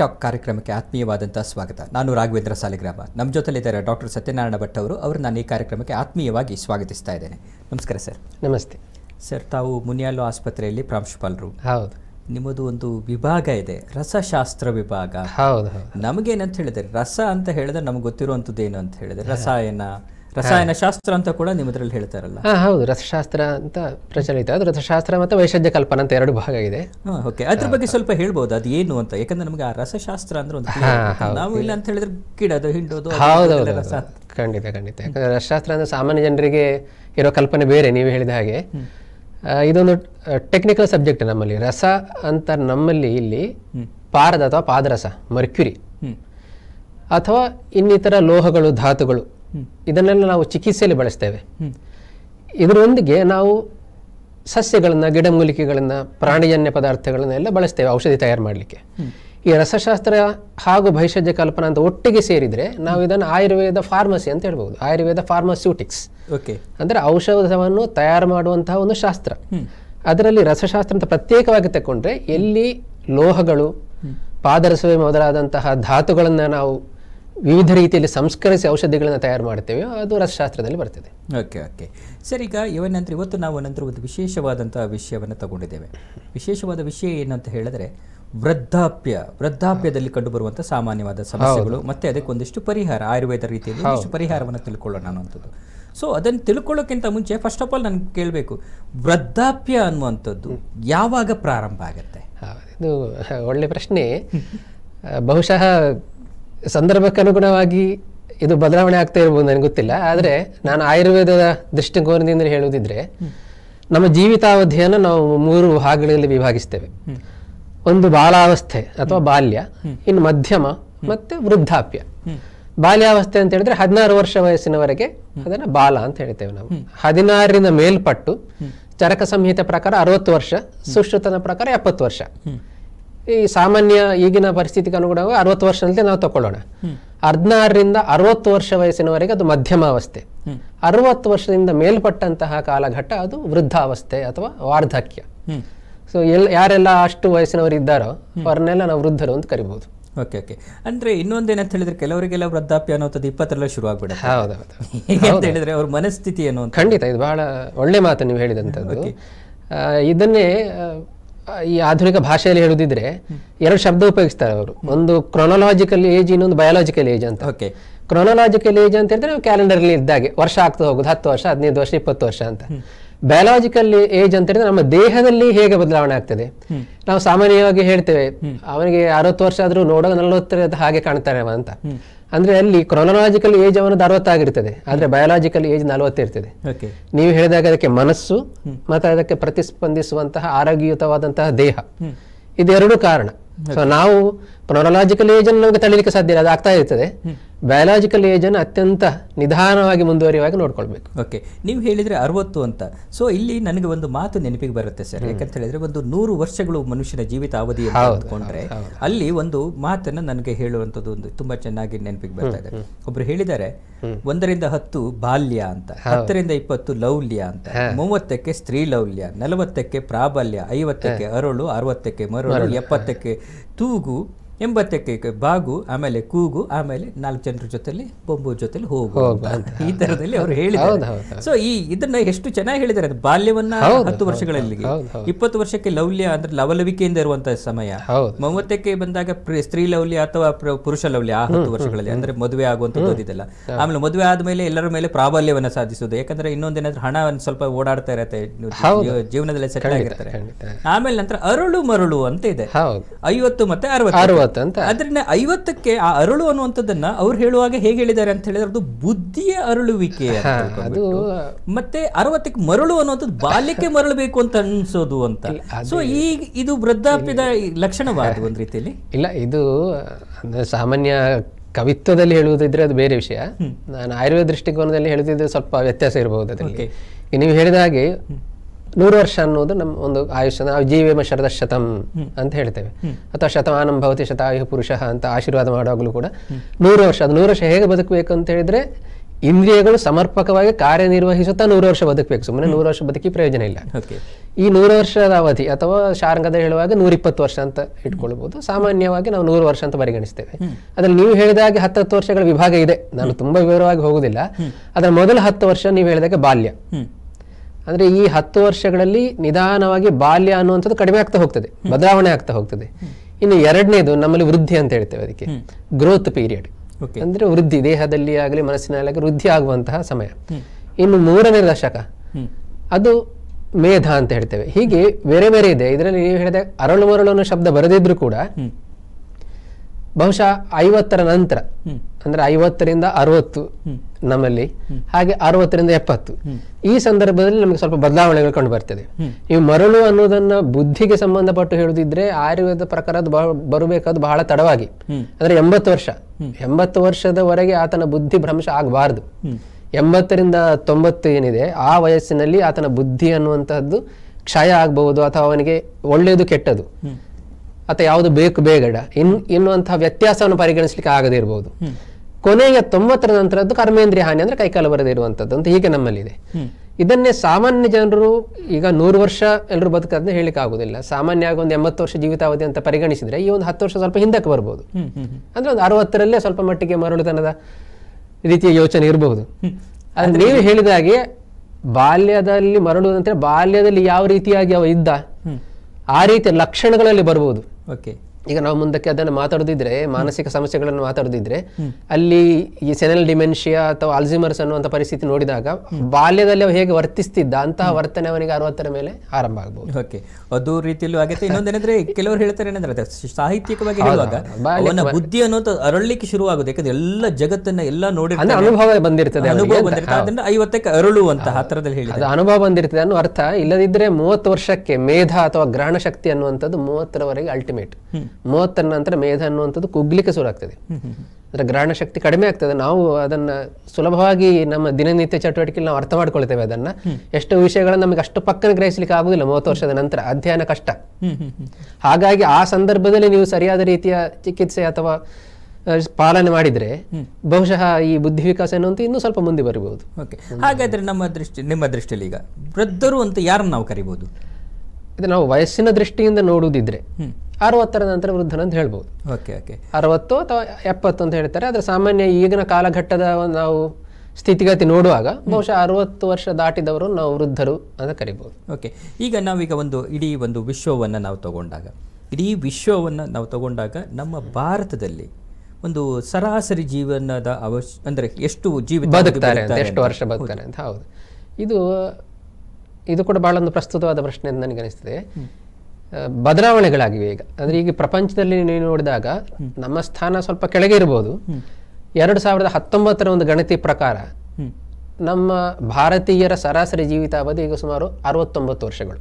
talk ಕಾರ್ಯಕ್ರಮಕ್ಕೆ ಆತ್ಮೀಯವಾದಂತಹ ಸ್ವಾಗತ ನಾನು ರಾಘವೇಂದ್ರ ಸಾಲಿಗ್ರಾಮ ನಮ್ಮ ಜೊತೆಲಿದ್ದಾರೆ ಡಾಕ್ಟರ್ ಸತ್ಯನಾರಾಯಣ ಭಟ್ ಅವರು ಅವರು ನಾನು ಈ ಕಾರ್ಯಕ್ರಮಕ್ಕೆ ಆತ್ಮೀಯವಾಗಿ ಸ್ವಾಗತಿಸ್ತಾ ಇದ್ದೇನೆ ನಮಸ್ಕಾರ ಸರ್ ನಮಸ್ತೆ ಸರ್ ತಾವು ಮುನಿಯಾಲು ಆಸ್ಪತ್ರೆಯಲ್ಲಿ ಪ್ರಾಂಶುಪಾಲರು ಹೌದು ನಿಮ್ಮದು ಒಂದು ವಿಭಾಗ ಇದೆ ರಸಶಾಸ್ತ್ರ ವಿಭಾಗ ಹೌದು ನಮಗೇನಂತ ಹೇಳಿದರೆ ರಸ ಅಂತ ಹೇಳಿದ್ರೆ ನಮ್ಗೆ ಗೊತ್ತಿರುವಂಥದ್ದು ಏನು ಅಂತ ಹೇಳಿದ್ರೆ ರಸಾಯನ ರಸಾಯನ ಶಾಸ್ತ್ರ ಅಂತ ಕೂಡ ನಿಮ್ಮದ್ರಲ್ಲಿ ಹೇಳ್ತಾರಲ್ಲ ಹಾ ಹೌದು ರಸಶಾಸ್ತ್ರ ಅಂತ ಪ್ರಚಲಿತ ಅದು ರಸಶಾಸ್ತ್ರ ಮತ್ತು ವೈಷಜ್ಯ ಕಲ್ಪನಾ ಅಂತ ಎರಡು ಭಾಗ ಇದೆ ಓಕೆ ಅದ್ರ ಬಗ್ಗೆ ಸ್ವಲ್ಪ ಹೇಳ್ಬೋದು ಅದು ಏನು ಅಂತ ಯಾಕಂದ್ರೆ ನಮಗೆ ಆ ರಸಶಾಸ್ತ್ರ ಅಂದ್ರೆ ಒಂದು ನಾವು ಇಲ್ಲ ಅಂತ ಹೇಳಿದ್ರೆ ಅದು ಹಿಂಡೋದು ಹೌದೌದು ಖಂಡಿತ ಖಂಡಿತ ಯಾಕಂದ್ರೆ ರಸಶಾಸ್ತ್ರ ಅಂದ್ರೆ ಸಾಮಾನ್ಯ ಜನರಿಗೆ ಇರೋ ಕಲ್ಪನೆ ಬೇರೆ ನೀವು ಹೇಳಿದ ಹಾಗೆ ಇದೊಂದು ಟೆಕ್ನಿಕಲ್ ಸಬ್ಜೆಕ್ಟ್ ನಮ್ಮಲ್ಲಿ ರಸ ಅಂತ ನಮ್ಮಲ್ಲಿ ಇಲ್ಲಿ ಪಾರದ ಅಥವಾ ಪಾದರಸ ಮರ್ಕ್ಯುರಿ ಅಥವಾ ಇನ್ನಿತರ ಲೋಹಗಳು ಧಾತುಗಳು ಇದನ್ನೆಲ್ಲ ನಾವು ಚಿಕಿತ್ಸೆಯಲ್ಲಿ ಬಳಸ್ತೇವೆ ಇದರೊಂದಿಗೆ ನಾವು ಸಸ್ಯಗಳನ್ನು ಗಿಡಮೂಲಿಕೆಗಳನ್ನು ಪ್ರಾಣಿಜನ್ಯ ಪದಾರ್ಥಗಳನ್ನೆಲ್ಲ ಬಳಸ್ತೇವೆ ಔಷಧಿ ತಯಾರು ಮಾಡಲಿಕ್ಕೆ ಈ ರಸಶಾಸ್ತ್ರ ಹಾಗೂ ಭೈಷಜ್ಯ ಕಲ್ಪನಾ ಅಂತ ಒಟ್ಟಿಗೆ ಸೇರಿದರೆ ನಾವು ಇದನ್ನು ಆಯುರ್ವೇದ ಫಾರ್ಮಸಿ ಅಂತ ಹೇಳ್ಬೋದು ಆಯುರ್ವೇದ ಫಾರ್ಮಸ್ಯೂಟಿಕ್ಸ್ ಓಕೆ ಅಂದರೆ ಔಷಧವನ್ನು ತಯಾರು ಮಾಡುವಂತಹ ಒಂದು ಶಾಸ್ತ್ರ ಅದರಲ್ಲಿ ರಸಶಾಸ್ತ್ರ ಅಂತ ಪ್ರತ್ಯೇಕವಾಗಿ ತಗೊಂಡ್ರೆ ಎಲ್ಲಿ ಲೋಹಗಳು ಪಾದರಸವೇ ಮೊದಲಾದಂತಹ ಧಾತುಗಳನ್ನು ನಾವು ವಿವಿಧ ರೀತಿಯಲ್ಲಿ ಸಂಸ್ಕರಿಸಿ ಔಷಧಿಗಳನ್ನು ತಯಾರು ಮಾಡ್ತೇವೆ ಅದು ರಸಶಾಸ್ತ್ರದಲ್ಲಿ ಬರ್ತದೆ ಓಕೆ ಓಕೆ ಸರ್ ಈಗ ಇವನಂತರ ಇವತ್ತು ನಾವು ನಂತರ ಒಂದು ವಿಶೇಷವಾದಂತಹ ವಿಷಯವನ್ನು ತಗೊಂಡಿದ್ದೇವೆ ವಿಶೇಷವಾದ ವಿಷಯ ಏನು ಅಂತ ಹೇಳಿದ್ರೆ ವೃದ್ಧಾಪ್ಯ ವೃದ್ಧಾಪ್ಯದಲ್ಲಿ ಬರುವಂಥ ಸಾಮಾನ್ಯವಾದ ಸಮಸ್ಯೆಗಳು ಮತ್ತೆ ಅದಕ್ಕೆ ಒಂದಿಷ್ಟು ಪರಿಹಾರ ಆಯುರ್ವೇದ ರೀತಿಯಲ್ಲಿ ಒಂದಿಷ್ಟು ಪರಿಹಾರವನ್ನು ತಿಳ್ಕೊಳ್ಳೋಣ ಅನ್ನುವಂಥದ್ದು ಸೊ ಅದನ್ನು ತಿಳ್ಕೊಳ್ಳೋಕ್ಕಿಂತ ಮುಂಚೆ ಫಸ್ಟ್ ಆಫ್ ಆಲ್ ನಾನು ಕೇಳಬೇಕು ವೃದ್ಧಾಪ್ಯ ಅನ್ನುವಂಥದ್ದು ಯಾವಾಗ ಪ್ರಾರಂಭ ಆಗುತ್ತೆ ಇದು ಒಳ್ಳೆ ಪ್ರಶ್ನೆ ಬಹುಶಃ ಸಂದರ್ಭಕ್ಕೆ ಅನುಗುಣವಾಗಿ ಇದು ಬದಲಾವಣೆ ಆಗ್ತಾ ಇರ್ಬೋದು ನನಗೆ ಗೊತ್ತಿಲ್ಲ ಆದರೆ ನಾನು ಆಯುರ್ವೇದದ ದೃಷ್ಟಿಕೋನದಿಂದ ಹೇಳುವುದಿದ್ರೆ ನಮ್ಮ ಜೀವಿತಾವಧಿಯನ್ನು ನಾವು ಮೂರು ಭಾಗಗಳಲ್ಲಿ ವಿಭಾಗಿಸ್ತೇವೆ ಒಂದು ಬಾಲಾವಸ್ಥೆ ಅಥವಾ ಬಾಲ್ಯ ಇನ್ನು ಮಧ್ಯಮ ಮತ್ತೆ ವೃದ್ಧಾಪ್ಯ ಬಾಲ್ಯಾವಸ್ಥೆ ಅಂತ ಹೇಳಿದ್ರೆ ಹದಿನಾರು ವರ್ಷ ವಯಸ್ಸಿನವರೆಗೆ ಅದನ್ನ ಬಾಲ ಅಂತ ಹೇಳ್ತೇವೆ ನಾವು ಹದಿನಾರರಿಂದ ಮೇಲ್ಪಟ್ಟು ಚರಕ ಸಂಹಿತೆ ಪ್ರಕಾರ ಅರವತ್ತು ವರ್ಷ ಸುಶ್ರುತನ ಪ್ರಕಾರ ಎಪ್ಪತ್ತು ವರ್ಷ ಈ ಸಾಮಾನ್ಯ ಈಗಿನ ಪರಿಸ್ಥಿತಿಗೆ ಅನುಗುಣವಾಗಿ ಅರವತ್ತು ವರ್ಷದಲ್ಲಿ ನಾವು ತಗೊಳ್ಳೋಣ ಹದಿನಾರರಿಂದ ಅರವತ್ತು ವರ್ಷ ವಯಸ್ಸಿನವರೆಗೆ ಅದು ಮಧ್ಯಮ ಅವಸ್ಥೆ ಅರವತ್ತು ವರ್ಷದಿಂದ ಮೇಲ್ಪಟ್ಟಂತಹ ಕಾಲಘಟ್ಟ ಅದು ವೃದ್ಧಾವಸ್ಥೆ ಅಥವಾ ವಾರ್ಧಕ್ಯ ಸೊ ಎಲ್ ಯಾರೆಲ್ಲ ಅಷ್ಟು ವಯಸ್ಸಿನವರು ಇದ್ದಾರೋ ಅವ್ರನ್ನೆಲ್ಲ ನಾವು ವೃದ್ಧರು ಅಂತ ಕರಿಬಹುದು ಓಕೆ ಓಕೆ ಅಂದ್ರೆ ಇನ್ನೊಂದೇನಂತ ಹೇಳಿದ್ರೆ ಕೆಲವರಿಗೆಲ್ಲ ವೃದ್ಧಾಪ್ಯ ಅನ್ನೋದು ಇಪ್ಪತ್ತರಲ್ಲ ಶುರು ಆಗ್ಬಿಡುತ್ತೆ ಹೌದೌದು ಅಂತ ಹೇಳಿದ್ರೆ ಅವ್ರ ಮನಸ್ಥಿತಿ ಅನ್ನೋ ಖಂಡಿತ ಇದು ಬಹಳ ಒಳ್ಳೆ ಮಾತು ನೀವು ಹೇಳಿದಂಥದ್ದು ಇದನ್ನೇ ಈ ಆಧುನಿಕ ಭಾಷೆಯಲ್ಲಿ ಹೇಳುದಿದ್ರೆ ಎರಡು ಶಬ್ದ ಉಪಯೋಗಿಸ್ತಾರೆ ಅವರು ಒಂದು ಕ್ರೊನಾಲಜಿಕಲ್ ಏಜ್ ಇನ್ನೊಂದು ಬಯಾಲಜಿಕಲ್ ಏಜ್ ಅಂತ ಓಕೆ ಕ್ರೊನಾಲಜಿಕಲ್ ಏಜ್ ಅಂತ ಹೇಳಿದ್ರೆ ಕ್ಯಾಲೆಂಡರ್ ಇದ್ದಾಗೆ ವರ್ಷ ಆಗ್ತಾ ಹೋಗುದು ಹತ್ತು ವರ್ಷ ಹದಿನೈದು ವರ್ಷ ಇಪ್ಪತ್ತು ವರ್ಷ ಅಂತ ಬಯಾಲಜಿಕಲ್ ಏಜ್ ಅಂತ ಹೇಳಿದ್ರೆ ನಮ್ಮ ದೇಹದಲ್ಲಿ ಹೇಗೆ ಬದಲಾವಣೆ ಆಗ್ತದೆ ನಾವು ಸಾಮಾನ್ಯವಾಗಿ ಹೇಳ್ತೇವೆ ಅವನಿಗೆ ಅರವತ್ತು ವರ್ಷ ಆದ್ರೂ ನೋಡೋ ನಲವತ್ತರ ಹಾಗೆ ಕಾಣ್ತಾರೆ ಅಂತ ಅಂದ್ರೆ ಅಲ್ಲಿ ಕ್ರೊನಲಾಜಿಕಲ್ ಏಜ್ ಅವನದ್ದು ಅರವತ್ತಾಗಿರ್ತದೆ ಆದ್ರೆ ಬಯಾಲಜಿಕಲ್ ಏಜ್ ನಲವತ್ತಿರ್ತದೆ ನೀವು ಹೇಳಿದಾಗ ಅದಕ್ಕೆ ಮನಸ್ಸು ಮತ್ತೆ ಅದಕ್ಕೆ ಪ್ರತಿಸ್ಪಂದಿಸುವಂತಹ ಆರೋಗ್ಯಯುತವಾದಂತಹ ದೇಹ ಇದೆರಡು ಕಾರಣ ಸೊ ನಾವು ಏಜ್ ಅನ್ನು ನಮಗೆ ತಳಿಲಿಕ್ಕೆ ಸಾಧ್ಯ ಇಲ್ಲ ಅದು ಆಗ್ತಾ ಇರ್ತದೆ ಬಯಾಲಜಿಕಲ್ ಅನ್ನು ಅತ್ಯಂತ ನಿಧಾನವಾಗಿ ಮುಂದುವರಿಯುವಾಗಿ ನೋಡ್ಕೊಳ್ಬೇಕು ಓಕೆ ನೀವು ಹೇಳಿದ್ರೆ ಅರವತ್ತು ಅಂತ ಸೊ ಇಲ್ಲಿ ನನಗೆ ಒಂದು ಮಾತು ನೆನಪಿಗೆ ಬರುತ್ತೆ ಸರ್ ಯಾಕಂತ ಹೇಳಿದ್ರೆ ಒಂದು ನೂರು ವರ್ಷಗಳು ಮನುಷ್ಯನ ಜೀವಿತ ಅವಧಿ ಅಂದ್ಕೊಂಡ್ರೆ ಅಲ್ಲಿ ಒಂದು ಮಾತನ್ನು ನನಗೆ ಹೇಳುವಂತದ್ದು ಒಂದು ತುಂಬಾ ಚೆನ್ನಾಗಿ ನೆನಪಿಗೆ ಬರ್ತಾ ಇದೆ ಒಬ್ರು ಹೇಳಿದ್ದಾರೆ ಒಂದರಿಂದ ಹತ್ತು ಬಾಲ್ಯ ಅಂತ ಹತ್ತರಿಂದ ಇಪ್ಪತ್ತು ಲೌಲ್ಯ ಅಂತ ಮೂವತ್ತಕ್ಕೆ ಸ್ತ್ರೀ ಲೌಲ್ಯ ನಲವತ್ತಕ್ಕೆ ಪ್ರಾಬಲ್ಯ ಐವತ್ತಕ್ಕೆ ಅರಳು ಅರವತ್ತಕ್ಕೆ ಮರಳು ಎಪ್ಪತ್ತಕ್ಕೆ ತೂಗು ಎಂಬತ್ತಕ್ಕೆ ಬಾಗು ಆಮೇಲೆ ಕೂಗು ಆಮೇಲೆ ನಾಲ್ಕು ಜನರ ಜೊತೆಲಿ ಬೊಂಬು ಜೊತೆಲಿ ಹೋಗು ಈ ತರದಲ್ಲಿ ಅವರು ಹೇಳಿದ್ದಾರೆ ಸೊ ಈ ಇದನ್ನ ಎಷ್ಟು ಚೆನ್ನಾಗಿ ಹೇಳಿದ್ದಾರೆ ಬಾಲ್ಯವನ್ನ ಹತ್ತು ವರ್ಷಗಳಲ್ಲಿ ಇಪ್ಪತ್ತು ವರ್ಷಕ್ಕೆ ಲೌಲ್ಯ ಅಂದ್ರೆ ಲವಲವಿಕೆಯಿಂದ ಇರುವಂತಹ ಸಮಯ ಮೂವತ್ತಕ್ಕೆ ಬಂದಾಗ ಸ್ತ್ರೀ ಲೌಲ್ಯ ಅಥವಾ ಪುರುಷ ಲೌಲ್ಯ ಆ ಹತ್ತು ವರ್ಷಗಳಲ್ಲಿ ಅಂದ್ರೆ ಮದುವೆ ಆಗುವಂತದ್ದು ಓದಿದಲ್ಲ ಆಮೇಲೆ ಮದುವೆ ಆದ್ಮೇಲೆ ಎಲ್ಲರ ಮೇಲೆ ಪ್ರಾಬಲ್ಯವನ್ನ ಸಾಧಿಸೋದು ಯಾಕಂದ್ರೆ ಇನ್ನೊಂದೇನಾದ್ರೂ ಹಣ ಸ್ವಲ್ಪ ಓಡಾಡ್ತಾ ಇರತ್ತೆ ಜೀವನದಲ್ಲಿ ಸೆಟ್ ಆಗಿರ್ತಾರೆ ಆಮೇಲೆ ನಂತರ ಅರಳು ಮರಳು ಅಂತ ಇದೆ ಐವತ್ತು ಮತ್ತೆ ಅರವತ್ತು ಅಂತ ಅದರಿಂದ ಐವತ್ತಕ್ಕೆ ಆ ಅರಳು ಅನ್ನುವಂಥದ್ದನ್ನ ಅವ್ರು ಹೇಳುವಾಗ ಹೇಗೆ ಹೇಳಿದ್ದಾರೆ ಅಂತ ಹೇಳಿದ್ರೆ ಅದು ಬುದ್ಧಿಯ ಅರಳುವಿಕೆ ಅದು ಮತ್ತೆ ಅರವತ್ತಕ್ಕೆ ಮರಳು ಅನ್ನುವಂಥದ್ದು ಬಾಲ್ಯಕ್ಕೆ ಮರಳಬೇಕು ಅಂತ ಅನ್ಸೋದು ಅಂತ ಸೊ ಈ ಇದು ವೃದ್ಧಾಪ್ಯದ ಲಕ್ಷಣವಾದ ಒಂದು ರೀತಿಯಲ್ಲಿ ಇಲ್ಲ ಇದು ಸಾಮಾನ್ಯ ಕವಿತ್ವದಲ್ಲಿ ಹೇಳುವುದಿದ್ರೆ ಅದು ಬೇರೆ ವಿಷಯ ನಾನು ಆಯುರ್ವೇದ ದೃಷ್ಟಿಕೋನದಲ್ಲಿ ಹೇಳುತ್ತಿದ್ರೆ ಸ್ವಲ್ಪ ವ್ಯತ್ಯಾಸ ಇರಬಹುದು ಅದರಲ್ಲಿ ನೀವು ಹೇಳಿದ ಹಾಗೆ ನೂರು ವರ್ಷ ಅನ್ನೋದು ನಮ್ಮ ಒಂದು ಆಯುಷ್ಯ ಜೀವೇಮ ಶರದ ಶತಂ ಅಂತ ಹೇಳ್ತೇವೆ ಅಥವಾ ಶತಮಾನಂ ಭವತಿ ಶತಾಯು ಪುರುಷ ಅಂತ ಆಶೀರ್ವಾದ ಮಾಡುವಾಗಲೂ ಕೂಡ ನೂರು ವರ್ಷ ಅದು ನೂರು ವರ್ಷ ಹೇಗೆ ಬದುಕಬೇಕು ಅಂತ ಹೇಳಿದ್ರೆ ಇಂದ್ರಿಯಗಳು ಸಮರ್ಪಕವಾಗಿ ಕಾರ್ಯನಿರ್ವಹಿಸುತ್ತಾ ನೂರು ವರ್ಷ ಬದುಕಬೇಕು ಸುಮ್ಮನೆ ನೂರು ವರ್ಷ ಬದುಕಿ ಪ್ರಯೋಜನ ಇಲ್ಲ ಈ ನೂರು ವರ್ಷದ ಅವಧಿ ಅಥವಾ ಶಾರಂಗದ ಹೇಳುವಾಗ ನೂರಿಪ್ಪತ್ತು ವರ್ಷ ಅಂತ ಇಟ್ಕೊಳ್ಬಹುದು ಸಾಮಾನ್ಯವಾಗಿ ನಾವು ನೂರು ವರ್ಷ ಅಂತ ಪರಿಗಣಿಸ್ತೇವೆ ಅದ್ರಲ್ಲಿ ನೀವು ಹೇಳಿದಾಗೆ ಹತ್ತತ್ತು ವರ್ಷಗಳ ವಿಭಾಗ ಇದೆ ನಾನು ತುಂಬಾ ವಿವರವಾಗಿ ಹೋಗುದಿಲ್ಲ ಅದರ ಮೊದಲ ಹತ್ತು ವರ್ಷ ನೀವು ಹೇಳಿದಾಗ ಬಾಲ್ಯ ಅಂದ್ರೆ ಈ ಹತ್ತು ವರ್ಷಗಳಲ್ಲಿ ನಿಧಾನವಾಗಿ ಬಾಲ್ಯ ಅನ್ನುವಂಥದ್ದು ಕಡಿಮೆ ಆಗ್ತಾ ಹೋಗ್ತದೆ ಬದಲಾವಣೆ ಆಗ್ತಾ ಹೋಗ್ತದೆ ಇನ್ನು ಎರಡನೇದು ನಮ್ಮಲ್ಲಿ ವೃದ್ಧಿ ಅಂತ ಹೇಳ್ತೇವೆ ಅದಕ್ಕೆ ಗ್ರೋತ್ ಪೀರಿಯಡ್ ಅಂದ್ರೆ ವೃದ್ಧಿ ದೇಹದಲ್ಲಿ ಆಗಲಿ ಮನಸ್ಸಿನಲ್ಲಿ ವೃದ್ಧಿ ಆಗುವಂತಹ ಸಮಯ ಇನ್ನು ಮೂರನೇ ದಶಕ ಅದು ಮೇಧ ಅಂತ ಹೇಳ್ತೇವೆ ಹೀಗೆ ಬೇರೆ ಬೇರೆ ಇದೆ ಇದರಲ್ಲಿ ನೀವು ಹೇಳಿದ ಅರಳು ಮರಳು ಅನ್ನೋ ಶಬ್ದ ಬರೆದಿದ್ರು ಕೂಡ ಬಹುಶಃ ಐವತ್ತರ ನಂತರ ಅಂದ್ರೆ ಐವತ್ತರಿಂದ ಅರವತ್ತು ನಮ್ಮಲ್ಲಿ ಹಾಗೆ ಅರವತ್ತರಿಂದ ಎಪ್ಪತ್ತು ಈ ಸಂದರ್ಭದಲ್ಲಿ ನಮಗೆ ಸ್ವಲ್ಪ ಬದಲಾವಣೆಗಳು ಕಂಡು ಬರ್ತದೆ ಈ ಮರಳು ಅನ್ನೋದನ್ನ ಬುದ್ಧಿಗೆ ಸಂಬಂಧಪಟ್ಟು ಹೇಳುದಿದ್ರೆ ಆಯುರ್ವೇದ ಪ್ರಕಾರ ಬರಬೇಕಾದ ಬಹಳ ತಡವಾಗಿ ಅಂದ್ರೆ ಎಂಬತ್ತು ವರ್ಷ ಎಂಬತ್ತು ವರ್ಷದವರೆಗೆ ಆತನ ಬುದ್ಧಿ ಭ್ರಂಶ ಆಗಬಾರದು ಎಂಬತ್ತರಿಂದ ತೊಂಬತ್ತು ಏನಿದೆ ಆ ವಯಸ್ಸಿನಲ್ಲಿ ಆತನ ಬುದ್ಧಿ ಅನ್ನುವಂತಹದ್ದು ಕ್ಷಯ ಆಗಬಹುದು ಅಥವಾ ಅವನಿಗೆ ಒಳ್ಳೆಯದು ಕೆಟ್ಟದು ಅಥವಾ ಯಾವುದು ಬೇಕು ಬೇಗಡ ಇನ್ ಎನ್ನುವಂತಹ ವ್ಯತ್ಯಾಸವನ್ನು ಪರಿಗಣಿಸಲಿಕ್ಕೆ ಆಗದೇ ಇರಬಹುದು ಕೊನೆಗೆ ತೊಂಬತ್ತರ ನಂತರದ್ದು ಕರ್ಮೇಂದ್ರಿಯ ಹಾನಿ ಅಂದ್ರೆ ಕೈಕಾಲು ಬರದೇ ಇರುವಂತದ್ದು ಅಂತ ಹೀಗೆ ನಮ್ಮಲ್ಲಿದೆ ಇದನ್ನೇ ಸಾಮಾನ್ಯ ಜನರು ಈಗ ನೂರು ವರ್ಷ ಎಲ್ಲರೂ ಬದುಕೋದನ್ನ ಹೇಳಿಕ್ ಆಗುದಿಲ್ಲ ಸಾಮಾನ್ಯ ಒಂದು ಎಂಬತ್ತು ವರ್ಷ ಜೀವಿತಾವಧಿ ಅಂತ ಪರಿಗಣಿಸಿದ್ರೆ ಈ ಒಂದು ಹತ್ತು ವರ್ಷ ಸ್ವಲ್ಪ ಹಿಂದಕ್ಕೆ ಬರಬಹುದು ಅಂದ್ರೆ ಒಂದು ಅರವತ್ತರಲ್ಲೇ ಸ್ವಲ್ಪ ಮಟ್ಟಿಗೆ ಮರಳುತನದ ರೀತಿಯ ಯೋಚನೆ ಇರಬಹುದು ಆದ್ರೆ ನೀವು ಹೇಳಿದ ಹಾಗೆ ಬಾಲ್ಯದಲ್ಲಿ ಮರಳುದಂದ್ರೆ ಬಾಲ್ಯದಲ್ಲಿ ಯಾವ ರೀತಿಯಾಗಿ ಅವ ಇದ್ದ ಆ ರೀತಿಯ ಲಕ್ಷಣಗಳಲ್ಲಿ ಬರಬಹುದು ಓಕೆ ಈಗ ನಾವು ಮುಂದಕ್ಕೆ ಅದನ್ನು ಮಾತಾಡೋದಿದ್ರೆ ಮಾನಸಿಕ ಸಮಸ್ಯೆಗಳನ್ನು ಮಾತಾಡೋದಿದ್ರೆ ಅಲ್ಲಿ ಈ ಸೆನಲ್ ಡಿಮೆನ್ಷಿಯಾ ಅಥವಾ ಆಲ್ಝಿಮರ್ಸ್ ಅನ್ನುವಂಥ ಪರಿಸ್ಥಿತಿ ನೋಡಿದಾಗ ಬಾಲ್ಯದಲ್ಲಿ ಅವ್ರು ಹೇಗೆ ವರ್ತಿಸ್ತಿದ್ದ ಅಂತಹ ವರ್ತನೆ ಅವನಿಗೆ ಅರವತ್ತರ ಮೇಲೆ ಆರಂಭ ಆಗ್ಬೋದು ಓಕೆ ಅದು ರೀತಿಯಲ್ಲೂ ಆಗುತ್ತೆ ಇನ್ನೊಂದೇನೆಂದ್ರೆ ಕೆಲವರು ಹೇಳ್ತಾರೆ ಏನಂದ್ರೆ ಸಾಹಿತ್ಯಿಕವಾಗಿ ಹೇಳುವಾಗ ಅವನ ಬುದ್ಧಿ ಅನ್ನೋದು ಅರಳಲಿಕ್ಕೆ ಆಗುತ್ತೆ ಯಾಕಂದ್ರೆ ಎಲ್ಲ ಜಗತ್ತನ್ನ ಎಲ್ಲ ನೋಡಿ ಅನುಭವ ಬಂದಿರ್ತದೆ ಅನುಭವ ಬಂದಿರ್ತದೆ ಅದನ್ನ ಐವತ್ತಕ್ಕೆ ಅರಳುವಂತಹ ಹತ್ರದಲ್ಲಿ ಹೇಳಿ ಅನುಭವ ಬಂದಿರ್ತದೆ ಅನ್ನೋ ಅರ್ಥ ಇಲ್ಲದಿದ್ರೆ ಮೂವತ್ತು ವರ್ಷಕ್ಕೆ ಮೇಧ ಅಥವಾ ಗ್ರಹಣ ಶಕ್ತಿ ಅನ್ನುವಂಥದ್ದು ಮೂವತ್ತರವರೆಗೆ ಅಲ್ಟಿಮೇಟ್ ಮೂವತ್ತರ ನಂತರ ಮೇಧ ಅನ್ನುವಂಥದ್ದು ಕುಗ್ಲಿಕ್ಕೆ ಶುರು ಆಗ್ತದೆ ಅದರ ಗ್ರಹಣ ಶಕ್ತಿ ಕಡಿಮೆ ಆಗ್ತದೆ ನಾವು ಅದನ್ನ ಸುಲಭವಾಗಿ ನಮ್ಮ ದಿನನಿತ್ಯ ಚಟುವಟಿಕೆ ನಾವು ಅರ್ಥ ಮಾಡ್ಕೊಳ್ತೇವೆ ಅದನ್ನ ಎಷ್ಟು ವಿಷಯಗಳನ್ನು ನಮಗೆ ಅಷ್ಟು ಪಕ್ಕನ ಗ್ರಹಿಸಲಿಕ್ಕೆ ಆಗುವುದಿಲ್ಲ ಮೂವತ್ತು ವರ್ಷದ ನಂತರ ಅಧ್ಯಯನ ಕಷ್ಟ ಹಾಗಾಗಿ ಆ ಸಂದರ್ಭದಲ್ಲಿ ನೀವು ಸರಿಯಾದ ರೀತಿಯ ಚಿಕಿತ್ಸೆ ಅಥವಾ ಪಾಲನೆ ಮಾಡಿದ್ರೆ ಬಹುಶಃ ಈ ಬುದ್ಧಿ ವಿಕಾಸ ಅನ್ನುವಂತ ಇನ್ನೂ ಸ್ವಲ್ಪ ಮುಂದೆ ಬರಬಹುದು ಹಾಗಾದ್ರೆ ನಮ್ಮ ದೃಷ್ಟಿ ನಿಮ್ಮ ದೃಷ್ಟಿಯಲ್ಲಿ ಈಗ ವೃದ್ಧರು ಅಂತ ಯಾರನ್ನು ನಾವು ಕರಿಬಹುದು ಇದು ನಾವು ವಯಸ್ಸಿನ ದೃಷ್ಟಿಯಿಂದ ನೋಡುವುದಿದ್ರೆ ಅರವತ್ತರ ನಂತರ ಅಂತ ಹೇಳ್ಬೋದು ಓಕೆ ಓಕೆ ಅರವತ್ತು ಅಥವಾ ಎಪ್ಪತ್ತು ಅಂತ ಹೇಳ್ತಾರೆ ಆದರೆ ಸಾಮಾನ್ಯ ಈಗಿನ ಕಾಲಘಟ್ಟದ ನಾವು ಸ್ಥಿತಿಗತಿ ನೋಡುವಾಗ ಬಹುಶಃ ಅರವತ್ತು ವರ್ಷ ದಾಟಿದವರು ನಾವು ವೃದ್ಧರು ಅಂತ ಕರಿಬೋದು ಓಕೆ ಈಗ ನಾವೀಗ ಒಂದು ಇಡೀ ಒಂದು ವಿಶ್ವವನ್ನು ನಾವು ತಗೊಂಡಾಗ ಇಡೀ ವಿಶ್ವವನ್ನು ನಾವು ತಗೊಂಡಾಗ ನಮ್ಮ ಭಾರತದಲ್ಲಿ ಒಂದು ಸರಾಸರಿ ಜೀವನದ ಅವಶ್ಯ ಅಂದರೆ ಎಷ್ಟು ಜೀವ ಬದುಕ್ತಾರೆ ಎಷ್ಟು ವರ್ಷ ಬದುಕ್ತಾರೆ ಅಂತ ಹೌದು ಇದು ಇದು ಕೂಡ ಭಾಳ ಒಂದು ಪ್ರಸ್ತುತವಾದ ಪ್ರಶ್ನೆ ಅಂತ ನನಗೆ ಅನಿಸ್ತದೆ ಬದಲಾವಣೆಗಳಾಗಿವೆ ಈಗ ಅಂದ್ರೆ ಈಗ ಪ್ರಪಂಚದಲ್ಲಿ ನೀವು ನೋಡಿದಾಗ ನಮ್ಮ ಸ್ಥಾನ ಸ್ವಲ್ಪ ಕೆಳಗೆ ಇರಬಹುದು ಎರಡು ಸಾವಿರದ ಹತ್ತೊಂಬತ್ತರ ಒಂದು ಗಣತಿ ಪ್ರಕಾರ ನಮ್ಮ ಭಾರತೀಯರ ಸರಾಸರಿ ಜೀವಿತಾವಧಿ ಈಗ ಸುಮಾರು ಅರವತ್ತೊಂಬತ್ತು ವರ್ಷಗಳು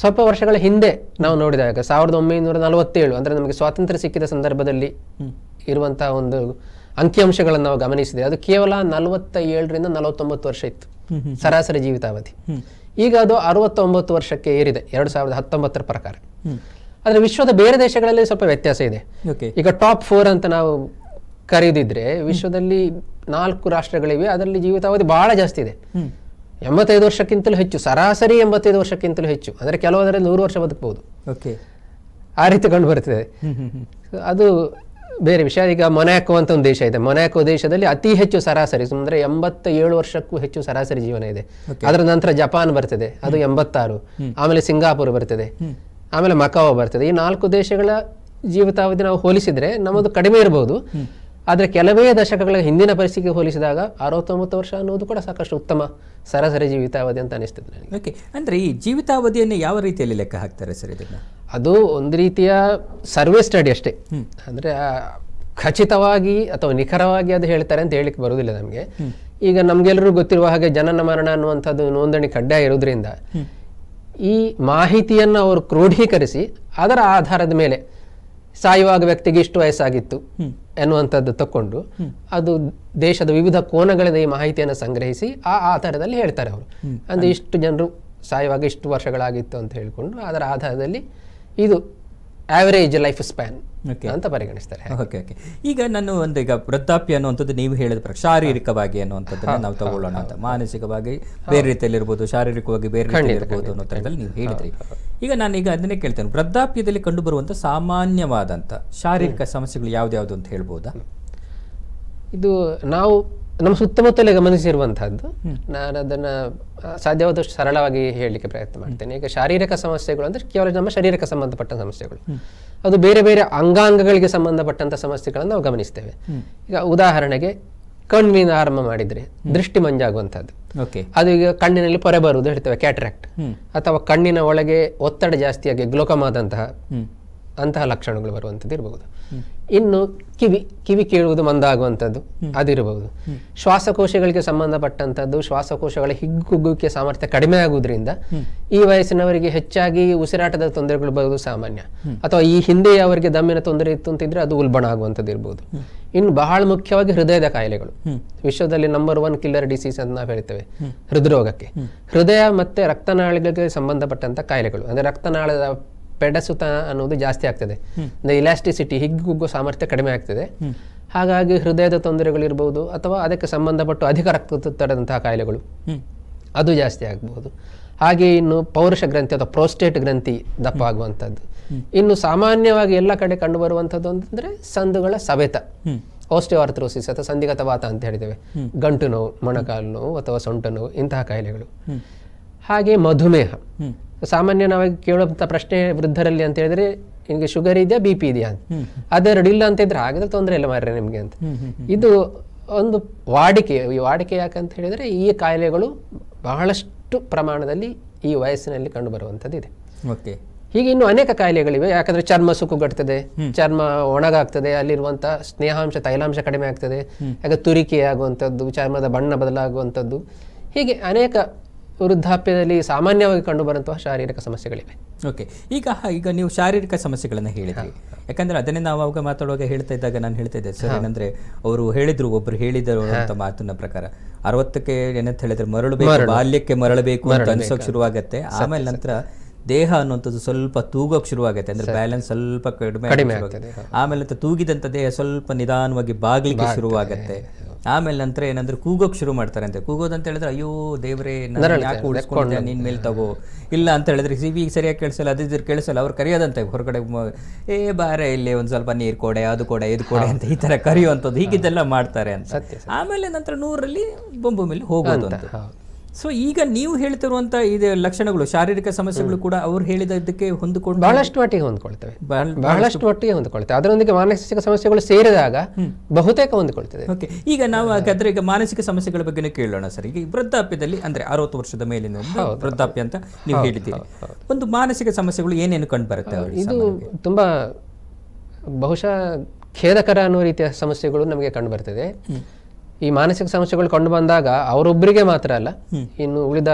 ಸ್ವಲ್ಪ ವರ್ಷಗಳ ಹಿಂದೆ ನಾವು ನೋಡಿದಾಗ ಸಾವಿರದ ಒಂಬೈನೂರ ನಲವತ್ತೇಳು ಅಂದ್ರೆ ನಮಗೆ ಸ್ವಾತಂತ್ರ್ಯ ಸಿಕ್ಕಿದ ಸಂದರ್ಭದಲ್ಲಿ ಇರುವಂತಹ ಒಂದು ಅಂಕಿಅಂಶಗಳನ್ನು ನಾವು ಗಮನಿಸಿದೆ ಅದು ಕೇವಲ ನಲವತ್ತ ಏಳರಿಂದ ನಲವತ್ತೊಂಬತ್ತು ವರ್ಷ ಇತ್ತು ಸರಾಸರಿ ಜೀವಿತಾವಧಿ ಈಗ ಅದು ಅರವತ್ತೊಂಬತ್ತು ವರ್ಷಕ್ಕೆ ಏರಿದೆ ಎರಡು ಸಾವಿರದ ಹತ್ತೊಂಬತ್ತರ ಪ್ರಕಾರ ಆದರೆ ವಿಶ್ವದ ಬೇರೆ ದೇಶಗಳಲ್ಲಿ ಸ್ವಲ್ಪ ವ್ಯತ್ಯಾಸ ಇದೆ ಈಗ ಟಾಪ್ ಫೋರ್ ಅಂತ ನಾವು ಕರೆಯದಿದ್ರೆ ವಿಶ್ವದಲ್ಲಿ ನಾಲ್ಕು ರಾಷ್ಟ್ರಗಳಿವೆ ಅದರಲ್ಲಿ ಜೀವಿತಾವಧಿ ಬಹಳ ಜಾಸ್ತಿ ಇದೆ ಎಂಬತ್ತೈದು ವರ್ಷಕ್ಕಿಂತಲೂ ಹೆಚ್ಚು ಸರಾಸರಿ ಎಂಬತ್ತೈದು ವರ್ಷಕ್ಕಿಂತಲೂ ಹೆಚ್ಚು ಅಂದರೆ ಕೆಲವೊಂದರಲ್ಲಿ ನೂರು ವರ್ಷ ಬದುಕಬಹುದು ಆ ರೀತಿ ಕಂಡು ಬರ್ತದೆ ಅದು ಬೇರೆ ವಿಷಯ ಈಗ ಮೊನ್ಯಾಕೋ ಅಂತ ಒಂದು ದೇಶ ಇದೆ ಮೊನ್ಯಾಕೋ ದೇಶದಲ್ಲಿ ಅತಿ ಹೆಚ್ಚು ಸರಾಸರಿ ಅಂದರೆ ಎಂಬತ್ತ ಏಳು ವರ್ಷಕ್ಕೂ ಹೆಚ್ಚು ಸರಾಸರಿ ಜೀವನ ಇದೆ ಅದರ ನಂತರ ಜಪಾನ್ ಬರ್ತದೆ ಅದು ಎಂಬತ್ತಾರು ಆಮೇಲೆ ಸಿಂಗಾಪುರ್ ಬರ್ತದೆ ಆಮೇಲೆ ಮಕಾವೋ ಬರ್ತದೆ ಈ ನಾಲ್ಕು ದೇಶಗಳ ಜೀವಿತಾವಧಿ ನಾವು ಹೋಲಿಸಿದ್ರೆ ನಮ್ಮದು ಕಡಿಮೆ ಇರಬಹುದು ಆದರೆ ಕೆಲವೇ ದಶಕಗಳ ಹಿಂದಿನ ಪರಿಸ್ಥಿತಿಗೆ ಹೋಲಿಸಿದಾಗ ಅರವತ್ತೊಂಬತ್ತು ವರ್ಷ ಅನ್ನೋದು ಕೂಡ ಸಾಕಷ್ಟು ಉತ್ತಮ ಸರಾಸರಿ ಜೀವಿತಾವಧಿ ಅಂತ ಅನಿಸ್ತದೆ ಓಕೆ ಈ ಜೀವಿತಾವಧಿಯನ್ನು ಯಾವ ರೀತಿಯಲ್ಲಿ ಲೆಕ್ಕ ಹಾಕ್ತಾರೆ ಸರ್ ಇದನ್ನು ಅದು ಒಂದು ರೀತಿಯ ಸರ್ವೆ ಸ್ಟಡಿ ಅಷ್ಟೇ ಅಂದರೆ ಖಚಿತವಾಗಿ ಅಥವಾ ನಿಖರವಾಗಿ ಅದು ಹೇಳ್ತಾರೆ ಅಂತ ಹೇಳಿಕ್ಕೆ ಬರುವುದಿಲ್ಲ ನಮಗೆ ಈಗ ನಮಗೆಲ್ಲರೂ ಗೊತ್ತಿರುವ ಹಾಗೆ ಜನನ ಮರಣ ಅನ್ನುವಂಥದ್ದು ನೋಂದಣಿ ಕಡ್ಡಾಯ ಇರೋದ್ರಿಂದ ಈ ಮಾಹಿತಿಯನ್ನು ಅವರು ಕ್ರೋಢೀಕರಿಸಿ ಅದರ ಆಧಾರದ ಮೇಲೆ ಸಾಯುವಾಗ ವ್ಯಕ್ತಿಗೆ ಇಷ್ಟು ವಯಸ್ಸಾಗಿತ್ತು ಎನ್ನುವಂಥದ್ದು ತಕ್ಕೊಂಡು ಅದು ದೇಶದ ವಿವಿಧ ಕೋನಗಳಿಂದ ಈ ಮಾಹಿತಿಯನ್ನು ಸಂಗ್ರಹಿಸಿ ಆ ಆಧಾರದಲ್ಲಿ ಹೇಳ್ತಾರೆ ಅವರು ಅಂದರೆ ಇಷ್ಟು ಜನರು ಸಾಯುವಾಗ ಇಷ್ಟು ವರ್ಷಗಳಾಗಿತ್ತು ಅಂತ ಹೇಳಿಕೊಂಡು ಅದರ ಆಧಾರದಲ್ಲಿ ಇದು ಆವರೇಜ್ ಲೈಫ್ ಸ್ಪ್ಯಾನ್ ಅಂತ ಪರಿಗಣಿಸ್ತಾರೆ ಓಕೆ ಓಕೆ ಈಗ ನಾನು ಒಂದು ಈಗ ವೃದ್ಧಾಪ್ಯ ಅನ್ನುವಂಥದ್ದು ನೀವು ಹೇಳಿದ ಪ್ರಕಾರ ಶಾರೀರಿಕವಾಗಿ ಅನ್ನುವಂಥದ್ದನ್ನು ನಾವು ತಗೊಳ್ಳೋಣ ಅಂತ ಮಾನಸಿಕವಾಗಿ ಬೇರೆ ರೀತಿಯಲ್ಲಿ ಇರ್ಬೋದು ಶಾರೀರಿಕವಾಗಿ ಬೇರೆ ರೀತಿಯಲ್ಲಿ ಇರ್ಬೋದು ಅನ್ನೋ ನೀವು ಹೇಳಿದ್ರಿ ಈಗ ನಾನು ಈಗ ಅದನ್ನೇ ಕೇಳ್ತೇನೆ ವೃದ್ಧಾಪ್ಯದಲ್ಲಿ ಕಂಡುಬರುವಂಥ ಸಾಮಾನ್ಯವಾದಂಥ ಶಾರೀರಿಕ ಸಮಸ್ಯೆಗಳು ಯಾವ್ದು ಅಂತ ಹೇಳ್ಬೋದಾ ಇದು ನಾವು ನಮ್ಮ ಸುತ್ತಮುತ್ತಲೇ ಗಮನಿಸಿರುವಂತಹದ್ದು ನಾನು ಅದನ್ನು ಸಾಧ್ಯವಾದಷ್ಟು ಸರಳವಾಗಿ ಹೇಳಲಿಕ್ಕೆ ಪ್ರಯತ್ನ ಮಾಡ್ತೇನೆ ಈಗ ಶಾರೀರಿಕ ಸಮಸ್ಯೆಗಳು ಅಂದ್ರೆ ಕೇವಲ ನಮ್ಮ ಶರೀರಕ್ಕೆ ಸಂಬಂಧಪಟ್ಟ ಸಮಸ್ಯೆಗಳು ಅದು ಬೇರೆ ಬೇರೆ ಅಂಗಾಂಗಗಳಿಗೆ ಸಂಬಂಧಪಟ್ಟಂಥ ಸಮಸ್ಯೆಗಳನ್ನು ನಾವು ಗಮನಿಸ್ತೇವೆ ಈಗ ಉದಾಹರಣೆಗೆ ಕಣ್ಣಿನ ಆರಂಭ ಮಾಡಿದ್ರೆ ದೃಷ್ಟಿ ಮಂಜಾಗುವಂತಹದ್ದು ಅದು ಈಗ ಕಣ್ಣಿನಲ್ಲಿ ಪೊರೆ ಬರುವುದು ಹೇಳ್ತೇವೆ ಕ್ಯಾಟ್ರಾಕ್ಟ್ ಅಥವಾ ಕಣ್ಣಿನ ಒಳಗೆ ಒತ್ತಡ ಜಾಸ್ತಿಯಾಗಿ ಆದಂತಹ ಅಂತಹ ಲಕ್ಷಣಗಳು ಬರುವಂಥದ್ದು ಇರಬಹುದು ಇನ್ನು ಕಿವಿ ಕಿವಿ ಕೇಳುವುದು ಮಂದಾಗುವಂಥದ್ದು ಅದಿರಬಹುದು ಶ್ವಾಸಕೋಶಗಳಿಗೆ ಸಂಬಂಧಪಟ್ಟಂಥದ್ದು ಶ್ವಾಸಕೋಶಗಳ ಹಿಗ್ಗುಗ್ಗುಕ್ಕೆ ಸಾಮರ್ಥ್ಯ ಕಡಿಮೆ ಆಗುವುದರಿಂದ ಈ ವಯಸ್ಸಿನವರಿಗೆ ಹೆಚ್ಚಾಗಿ ಉಸಿರಾಟದ ತೊಂದರೆಗಳು ಬರುವುದು ಸಾಮಾನ್ಯ ಅಥವಾ ಈ ಹಿಂದೆ ಅವರಿಗೆ ದಮ್ಮಿನ ತೊಂದರೆ ಇತ್ತು ಅಂತಿದ್ರೆ ಅದು ಉಲ್ಬಣ ಆಗುವಂಥದ್ದು ಇರಬಹುದು ಇನ್ನು ಬಹಳ ಮುಖ್ಯವಾಗಿ ಹೃದಯದ ಕಾಯಿಲೆಗಳು ವಿಶ್ವದಲ್ಲಿ ನಂಬರ್ ಒನ್ ಕಿಲ್ಲರ್ ಡಿಸೀಸ್ ಅಂತ ನಾವು ಹೇಳ್ತೇವೆ ಹೃದ್ರೋಗಕ್ಕೆ ಹೃದಯ ಮತ್ತೆ ರಕ್ತನಾಳಗಳಿಗೆ ಸಂಬಂಧಪಟ್ಟಂತ ಕಾಯಿಲೆಗಳು ಅಂದ್ರೆ ರಕ್ತನಾಳದ ಪೆಡಸುತ ಅನ್ನೋದು ಜಾಸ್ತಿ ಆಗ್ತದೆ ಅಂದರೆ ಇಲಾಸ್ಟಿಸಿಟಿ ಹಿಗ್ಗುಗ್ಗು ಸಾಮರ್ಥ್ಯ ಕಡಿಮೆ ಆಗ್ತದೆ ಹಾಗಾಗಿ ಹೃದಯದ ತೊಂದರೆಗಳಿರ್ಬೋದು ಅಥವಾ ಅದಕ್ಕೆ ಸಂಬಂಧಪಟ್ಟು ಅಧಿಕ ರಕ್ತದಂತಹ ಕಾಯಿಲೆಗಳು ಅದು ಜಾಸ್ತಿ ಆಗ್ಬೋದು ಹಾಗೆ ಇನ್ನು ಪೌರುಷ ಗ್ರಂಥಿ ಅಥವಾ ಪ್ರೋಸ್ಟೇಟ್ ಗ್ರಂಥಿ ದಪ್ಪ ಆಗುವಂಥದ್ದು ಇನ್ನು ಸಾಮಾನ್ಯವಾಗಿ ಎಲ್ಲ ಕಡೆ ಕಂಡುಬರುವಂಥದ್ದು ಅಂತಂದ್ರೆ ಸಂದುಗಳ ಸವೆತ ಆರ್ಥ್ರೋಸಿಸ್ ಅಥವಾ ವಾತ ಅಂತ ಹೇಳಿದ್ದೇವೆ ಗಂಟು ನೋವು ಮೊಣಕಾಲು ನೋವು ಅಥವಾ ಸೊಂಟ ನೋವು ಇಂತಹ ಕಾಯಿಲೆಗಳು ಹಾಗೆ ಮಧುಮೇಹ ಸಾಮಾನ್ಯ ನಾವಾಗಿ ಕೇಳುವಂಥ ಪ್ರಶ್ನೆ ವೃದ್ಧರಲ್ಲಿ ಅಂತ ಹೇಳಿದ್ರೆ ನಿಮಗೆ ಶುಗರ್ ಇದೆಯಾ ಬಿ ಪಿ ಇದೆಯಾ ಅಂತ ಅದೆರಡು ಇಲ್ಲ ಅಂತ ಇದ್ರೆ ಆಗದೆ ತೊಂದರೆ ಇಲ್ಲ ಮಾರ್ರೆ ನಿಮಗೆ ಅಂತ ಇದು ಒಂದು ವಾಡಿಕೆ ಈ ವಾಡಿಕೆ ಯಾಕಂತ ಹೇಳಿದರೆ ಈ ಕಾಯಿಲೆಗಳು ಬಹಳಷ್ಟು ಪ್ರಮಾಣದಲ್ಲಿ ಈ ವಯಸ್ಸಿನಲ್ಲಿ ಕಂಡು ಬರುವಂಥದ್ದು ಇದೆ ಓಕೆ ಹೀಗೆ ಇನ್ನು ಅನೇಕ ಕಾಯಿಲೆಗಳಿವೆ ಯಾಕಂದ್ರೆ ಚರ್ಮ ಕಟ್ತದೆ ಚರ್ಮ ಒಣಗಾಗ್ತದೆ ಅಲ್ಲಿರುವಂಥ ಸ್ನೇಹಾಂಶ ತೈಲಾಂಶ ಕಡಿಮೆ ಆಗ್ತದೆ ಯಾಕಂದ್ರೆ ತುರಿಕೆ ಆಗುವಂಥದ್ದು ಚರ್ಮದ ಬಣ್ಣ ಬದಲಾಗುವಂಥದ್ದು ಹೀಗೆ ಅನೇಕ ವೃದ್ಧಾಪ್ಯದಲ್ಲಿ ಸಾಮಾನ್ಯವಾಗಿ ಕಂಡುಬರುವಂತಹ ಶಾರೀರಿಕ ಸಮಸ್ಯೆಗಳಿವೆ ಓಕೆ ಈಗ ಈಗ ನೀವು ಶಾರೀರಿಕ ಸಮಸ್ಯೆಗಳನ್ನು ಹೇಳಿದ್ರಿ ಯಾಕಂದ್ರೆ ಅದನ್ನೇ ನಾವು ಅವಾಗ ಮಾತಾಡುವಾಗ ಹೇಳ್ತಾ ಇದ್ದಾಗ ನಾನು ಹೇಳ್ತಾ ಇದ್ದೆ ಸರ್ ಏನಂದ್ರೆ ಅವರು ಹೇಳಿದ್ರು ಒಬ್ರು ಹೇಳಿದರು ಅಂತ ಮಾತಿನ ಪ್ರಕಾರ ಅರವತ್ತಕ್ಕೆ ಏನಂತ ಹೇಳಿದ್ರೆ ಮರಳಬೇಕು ಬಾಲ್ಯಕ್ಕೆ ಮರಳಬೇಕು ಅಂತ ಅನ್ಸೋಕ್ ಶುರುವಾಗತ್ತೆ ಆಮೇಲೆ ನಂತರ ದೇಹ ಅನ್ನುವಂಥದ್ದು ಸ್ವಲ್ಪ ತೂಗೋಕ್ ಶುರುವಾಗುತ್ತೆ ಅಂದ್ರೆ ಬ್ಯಾಲೆನ್ಸ್ ಸ್ವಲ್ಪ ಕಡಿಮೆ ಆಮೇಲೆ ತೂಗಿದಂತ ದೇಹ ಸ್ವಲ್ಪ ನಿಧಾನವಾಗಿ ಬಾಗ್ಲಿಕ್ಕೆ ಶುರುವಾಗತ್ತೆ ಆಮೇಲೆ ನಂತರ ಏನಂದ್ರೆ ಕೂಗೋಕ್ ಶುರು ಮಾಡ್ತಾರೆ ಅಂತ ಕೂಗೋದು ಅಂತ ಹೇಳಿದ್ರೆ ಅಯ್ಯೋ ದೇವ್ರೆ ಯಾಕೆ ನಿನ್ ಮೇಲೆ ತಗೋ ಇಲ್ಲ ಅಂತ ಹೇಳಿದ್ರೆ ಸಿವಿ ಸರಿಯಾಗಿ ಕೇಳಿಸಲ್ಲ ಅದಿದ್ರೆ ಕೇಳಿಸಲ್ಲ ಅವ್ರು ಕರೆಯೋದಂತೆ ಹೊರಗಡೆ ಏ ಬಾರೆ ಇಲ್ಲಿ ಒಂದ್ ಸ್ವಲ್ಪ ನೀರ್ ಕೊಡೆ ಅದು ಕೊಡೆ ಇದು ಕೊಡೆ ಅಂತ ಈ ತರ ಕರೆಯುವಂಥದ್ದು ಹೀಗಿದ್ದೆಲ್ಲ ಮಾಡ್ತಾರೆ ಅಂತ ಆಮೇಲೆ ನಂತರ ನೂರಲ್ಲಿ ಬೊಂಬು ಮೇಲೆ ಹೋಗೋದು ಅಂತ ಸೊ ಈಗ ನೀವು ಹೇಳ್ತಿರುವಂತ ಇದೆ ಲಕ್ಷಣಗಳು ಶಾರೀರಿಕ ಸಮಸ್ಯೆಗಳು ಕೂಡ ಅವ್ರು ಹೇಳಿದಕ್ಕೆ ಹೊಂದಿಕೊಂಡು ಬಹಳಷ್ಟು ಮಟ್ಟಿಗೆ ಹೊಂದ್ಕೊಳ್ತವೆ ಬಹಳಷ್ಟು ಮಟ್ಟಿಗೆ ಹೊಂದ್ಕೊಳ್ತವೆ ಅದರೊಂದಿಗೆ ಮಾನಸಿಕ ಸಮಸ್ಯೆಗಳು ಸೇರಿದಾಗ ಬಹುತೇಕ ಹೊಂದಿಕೊಳ್ತದೆ ಓಕೆ ಈಗ ನಾವು ಹಾಗಾದ್ರೆ ಈಗ ಮಾನಸಿಕ ಸಮಸ್ಯೆಗಳ ಬಗ್ಗೆ ಕೇಳೋಣ ಸರ್ ಈಗ ವೃದ್ಧಾಪ್ಯದಲ್ಲಿ ಅಂದ್ರೆ ಅರವತ್ತು ವರ್ಷದ ಮೇಲಿನ ವೃದ್ಧಾಪ್ಯ ಅಂತ ನೀವು ಹೇಳಿದ್ದೀರಿ ಒಂದು ಮಾನಸಿಕ ಸಮಸ್ಯೆಗಳು ಏನೇನು ಕಂಡು ಬರುತ್ತೆ ಇದು ತುಂಬಾ ಬಹುಶಃ ಖೇದಕರ ಅನ್ನೋ ರೀತಿಯ ಸಮಸ್ಯೆಗಳು ನಮಗೆ ಕಂಡು ಬರ್ತದೆ ಈ ಮಾನಸಿಕ ಸಮಸ್ಯೆಗಳು ಕಂಡು ಬಂದಾಗ ಅವರೊಬ್ಬರಿಗೆ ಮಾತ್ರ ಅಲ್ಲ ಇನ್ನು ಉಳಿದ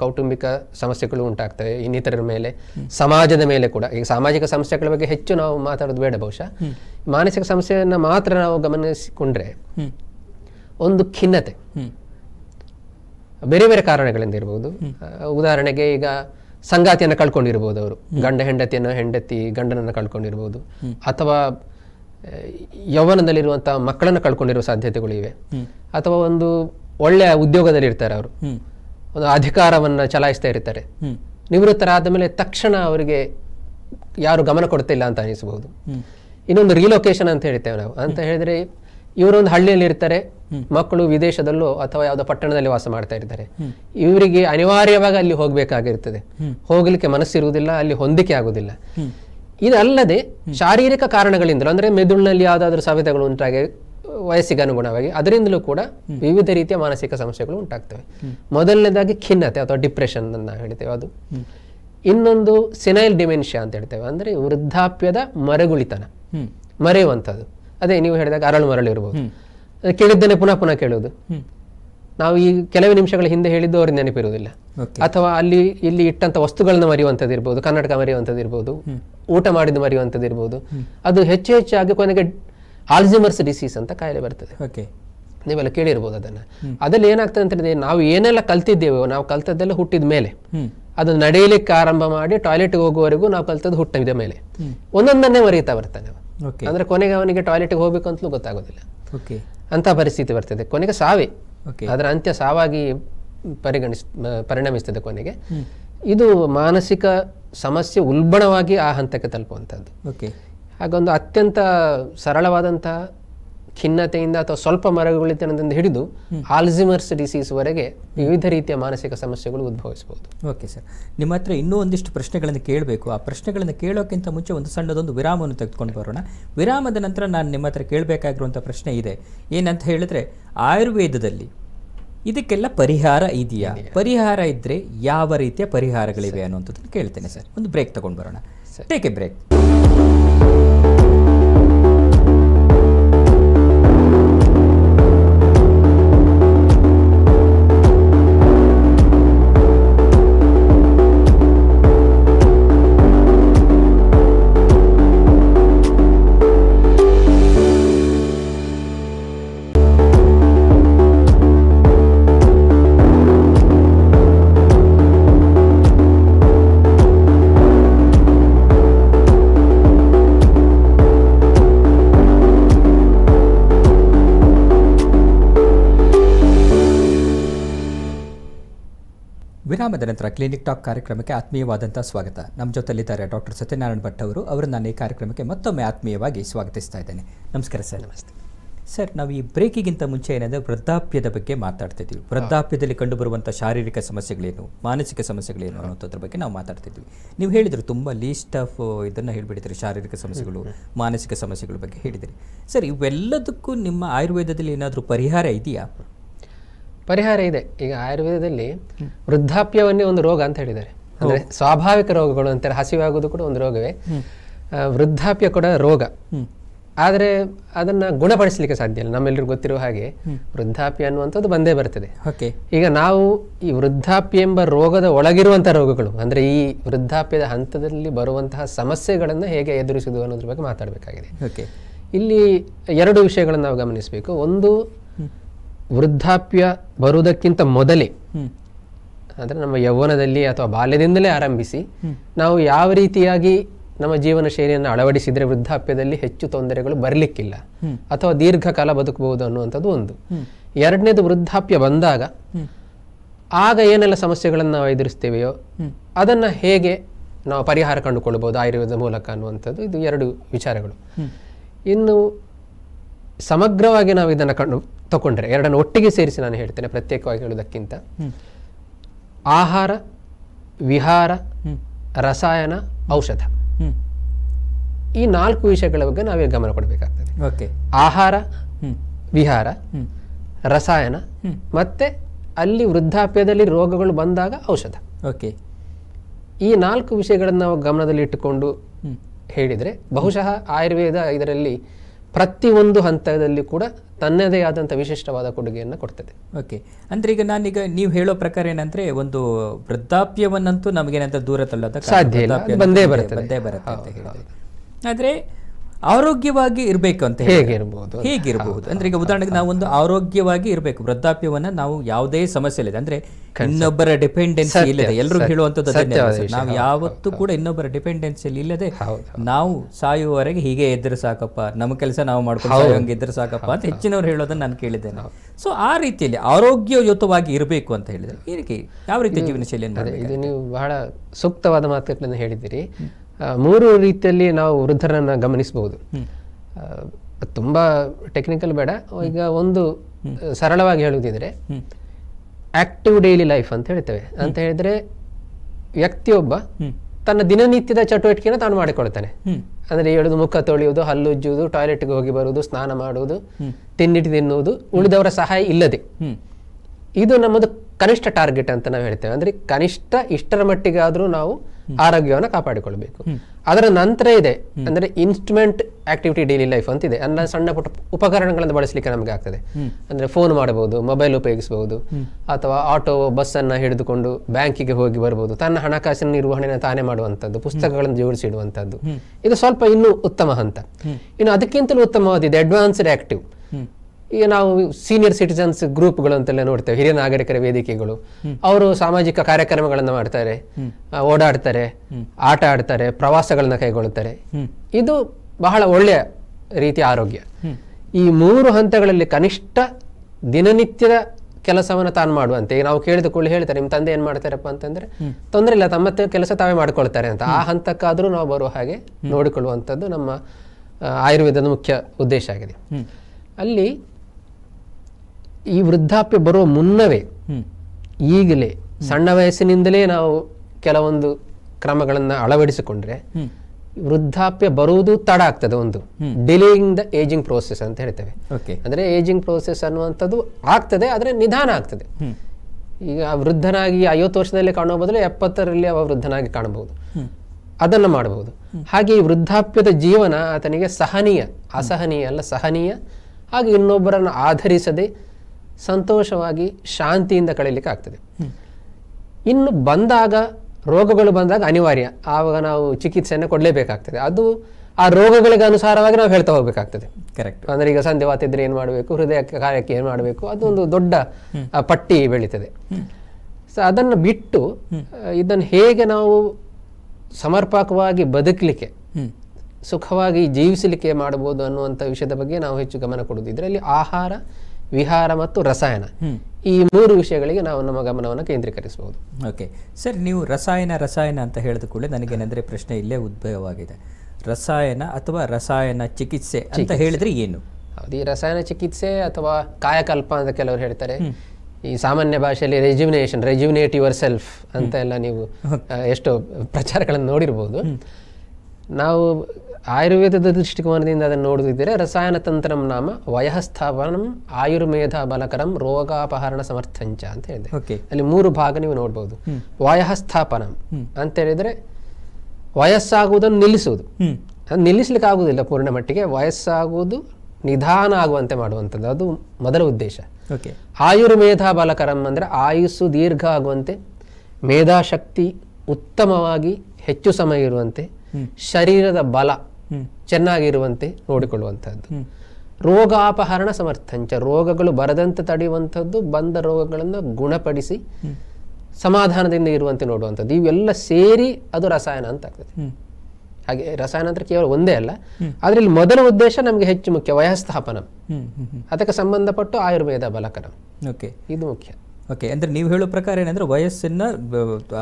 ಕೌಟುಂಬಿಕ ಸಮಸ್ಯೆಗಳು ಉಂಟಾಗ್ತವೆ ಇನ್ನಿತರರ ಮೇಲೆ ಸಮಾಜದ ಮೇಲೆ ಕೂಡ ಈಗ ಸಾಮಾಜಿಕ ಸಮಸ್ಯೆಗಳ ಬಗ್ಗೆ ಹೆಚ್ಚು ನಾವು ಮಾತಾಡೋದು ಬೇಡ ಬಹುಶಃ ಮಾನಸಿಕ ಸಮಸ್ಯೆಯನ್ನ ಮಾತ್ರ ನಾವು ಗಮನಿಸಿಕೊಂಡ್ರೆ ಒಂದು ಖಿನ್ನತೆ ಬೇರೆ ಬೇರೆ ಕಾರಣಗಳಿಂದ ಇರಬಹುದು ಉದಾಹರಣೆಗೆ ಈಗ ಸಂಗಾತಿಯನ್ನು ಕಳ್ಕೊಂಡಿರಬಹುದು ಅವರು ಗಂಡ ಹೆಂಡತಿಯನ್ನು ಹೆಂಡತಿ ಗಂಡನನ್ನು ಕಳ್ಕೊಂಡಿರಬಹುದು ಅಥವಾ ಯೌವನದಲ್ಲಿರುವಂತಹ ಮಕ್ಕಳನ್ನು ಸಾಧ್ಯತೆಗಳು ಇವೆ ಅಥವಾ ಒಂದು ಒಳ್ಳೆಯ ಉದ್ಯೋಗದಲ್ಲಿ ಇರ್ತಾರೆ ಅವರು ಒಂದು ಅಧಿಕಾರವನ್ನು ಚಲಾಯಿಸ್ತಾ ಇರ್ತಾರೆ ನಿವೃತ್ತರಾದ ಮೇಲೆ ತಕ್ಷಣ ಅವರಿಗೆ ಯಾರು ಗಮನ ಕೊಡ್ತಿಲ್ಲ ಅಂತ ಅನಿಸಬಹುದು ಇನ್ನೊಂದು ರಿಲೊಕೇಶನ್ ಅಂತ ಹೇಳ್ತೇವೆ ನಾವು ಅಂತ ಹೇಳಿದ್ರೆ ಇವರೊಂದು ಹಳ್ಳಿಯಲ್ಲಿ ಇರ್ತಾರೆ ಮಕ್ಕಳು ವಿದೇಶದಲ್ಲೋ ಅಥವಾ ಯಾವುದೋ ಪಟ್ಟಣದಲ್ಲಿ ವಾಸ ಮಾಡ್ತಾ ಇರ್ತಾರೆ ಇವರಿಗೆ ಅನಿವಾರ್ಯವಾಗಿ ಅಲ್ಲಿ ಹೋಗಬೇಕಾಗಿರ್ತದೆ ಹೋಗ್ಲಿಕ್ಕೆ ಮನಸ್ಸಿರುವುದಿಲ್ಲ ಅಲ್ಲಿ ಹೊಂದಿಕೆ ಆಗುದಿಲ್ಲ ಇದಲ್ಲದೆ ಶಾರೀರಿಕ ಕಾರಣಗಳಿಂದಲೂ ಅಂದ್ರೆ ಮೆದುಳಿನಲ್ಲಿ ಯಾವುದಾದ್ರೂ ಸವೆತಗಳು ಉಂಟಾಗಿ ವಯಸ್ಸಿಗೆ ಅನುಗುಣವಾಗಿ ಅದರಿಂದಲೂ ಕೂಡ ವಿವಿಧ ರೀತಿಯ ಮಾನಸಿಕ ಸಮಸ್ಯೆಗಳು ಉಂಟಾಗ್ತವೆ ಮೊದಲನೇದಾಗಿ ಖಿನ್ನತೆ ಅಥವಾ ಡಿಪ್ರೆಷನ್ ಅನ್ನ ಹೇಳ್ತೇವೆ ಅದು ಇನ್ನೊಂದು ಸಿನೈಲ್ ಡಿಮೆನ್ಷಿಯಾ ಅಂತ ಹೇಳ್ತೇವೆ ಅಂದ್ರೆ ವೃದ್ಧಾಪ್ಯದ ಮರಗುಳಿತನ ಮರೆಯುವಂಥದ್ದು ಅದೇ ನೀವು ಹೇಳಿದಾಗ ಅರಳು ಮರಳು ಇರಬಹುದು ಕೇಳಿದ್ದನ್ನೇ ಪುನಃ ಪುನಃ ಕೇಳುವುದು ನಾವು ಈ ಕೆಲವೇ ನಿಮಿಷಗಳ ಹಿಂದೆ ಹೇಳಿದ್ದು ಅವ್ರಿಗೆ ನೆನಪಿರುವುದಿಲ್ಲ ಅಥವಾ ಅಲ್ಲಿ ಇಲ್ಲಿ ಇಟ್ಟಂತ ವಸ್ತುಗಳನ್ನ ಮರೆಯುವಂತದ್ದು ಇರ್ಬೋದು ಕನ್ನಡಕ ಮರೆಯುವಂಥದ್ದು ಇರ್ಬೋದು ಊಟ ಮಾಡಿದ ಮರೆಯುವಂಥದ್ದು ಇರ್ಬೋದು ಅದು ಹೆಚ್ಚು ಹೆಚ್ಚಾಗಿ ಕೊನೆಗೆ ಆಲ್ಜಿಮರ್ಸ್ ಡಿಸೀಸ್ ಅಂತ ಕಾಯಿಲೆ ಬರ್ತದೆ ಓಕೆ ನೀವೆಲ್ಲ ಕೇಳಿರ್ಬೋದು ಅದನ್ನು ಅದರಲ್ಲಿ ಏನಾಗ್ತದೆ ಹೇಳಿದ್ರೆ ನಾವು ಏನೆಲ್ಲ ಕಲ್ತಿದ್ದೇವೆ ನಾವು ಕಲ್ತದ್ದೆಲ್ಲ ಹುಟ್ಟಿದ ಮೇಲೆ ಅದು ನಡೆಯಲಿಕ್ಕೆ ಆರಂಭ ಮಾಡಿ ಟಾಯ್ಲೆಟ್ಗೆ ಹೋಗುವವರೆಗೂ ನಾವು ಕಲ್ತದ್ದು ಹುಟ್ಟಿದ ಮೇಲೆ ಒಂದೊಂದನ್ನೇ ಮರೆಯುತ್ತಾ ಬರ್ತಾನೆ ಅಂದ್ರೆ ಕೊನೆಗೆ ಅವನಿಗೆ ಟಾಯ್ಲೆಟ್ಗೆ ಹೋಗ್ಬೇಕು ಅಂತಲೂ ಗೊತ್ತಾಗೋದಿಲ್ಲ ಅಂತ ಪರಿಸ್ಥಿತಿ ಬರ್ತದೆ ಕೊನೆಗೆ ಸಾವೇ ಅದರ ಅಂತ್ಯ ಸಾವಾಗಿ ಪರಿಗಣಿಸ್ ಪರಿಣಮಿಸ್ತದೆ ಕೊನೆಗೆ ಇದು ಮಾನಸಿಕ ಸಮಸ್ಯೆ ಉಲ್ಬಣವಾಗಿ ಆ ಹಂತಕ್ಕೆ ತಲುಪುವಂಥದ್ದು ಓಕೆ ಹಾಗೊಂದು ಅತ್ಯಂತ ಸರಳವಾದಂತಹ ಖಿನ್ನತೆಯಿಂದ ಅಥವಾ ಸ್ವಲ್ಪ ಮರಗಳಿತನದಿಂದ ಹಿಡಿದು ಆಲ್ಝಿಮರ್ಸ್ ಡಿಸೀಸ್ವರೆಗೆ ವಿವಿಧ ರೀತಿಯ ಮಾನಸಿಕ ಸಮಸ್ಯೆಗಳು ಉದ್ಭವಿಸಬಹುದು ಓಕೆ ಸರ್ ನಿಮ್ಮ ಹತ್ರ ಇನ್ನೂ ಒಂದಿಷ್ಟು ಪ್ರಶ್ನೆಗಳನ್ನು ಕೇಳಬೇಕು ಆ ಪ್ರಶ್ನೆಗಳನ್ನು ಕೇಳೋಕ್ಕಿಂತ ಮುಂಚೆ ಒಂದು ಸಣ್ಣದೊಂದು ವಿರಾಮವನ್ನು ತೆಗೆದುಕೊಂಡು ಬರೋಣ ವಿರಾಮದ ನಂತರ ನಾನು ನಿಮ್ಮ ಹತ್ರ ಕೇಳಬೇಕಾಗಿರುವಂಥ ಪ್ರಶ್ನೆ ಇದೆ ಏನಂತ ಹೇಳಿದ್ರೆ ಆಯುರ್ವೇದದಲ್ಲಿ ಇದಕ್ಕೆಲ್ಲ ಪರಿಹಾರ ಇದೆಯಾ ಪರಿಹಾರ ಇದ್ರೆ ಯಾವ ರೀತಿಯ ಪರಿಹಾರಗಳಿವೆ ಅನ್ನುವಂಥದ್ದನ್ನು ಕೇಳ್ತೇನೆ ಸರ್ ಒಂದು ಬ್ರೇಕ್ ತಗೊಂಡು ಬರೋಣ ಟೇಕ್ ಎ ಬ್ರೇಕ್ ನಂತರ ಕ್ಲಿನಿಕ್ ಟಾಕ್ ಕಾರ್ಯಕ್ರಮಕ್ಕೆ ಆತ್ಮೀಯವಾದಂಥ ಸ್ವಾಗತ ನಮ್ಮ ಜೊತೆಲಿದ್ದಾರೆ ಡಾಕ್ಟರ್ ಸತ್ಯನಾರಾಯಣ ಭಟ್ ಅವರು ಅವರು ನಾನು ಈ ಕಾರ್ಯಕ್ರಮಕ್ಕೆ ಮತ್ತೊಮ್ಮೆ ಆತ್ಮೀಯವಾಗಿ ಸ್ವಾಗತಿಸ್ತಾ ಇದ್ದೇನೆ ನಮಸ್ಕಾರ ಸರ್ ನಮಸ್ತೆ ಸರ್ ನಾವು ಈ ಬ್ರೇಕಿಗಿಂತ ಮುಂಚೆ ಏನಂದ್ರೆ ವೃದ್ಧಾಪ್ಯದ ಬಗ್ಗೆ ಮಾತಾಡ್ತಿದ್ವಿ ವೃದ್ಧಾಪ್ಯದಲ್ಲಿ ಕಂಡುಬರುವಂಥ ಶಾರೀರಿಕ ಸಮಸ್ಯೆಗಳೇನು ಮಾನಸಿಕ ಸಮಸ್ಯೆಗಳೇನು ಅನ್ನೋದ್ರ ಬಗ್ಗೆ ನಾವು ಮಾತಾಡ್ತಿದ್ವಿ ನೀವು ಹೇಳಿದ್ರು ತುಂಬ ಲೀಸ್ಟ್ ಆಫ್ ಇದನ್ನು ಹೇಳಿಬಿಡಿದ್ರಿ ಶಾರೀರಿಕ ಸಮಸ್ಯೆಗಳು ಮಾನಸಿಕ ಸಮಸ್ಯೆಗಳ ಬಗ್ಗೆ ಹೇಳಿದಿರಿ ಸರ್ ಇವೆಲ್ಲದಕ್ಕೂ ನಿಮ್ಮ ಆಯುರ್ವೇದದಲ್ಲಿ ಏನಾದರೂ ಪರಿಹಾರ ಇದೆಯಾ ಪರಿಹಾರ ಇದೆ ಈಗ ಆಯುರ್ವೇದದಲ್ಲಿ ವೃದ್ಧಾಪ್ಯವನ್ನೇ ಒಂದು ರೋಗ ಅಂತ ಹೇಳಿದ್ದಾರೆ ಅಂದ್ರೆ ಸ್ವಾಭಾವಿಕ ರೋಗಗಳು ಅಂತಾರೆ ಹಸಿವಾಗುವುದು ಕೂಡ ಒಂದು ರೋಗವೇ ವೃದ್ಧಾಪ್ಯ ಕೂಡ ರೋಗ ಆದರೆ ಅದನ್ನ ಗುಣಪಡಿಸಲಿಕ್ಕೆ ಸಾಧ್ಯ ಇಲ್ಲ ನಮ್ಮೆಲ್ಲರಿಗೂ ಗೊತ್ತಿರುವ ಹಾಗೆ ವೃದ್ಧಾಪ್ಯ ಅನ್ನುವಂಥದ್ದು ಬಂದೇ ಬರ್ತದೆ ಈಗ ನಾವು ಈ ವೃದ್ಧಾಪ್ಯ ಎಂಬ ರೋಗದ ಒಳಗಿರುವಂತಹ ರೋಗಗಳು ಅಂದ್ರೆ ಈ ವೃದ್ಧಾಪ್ಯದ ಹಂತದಲ್ಲಿ ಬರುವಂತಹ ಸಮಸ್ಯೆಗಳನ್ನು ಹೇಗೆ ಎದುರಿಸುವುದು ಅನ್ನೋದ್ರ ಬಗ್ಗೆ ಮಾತಾಡಬೇಕಾಗಿದೆ ಇಲ್ಲಿ ಎರಡು ವಿಷಯಗಳನ್ನು ನಾವು ಗಮನಿಸಬೇಕು ಒಂದು ವೃದ್ಧಾಪ್ಯ ಬರುವುದಕ್ಕಿಂತ ಮೊದಲೇ ಅಂದ್ರೆ ನಮ್ಮ ಯೌವನದಲ್ಲಿ ಅಥವಾ ಬಾಲ್ಯದಿಂದಲೇ ಆರಂಭಿಸಿ ನಾವು ಯಾವ ರೀತಿಯಾಗಿ ನಮ್ಮ ಜೀವನ ಶೈಲಿಯನ್ನು ಅಳವಡಿಸಿದ್ರೆ ವೃದ್ಧಾಪ್ಯದಲ್ಲಿ ಹೆಚ್ಚು ತೊಂದರೆಗಳು ಬರಲಿಕ್ಕಿಲ್ಲ ಅಥವಾ ದೀರ್ಘಕಾಲ ಬದುಕಬಹುದು ಅನ್ನುವಂಥದ್ದು ಒಂದು ಎರಡನೇದು ವೃದ್ಧಾಪ್ಯ ಬಂದಾಗ ಆಗ ಏನೆಲ್ಲ ಸಮಸ್ಯೆಗಳನ್ನು ನಾವು ಎದುರಿಸ್ತೇವೆಯೋ ಅದನ್ನು ಹೇಗೆ ನಾವು ಪರಿಹಾರ ಕಂಡುಕೊಳ್ಳಬಹುದು ಆಯುರ್ವೇದ ಮೂಲಕ ಅನ್ನುವಂಥದ್ದು ಇದು ಎರಡು ವಿಚಾರಗಳು ಇನ್ನು ಸಮಗ್ರವಾಗಿ ನಾವು ಇದನ್ನು ಕಂಡು ತಗೊಂಡ್ರೆ ಎರಡನ್ನು ಒಟ್ಟಿಗೆ ಸೇರಿಸಿ ನಾನು ಹೇಳ್ತೇನೆ ಪ್ರತ್ಯೇಕವಾಗಿ ಹೇಳುವುದಕ್ಕಿಂತ ಆಹಾರ ವಿಹಾರ ರಸಾಯನ ಔಷಧ ಈ ನಾಲ್ಕು ವಿಷಯಗಳ ಬಗ್ಗೆ ನಾವೇ ಗಮನ ಕೊಡಬೇಕಾಗ್ತದೆ ಓಕೆ ಆಹಾರ ವಿಹಾರ ರಸಾಯನ ಮತ್ತೆ ಅಲ್ಲಿ ವೃದ್ಧಾಪ್ಯದಲ್ಲಿ ರೋಗಗಳು ಬಂದಾಗ ಔಷಧ ಓಕೆ ಈ ನಾಲ್ಕು ವಿಷಯಗಳನ್ನು ನಾವು ಗಮನದಲ್ಲಿ ಇಟ್ಟುಕೊಂಡು ಹೇಳಿದರೆ ಬಹುಶಃ ಆಯುರ್ವೇದ ಇದರಲ್ಲಿ ಪ್ರತಿ ಒಂದು ಹಂತದಲ್ಲಿ ಕೂಡ ತನ್ನದೇ ಆದಂಥ ವಿಶಿಷ್ಟವಾದ ಕೊಡುಗೆಯನ್ನು ಕೊಡ್ತದೆ ಓಕೆ ಅಂದ್ರೆ ಈಗ ನಾನೀಗ ನೀವು ಹೇಳೋ ಪ್ರಕಾರ ಏನಂದ್ರೆ ಒಂದು ವೃದ್ಧಾಪ್ಯವನ್ನಂತೂ ನಮಗೇನಂತ ದೂರ ತಳ್ಳೋದಕ್ಕೆ ಸಾಧ್ಯ ಬಂದೇ ಬರುತ್ತೆ ಬಂದೇ ಬರುತ್ತೆ ಅಂತ ಆದರೆ ಆರೋಗ್ಯವಾಗಿ ಇರಬೇಕು ಅಂತ ಹೇಗಿರಬಹುದು ಹೇಗಿರಬಹುದು ಅಂದ್ರೆ ಈಗ ಉದಾಹರಣೆಗೆ ನಾವು ಒಂದು ಆರೋಗ್ಯವಾಗಿ ಇರಬೇಕು ವೃದ್ಧಾಪ್ಯವನ್ನ ನಾವು ಯಾವುದೇ ಸಮಸ್ಯೆ ಇಲ್ಲ ಅಂದ್ರೆ ಇನ್ನೊಬ್ಬರ ಡಿಪೆಂಡೆನ್ಸಿ ಇಲ್ಲದೆ ಎಲ್ಲರೂ ಹೇಳುವಂತದ್ದು ನಾವು ಯಾವತ್ತೂ ಕೂಡ ಇನ್ನೊಬ್ಬರ ಡಿಪೆಂಡೆನ್ಸಿ ಇಲ್ಲದೆ ನಾವು ಸಾಯುವವರೆಗೆ ಹೀಗೆ ಇದ್ರೆ ಸಾಕಪ್ಪ ನಮ್ಮ ಕೆಲಸ ನಾವು ಮಾಡ್ಕೊಂಡು ಹಂಗೆ ಇದ್ರೆ ಸಾಕಪ್ಪ ಅಂತ ಹೆಚ್ಚಿನವ್ರು ಹೇಳೋದನ್ನ ನಾನು ಕೇಳಿದ್ದೇನೆ ಸೊ ಆ ರೀತಿಯಲ್ಲಿ ಆರೋಗ್ಯಯುತವಾಗಿ ಇರಬೇಕು ಅಂತ ಹೇಳಿದ್ರೆ ಯಾವ ರೀತಿ ಜೀವನ ಶೈಲಿ ಇದು ನೀವು ಬಹಳ ಸೂಕ್ತವಾದ ಮಾತುಗಳನ್ನು ಹೇಳಿದಿರಿ ಮೂರು ರೀತಿಯಲ್ಲಿ ನಾವು ವೃದ್ಧರನ್ನು ಗಮನಿಸಬಹುದು ತುಂಬಾ ಟೆಕ್ನಿಕಲ್ ಬೇಡ ಈಗ ಒಂದು ಸರಳವಾಗಿ ಹೇಳುವುದಿದ್ರೆ ಆಕ್ಟಿವ್ ಡೈಲಿ ಲೈಫ್ ಅಂತ ಹೇಳ್ತೇವೆ ಅಂತ ಹೇಳಿದ್ರೆ ವ್ಯಕ್ತಿಯೊಬ್ಬ ತನ್ನ ದಿನನಿತ್ಯದ ಚಟುವಟಿಕೆಯನ್ನು ತಾನು ಮಾಡಿಕೊಳ್ತಾನೆ ಅಂದ್ರೆ ಹೇಳುದು ಮುಖ ತೊಳೆಯುವುದು ಹಲ್ಲುಜ್ಜುವುದು ಟಾಯ್ಲೆಟ್ಗೆ ಹೋಗಿ ಬರುವುದು ಸ್ನಾನ ಮಾಡುವುದು ತಿನ್ನಿಟ್ಟು ತಿನ್ನುವುದು ಉಳಿದವರ ಸಹಾಯ ಇಲ್ಲದೆ ಇದು ನಮ್ಮದು ಕನಿಷ್ಠ ಟಾರ್ಗೆಟ್ ಅಂತ ನಾವು ಹೇಳ್ತೇವೆ ಅಂದ್ರೆ ಕನಿಷ್ಠ ಇಷ್ಟರ ಮಟ್ಟಿಗಾದರೂ ನಾವು ಆರೋಗ್ಯವನ್ನು ಕಾಪಾಡಿಕೊಳ್ಬೇಕು ಅದರ ನಂತರ ಇದೆ ಅಂದ್ರೆ ಇನ್ಸ್ಟ್ರುಮೆಂಟ್ ಆಕ್ಟಿವಿಟಿ ಡೈಲಿ ಲೈಫ್ ಅಂತ ಇದೆ ಅಂದ್ರೆ ಸಣ್ಣ ಪುಟ್ಟ ಉಪಕರಣಗಳನ್ನು ಬಳಸಲಿಕ್ಕೆ ನಮಗೆ ಆಗ್ತದೆ ಅಂದ್ರೆ ಫೋನ್ ಮಾಡಬಹುದು ಮೊಬೈಲ್ ಉಪಯೋಗಿಸಬಹುದು ಅಥವಾ ಆಟೋ ಬಸ್ ಅನ್ನ ಹಿಡಿದುಕೊಂಡು ಬ್ಯಾಂಕಿಗೆ ಹೋಗಿ ಬರಬಹುದು ತನ್ನ ಹಣಕಾಸಿನ ನಿರ್ವಹಣೆಯನ್ನು ತಾನೇ ಮಾಡುವಂತದ್ದು ಪುಸ್ತಕಗಳನ್ನು ಜೋಡಿಸಿಡುವಂತದ್ದು ಇದು ಸ್ವಲ್ಪ ಇನ್ನೂ ಉತ್ತಮ ಹಂತ ಇನ್ನು ಅದಕ್ಕಿಂತಲೂ ಉತ್ತಮವಾದ ಅಡ್ವಾನ್ಸ್ಡ್ ಆಕ್ಟಿವ್ ಈಗ ನಾವು ಸೀನಿಯರ್ ಸಿಟಿಜನ್ಸ್ ಗ್ರೂಪ್ಗಳು ಅಂತೆಲ್ಲ ನೋಡ್ತೇವೆ ಹಿರಿಯ ನಾಗರಿಕರ ವೇದಿಕೆಗಳು ಅವರು ಸಾಮಾಜಿಕ ಕಾರ್ಯಕ್ರಮಗಳನ್ನು ಮಾಡ್ತಾರೆ ಓಡಾಡ್ತಾರೆ ಆಟ ಆಡ್ತಾರೆ ಪ್ರವಾಸಗಳನ್ನ ಕೈಗೊಳ್ಳುತ್ತಾರೆ ಇದು ಬಹಳ ಒಳ್ಳೆಯ ರೀತಿಯ ಆರೋಗ್ಯ ಈ ಮೂರು ಹಂತಗಳಲ್ಲಿ ಕನಿಷ್ಠ ದಿನನಿತ್ಯದ ಕೆಲಸವನ್ನು ತಾನು ಮಾಡುವಂತೆ ಈಗ ನಾವು ಕೇಳಿದುಕೊಳ್ಳಿ ಹೇಳ್ತಾರೆ ನಿಮ್ಮ ತಂದೆ ಏನ್ ಮಾಡ್ತಾರಪ್ಪ ಅಂತಂದ್ರೆ ತೊಂದರೆ ಇಲ್ಲ ತಮ್ಮ ಕೆಲಸ ತಾವೇ ಮಾಡ್ಕೊಳ್ತಾರೆ ಅಂತ ಆ ಹಂತಕ್ಕಾದರೂ ನಾವು ಬರುವ ಹಾಗೆ ನೋಡಿಕೊಳ್ಳುವಂಥದ್ದು ನಮ್ಮ ಆಯುರ್ವೇದದ ಮುಖ್ಯ ಉದ್ದೇಶ ಆಗಿದೆ ಅಲ್ಲಿ ಈ ವೃದ್ಧಾಪ್ಯ ಬರುವ ಮುನ್ನವೇ ಈಗಲೇ ಸಣ್ಣ ವಯಸ್ಸಿನಿಂದಲೇ ನಾವು ಕೆಲವೊಂದು ಕ್ರಮಗಳನ್ನು ಅಳವಡಿಸಿಕೊಂಡ್ರೆ ವೃದ್ಧಾಪ್ಯ ಬರುವುದು ತಡ ಆಗ್ತದೆ ಒಂದು ಡಿಲೇಯಿಂಗ್ ದ ಏಜಿಂಗ್ ಪ್ರೋಸೆಸ್ ಅಂತ ಹೇಳ್ತೇವೆ ಅಂದ್ರೆ ಏಜಿಂಗ್ ಪ್ರೋಸೆಸ್ ಅನ್ನುವಂಥದ್ದು ಆಗ್ತದೆ ಆದರೆ ನಿಧಾನ ಆಗ್ತದೆ ಈಗ ವೃದ್ಧನಾಗಿ ಐವತ್ತು ವರ್ಷದಲ್ಲಿ ಕಾಣುವ ಬದಲು ಎಪ್ಪತ್ತರಲ್ಲಿ ಅವ ವೃದ್ಧನಾಗಿ ಕಾಣಬಹುದು ಅದನ್ನು ಮಾಡಬಹುದು ಹಾಗೆ ಈ ವೃದ್ಧಾಪ್ಯದ ಜೀವನ ಆತನಿಗೆ ಸಹನೀಯ ಅಸಹನೀಯ ಅಲ್ಲ ಸಹನೀಯ ಹಾಗೆ ಇನ್ನೊಬ್ಬರನ್ನು ಆಧರಿಸದೆ ಸಂತೋಷವಾಗಿ ಶಾಂತಿಯಿಂದ ಕಳೀಲಿಕ್ಕೆ ಆಗ್ತದೆ ಇನ್ನು ಬಂದಾಗ ರೋಗಗಳು ಬಂದಾಗ ಅನಿವಾರ್ಯ ಆವಾಗ ನಾವು ಚಿಕಿತ್ಸೆಯನ್ನು ಕೊಡಲೇಬೇಕಾಗ್ತದೆ ಅದು ಆ ರೋಗಗಳಿಗೆ ಅನುಸಾರವಾಗಿ ನಾವು ಹೇಳ್ತಾ ಹೋಗಬೇಕಾಗ್ತದೆ ಕರೆಕ್ಟ್ ಅಂದರೆ ಈಗ ವಾತಿದ್ರೆ ಏನು ಮಾಡಬೇಕು ಹೃದಯ ಕಾರ್ಯಕ್ಕೆ ಏನು ಮಾಡಬೇಕು ಅದೊಂದು ದೊಡ್ಡ ಪಟ್ಟಿ ಬೆಳೀತದೆ ಸೊ ಅದನ್ನು ಬಿಟ್ಟು ಇದನ್ನು ಹೇಗೆ ನಾವು ಸಮರ್ಪಕವಾಗಿ ಬದುಕಲಿಕ್ಕೆ ಸುಖವಾಗಿ ಜೀವಿಸಲಿಕ್ಕೆ ಮಾಡಬಹುದು ಅನ್ನುವಂಥ ವಿಷಯದ ಬಗ್ಗೆ ನಾವು ಹೆಚ್ಚು ಗಮನ ಕೊಡೋದು ಇದರಲ್ಲಿ ಆಹಾರ ವಿಹಾರ ಮತ್ತು ರಸಾಯನ ಈ ಮೂರು ವಿಷಯಗಳಿಗೆ ನಾವು ನಮ್ಮ ಗಮನವನ್ನು ಕೇಂದ್ರೀಕರಿಸಬಹುದು ಓಕೆ ಸರ್ ನೀವು ರಸಾಯನ ರಸಾಯನ ಅಂತ ಹೇಳಿದ ಕೂಡಲೇ ನನಗೇನೆಂದರೆ ಪ್ರಶ್ನೆ ಇಲ್ಲೇ ಉದ್ಭವವಾಗಿದೆ ರಸಾಯನ ಅಥವಾ ರಸಾಯನ ಚಿಕಿತ್ಸೆ ಅಂತ ಹೇಳಿದ್ರೆ ಏನು ಹೌದು ಈ ರಸಾಯನ ಚಿಕಿತ್ಸೆ ಅಥವಾ ಕಾಯಕಲ್ಪ ಅಂತ ಕೆಲವರು ಹೇಳ್ತಾರೆ ಈ ಸಾಮಾನ್ಯ ಭಾಷೆಯಲ್ಲಿ ರೆಜ್ಯುಮಿನೇಷನ್ ರೆಜ್ಯುಮಿನೇಟ್ ಯುವರ್ ಸೆಲ್ಫ್ ಅಂತ ಎಲ್ಲ ನೀವು ಎಷ್ಟೋ ಪ್ರಚಾರಗಳನ್ನು ನೋಡಿರ್ಬೋದು ನಾವು ಆಯುರ್ವೇದದ ದೃಷ್ಟಿಕೋನದಿಂದ ಅದನ್ನು ನೋಡುತ್ತಿದ್ದರೆ ರಸಾಯನ ತಂತ್ರಂ ನಾಮ ವಯಃಸ್ಥಾಪನಂ ಆಯುರ್ವೇದ ಬಲಕರಂ ರೋಗಾಪಹರಣ ಸಮರ್ಥಂಚ ಅಂತ ಹೇಳಿದೆ ಅಲ್ಲಿ ಮೂರು ಭಾಗ ನೀವು ನೋಡಬಹುದು ವಯಃಸ್ಥಾಪನಂ ಅಂತ ಹೇಳಿದ್ರೆ ವಯಸ್ಸಾಗುವುದನ್ನು ನಿಲ್ಲಿಸುವುದು ಅದು ನಿಲ್ಲಿಸ್ಲಿಕ್ಕೆ ಆಗುವುದಿಲ್ಲ ಪೂರ್ಣ ಮಟ್ಟಿಗೆ ವಯಸ್ಸಾಗುವುದು ನಿಧಾನ ಆಗುವಂತೆ ಮಾಡುವಂಥದ್ದು ಅದು ಮೊದಲ ಉದ್ದೇಶ ಆಯುರ್ವೇದ ಬಲಕರಂ ಅಂದರೆ ಆಯುಸ್ಸು ದೀರ್ಘ ಆಗುವಂತೆ ಮೇಧಾಶಕ್ತಿ ಉತ್ತಮವಾಗಿ ಹೆಚ್ಚು ಸಮಯ ಇರುವಂತೆ ಶರೀರದ ಬಲ ಚೆನ್ನಾಗಿರುವಂತೆ ನೋಡಿಕೊಳ್ಳುವಂಥದ್ದು ರೋಗಾಪಹರಣ ಸಮರ್ಥಂಚ ರೋಗಗಳು ಬರದಂತೆ ತಡೆಯುವಂಥದ್ದು ಬಂದ ರೋಗಗಳನ್ನು ಗುಣಪಡಿಸಿ ಸಮಾಧಾನದಿಂದ ಇರುವಂತೆ ನೋಡುವಂಥದ್ದು ಇವೆಲ್ಲ ಸೇರಿ ಅದು ರಸಾಯನ ಅಂತ ಆಗ್ತದೆ ಹಾಗೆ ರಸಾಯನ ಅಂದ್ರೆ ಕೇವಲ ಒಂದೇ ಅಲ್ಲ ಅದರಲ್ಲಿ ಮೊದಲ ಉದ್ದೇಶ ನಮಗೆ ಹೆಚ್ಚು ಮುಖ್ಯ ವಯಸ್ಥಾಪನ ಅದಕ್ಕೆ ಸಂಬಂಧಪಟ್ಟು ಆಯುರ್ವೇದ ಬಲಕರಂ ಇದು ಮುಖ್ಯ ಓಕೆ ಅಂದ್ರೆ ನೀವು ಹೇಳೋ ಪ್ರಕಾರ ಏನಂದ್ರೆ ವಯಸ್ಸಿನ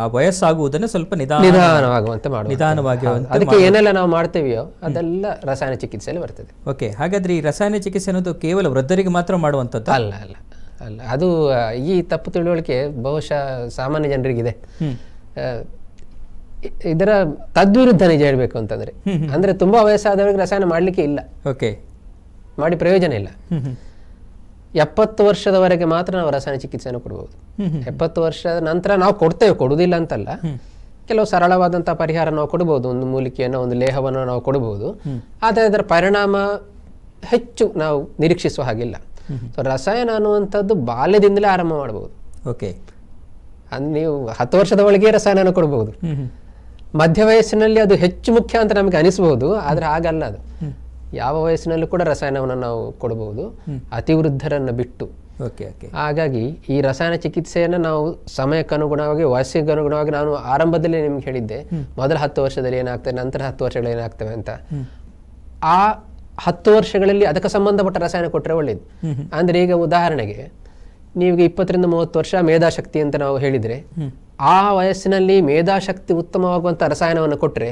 ಆ ವಯಸ್ಸಾಗುವುದನ್ನು ಸ್ವಲ್ಪ ನಿಧಾನವಾಗುವಂತೆ ನಿಧಾನವಾಗಿ ಅದಕ್ಕೆ ಏನೆಲ್ಲ ನಾವು ಮಾಡ್ತೇವೆಯೋ ಅದೆಲ್ಲ ರಸಾಯನ ಚಿಕಿತ್ಸೆಯಲ್ಲಿ ಬರ್ತದೆ ಓಕೆ ಹಾಗಾದ್ರೆ ಈ ರಸಾಯನ ಚಿಕಿತ್ಸೆ ಅನ್ನೋದು ಕೇವಲ ವೃದ್ಧರಿಗೆ ಮಾತ್ರ ಮಾಡುವಂಥದ್ದು ಅಲ್ಲ ಅಲ್ಲ ಅಲ್ಲ ಅದು ಈ ತಪ್ಪು ತಿಳುವಳಿಕೆ ಬಹುಶಃ ಸಾಮಾನ್ಯ ಜನರಿಗಿದೆ ಇದರ ತದ್ವಿರುದ್ಧ ನಿಜ ಹೇಳಬೇಕು ಅಂತಂದ್ರೆ ಅಂದ್ರೆ ತುಂಬಾ ವಯಸ್ಸಾದವರಿಗೆ ರಸಾಯನ ಮಾಡಲಿಕ್ಕೆ ಇಲ್ಲ ಓಕೆ ಮಾಡಿ ಪ್ರಯೋಜನ ಇಲ್ಲ ಎಪ್ಪತ್ತು ವರ್ಷದವರೆಗೆ ಮಾತ್ರ ನಾವು ರಸಾಯನ ಚಿಕಿತ್ಸೆಯನ್ನು ಕೊಡಬಹುದು ಎಪ್ಪತ್ತು ವರ್ಷದ ನಂತರ ನಾವು ಕೊಡ್ತೇವೆ ಕೊಡುವುದಿಲ್ಲ ಅಂತಲ್ಲ ಕೆಲವು ಸರಳವಾದಂತಹ ಪರಿಹಾರ ನಾವು ಕೊಡಬಹುದು ಒಂದು ಮೂಲಿಕೆಯನ್ನು ಒಂದು ಲೇಹವನ್ನು ನಾವು ಕೊಡಬಹುದು ಆದರೆ ಅದರ ಪರಿಣಾಮ ಹೆಚ್ಚು ನಾವು ನಿರೀಕ್ಷಿಸುವ ಹಾಗಿಲ್ಲ ಸೊ ರಸಾಯನ ಅನ್ನುವಂಥದ್ದು ಬಾಲ್ಯದಿಂದಲೇ ಆರಂಭ ಮಾಡಬಹುದು ಓಕೆ ಅಂದ್ರೆ ನೀವು ಹತ್ತು ವರ್ಷದ ಒಳಗೆ ರಸಾಯನ ಕೊಡಬಹುದು ಮಧ್ಯ ವಯಸ್ಸಿನಲ್ಲಿ ಅದು ಹೆಚ್ಚು ಮುಖ್ಯ ಅಂತ ನಮಗೆ ಅನಿಸಬಹುದು ಆದರೆ ಹಾಗಲ್ಲ ಅದು ಯಾವ ವಯಸ್ಸಿನಲ್ಲೂ ಕೂಡ ರಸಾಯನವನ್ನು ನಾವು ಕೊಡಬಹುದು ಅತಿವೃದ್ಧರನ್ನು ಬಿಟ್ಟು ಹಾಗಾಗಿ ಈ ರಸಾಯನ ಚಿಕಿತ್ಸೆಯನ್ನು ನಾವು ಸಮಯಕ್ಕನುಗುಣವಾಗಿ ವಯಸ್ಸಿಗೆ ಅನುಗುಣವಾಗಿ ನಾನು ಆರಂಭದಲ್ಲಿ ನಿಮ್ಗೆ ಹೇಳಿದ್ದೆ ಮೊದಲ ಹತ್ತು ವರ್ಷದಲ್ಲಿ ಏನಾಗ್ತದೆ ನಂತರ ಹತ್ತು ವರ್ಷಗಳು ಏನಾಗ್ತವೆ ಅಂತ ಆ ಹತ್ತು ವರ್ಷಗಳಲ್ಲಿ ಅದಕ್ಕೆ ಸಂಬಂಧಪಟ್ಟ ರಸಾಯನ ಕೊಟ್ಟರೆ ಒಳ್ಳೇದು ಅಂದ್ರೆ ಈಗ ಉದಾಹರಣೆಗೆ ನೀವು ಇಪ್ಪತ್ತರಿಂದ ಮೂವತ್ತು ವರ್ಷ ಮೇಧಾಶಕ್ತಿ ಅಂತ ನಾವು ಹೇಳಿದ್ರೆ ಆ ವಯಸ್ಸಿನಲ್ಲಿ ಮೇಧಾಶಕ್ತಿ ಉತ್ತಮವಾಗುವಂತಹ ರಸಾಯನವನ್ನು ಕೊಟ್ಟರೆ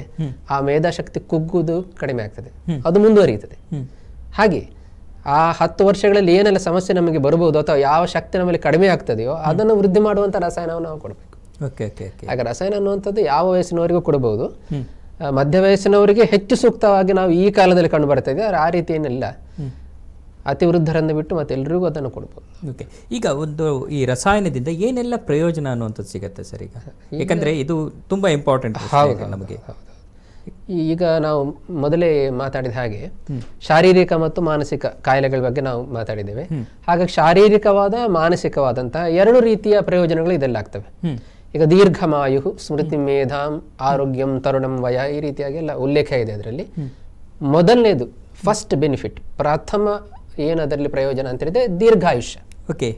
ಆ ಮೇಧಾಶಕ್ತಿ ಕುಗ್ಗುವುದು ಕಡಿಮೆ ಆಗ್ತದೆ ಅದು ಮುಂದುವರಿಯುತ್ತದೆ ಹಾಗೆ ಆ ಹತ್ತು ವರ್ಷಗಳಲ್ಲಿ ಏನೆಲ್ಲ ಸಮಸ್ಯೆ ನಮಗೆ ಬರಬಹುದು ಅಥವಾ ಯಾವ ಶಕ್ತಿ ನಮ್ಮಲ್ಲಿ ಕಡಿಮೆ ಆಗ್ತದೆಯೋ ಅದನ್ನು ವೃದ್ಧಿ ಮಾಡುವಂತ ರಸಾಯನವನ್ನು ನಾವು ಕೊಡಬೇಕು ಆಗ ರಸಾಯನ ಅನ್ನುವಂಥದ್ದು ಯಾವ ವಯಸ್ಸಿನವರಿಗೂ ಕೊಡಬಹುದು ಮಧ್ಯ ವಯಸ್ಸಿನವರಿಗೆ ಹೆಚ್ಚು ಸೂಕ್ತವಾಗಿ ನಾವು ಈ ಕಾಲದಲ್ಲಿ ಕಂಡು ಬರ್ತಾ ಇದೆ ಆ ರೀತಿ ಏನಿಲ್ಲ ಅತಿವೃದ್ಧರನ್ನು ಬಿಟ್ಟು ಮತ್ತೆ ಮತ್ತೆಲ್ಲರಿಗೂ ಅದನ್ನು ಕೊಡ್ಬೋದು ಓಕೆ ಈಗ ಒಂದು ಈ ರಸಾಯನದಿಂದ ಏನೆಲ್ಲ ಪ್ರಯೋಜನ ಅನ್ನುವಂಥದ್ದು ಸಿಗುತ್ತೆ ಸರ್ ಈಗ ಯಾಕಂದರೆ ಇದು ತುಂಬ ಇಂಪಾರ್ಟೆಂಟ್ ನಮಗೆ ಈಗ ನಾವು ಮೊದಲೇ ಮಾತಾಡಿದ ಹಾಗೆ ಶಾರೀರಿಕ ಮತ್ತು ಮಾನಸಿಕ ಕಾಯಿಲೆಗಳ ಬಗ್ಗೆ ನಾವು ಮಾತಾಡಿದ್ದೇವೆ ಹಾಗಾಗಿ ಶಾರೀರಿಕವಾದ ಮಾನಸಿಕವಾದಂತಹ ಎರಡು ರೀತಿಯ ಪ್ರಯೋಜನಗಳು ಆಗ್ತವೆ ಈಗ ದೀರ್ಘಮಾಯು ಸ್ಮೃತಿ ಮೇಧಾಂ ಆರೋಗ್ಯಂ ತರುಣಂ ವಯ ಈ ರೀತಿಯಾಗಿ ಎಲ್ಲ ಉಲ್ಲೇಖ ಇದೆ ಅದರಲ್ಲಿ ಮೊದಲನೇದು ಫಸ್ಟ್ ಬೆನಿಫಿಟ್ ಪ್ರಥಮ ಏನು ಅದರಲ್ಲಿ ಪ್ರಯೋಜನ ಅಂತ ಹೇಳಿದ್ರೆ ದೀರ್ಘಾಯುಷ್ಯ ಓಕೆ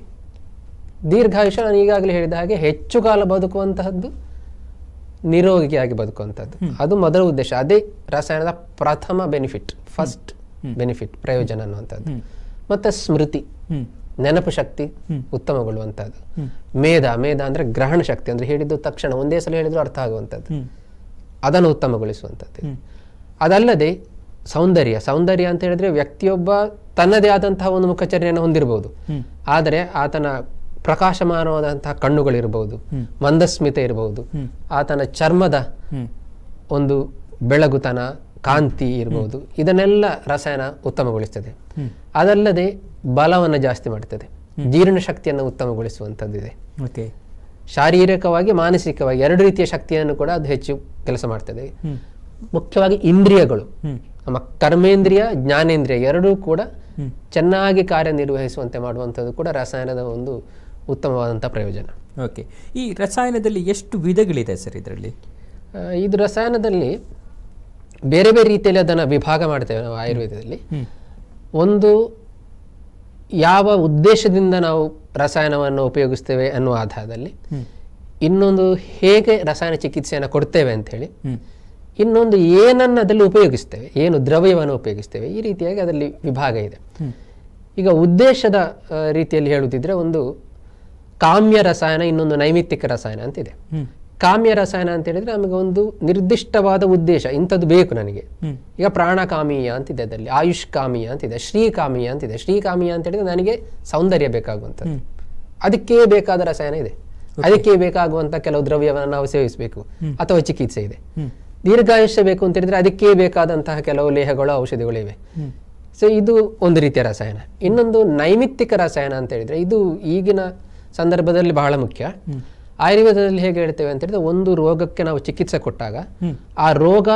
ದೀರ್ಘಾಯುಷ್ಯ ನಾನು ಈಗಾಗಲೇ ಹೇಳಿದ ಹಾಗೆ ಹೆಚ್ಚು ಕಾಲ ಬದುಕುವಂತಹದ್ದು ನಿರೋಗಿಯಾಗಿ ಬದುಕುವಂಥದ್ದು ಅದು ಮೊದಲ ಉದ್ದೇಶ ಅದೇ ರಸಾಯನದ ಪ್ರಥಮ ಬೆನಿಫಿಟ್ ಫಸ್ಟ್ ಬೆನಿಫಿಟ್ ಪ್ರಯೋಜನ ಅನ್ನುವಂಥದ್ದು ಮತ್ತು ಸ್ಮೃತಿ ನೆನಪು ಶಕ್ತಿ ಉತ್ತಮಗೊಳ್ಳುವಂಥದ್ದು ಮೇಧ ಮೇಧ ಅಂದರೆ ಗ್ರಹಣ ಶಕ್ತಿ ಅಂದರೆ ಹೇಳಿದ್ದು ತಕ್ಷಣ ಒಂದೇ ಸಲ ಹೇಳಿದ್ರು ಅರ್ಥ ಆಗುವಂಥದ್ದು ಅದನ್ನು ಉತ್ತಮಗೊಳಿಸುವಂಥದ್ದು ಅದಲ್ಲದೆ ಸೌಂದರ್ಯ ಸೌಂದರ್ಯ ಅಂತ ಹೇಳಿದ್ರೆ ವ್ಯಕ್ತಿಯೊಬ್ಬ ತನ್ನದೇ ಆದಂತಹ ಒಂದು ಮುಖಚರ್ಯೆಯನ್ನು ಹೊಂದಿರಬಹುದು ಆದರೆ ಆತನ ಪ್ರಕಾಶಮಾನವಾದಂತಹ ಕಣ್ಣುಗಳಿರಬಹುದು ಮಂದಸ್ಮಿತೆ ಇರಬಹುದು ಆತನ ಚರ್ಮದ ಒಂದು ಬೆಳಗುತನ ಕಾಂತಿ ಇರಬಹುದು ಇದನ್ನೆಲ್ಲ ರಸಾಯನ ಉತ್ತಮಗೊಳಿಸ್ತದೆ ಅದಲ್ಲದೆ ಬಲವನ್ನು ಜಾಸ್ತಿ ಮಾಡ್ತದೆ ಜೀರ್ಣ ಶಕ್ತಿಯನ್ನು ಉತ್ತಮಗೊಳಿಸುವಂಥದ್ದಿದೆ ಶಾರೀರಿಕವಾಗಿ ಮಾನಸಿಕವಾಗಿ ಎರಡು ರೀತಿಯ ಶಕ್ತಿಯನ್ನು ಕೂಡ ಅದು ಹೆಚ್ಚು ಕೆಲಸ ಮಾಡ್ತದೆ ಮುಖ್ಯವಾಗಿ ಇಂದ್ರಿಯಗಳು ನಮ್ಮ ಕರ್ಮೇಂದ್ರಿಯ ಜ್ಞಾನೇಂದ್ರಿಯ ಎರಡೂ ಕೂಡ ಚೆನ್ನಾಗಿ ಕಾರ್ಯನಿರ್ವಹಿಸುವಂತೆ ಮಾಡುವಂಥದ್ದು ಕೂಡ ರಸಾಯನದ ಒಂದು ಉತ್ತಮವಾದಂಥ ಪ್ರಯೋಜನ ಓಕೆ ಈ ರಸಾಯನದಲ್ಲಿ ಎಷ್ಟು ವಿಧಗಳಿದೆ ಸರ್ ಇದರಲ್ಲಿ ಇದು ರಸಾಯನದಲ್ಲಿ ಬೇರೆ ಬೇರೆ ರೀತಿಯಲ್ಲಿ ಅದನ್ನು ವಿಭಾಗ ಮಾಡ್ತೇವೆ ನಾವು ಆಯುರ್ವೇದದಲ್ಲಿ ಒಂದು ಯಾವ ಉದ್ದೇಶದಿಂದ ನಾವು ರಸಾಯನವನ್ನು ಉಪಯೋಗಿಸ್ತೇವೆ ಅನ್ನುವ ಆಧಾರದಲ್ಲಿ ಇನ್ನೊಂದು ಹೇಗೆ ರಸಾಯನ ಚಿಕಿತ್ಸೆಯನ್ನು ಕೊಡ್ತೇವೆ ಅಂಥೇಳಿ ಇನ್ನೊಂದು ಏನನ್ನು ಅದರಲ್ಲಿ ಉಪಯೋಗಿಸ್ತೇವೆ ಏನು ದ್ರವ್ಯವನ್ನು ಉಪಯೋಗಿಸ್ತೇವೆ ಈ ರೀತಿಯಾಗಿ ಅದರಲ್ಲಿ ವಿಭಾಗ ಇದೆ ಈಗ ಉದ್ದೇಶದ ರೀತಿಯಲ್ಲಿ ಹೇಳುತ್ತಿದ್ರೆ ಒಂದು ಕಾಮ್ಯ ರಸಾಯನ ಇನ್ನೊಂದು ನೈಮಿತ್ತಿಕ ರಸಾಯನ ಅಂತಿದೆ ಕಾಮ್ಯ ರಸಾಯನ ಅಂತ ಹೇಳಿದ್ರೆ ನಮಗೆ ಒಂದು ನಿರ್ದಿಷ್ಟವಾದ ಉದ್ದೇಶ ಇಂಥದ್ದು ಬೇಕು ನನಗೆ ಈಗ ಪ್ರಾಣಕಾಮೀಯ ಅಂತಿದೆ ಅದರಲ್ಲಿ ಆಯುಷ್ಕಾಮೀಯ ಅಂತಿದೆ ಶ್ರೀಕಾಮೀಯ ಅಂತಿದೆ ಶ್ರೀಕಾಮೀಯ ಅಂತ ಹೇಳಿದ್ರೆ ನನಗೆ ಸೌಂದರ್ಯ ಬೇಕಾಗುವಂಥದ್ದು ಅದಕ್ಕೆ ಬೇಕಾದ ರಸಾಯನ ಇದೆ ಅದಕ್ಕೆ ಬೇಕಾಗುವಂತ ಕೆಲವು ದ್ರವ್ಯವನ್ನು ನಾವು ಸೇವಿಸಬೇಕು ಅಥವಾ ಚಿಕಿತ್ಸೆ ಇದೆ ದೀರ್ಘಾಯುಷ್ಯ ಬೇಕು ಅಂತ ಹೇಳಿದ್ರೆ ಅದಕ್ಕೆ ಬೇಕಾದಂತಹ ಕೆಲವು ಲೇಹಗಳು ಔಷಧಿಗಳು ಇವೆ ಸೊ ಇದು ಒಂದು ರೀತಿಯ ರಸಾಯನ ಇನ್ನೊಂದು ನೈಮಿತ್ತಿಕ ರಸಾಯನ ಅಂತ ಹೇಳಿದ್ರೆ ಇದು ಈಗಿನ ಸಂದರ್ಭದಲ್ಲಿ ಬಹಳ ಮುಖ್ಯ ಆಯುರ್ವೇದದಲ್ಲಿ ಹೇಗೆ ಹೇಳ್ತೇವೆ ಅಂತ ಹೇಳಿದ್ರೆ ಒಂದು ರೋಗಕ್ಕೆ ನಾವು ಚಿಕಿತ್ಸೆ ಕೊಟ್ಟಾಗ ಆ ರೋಗ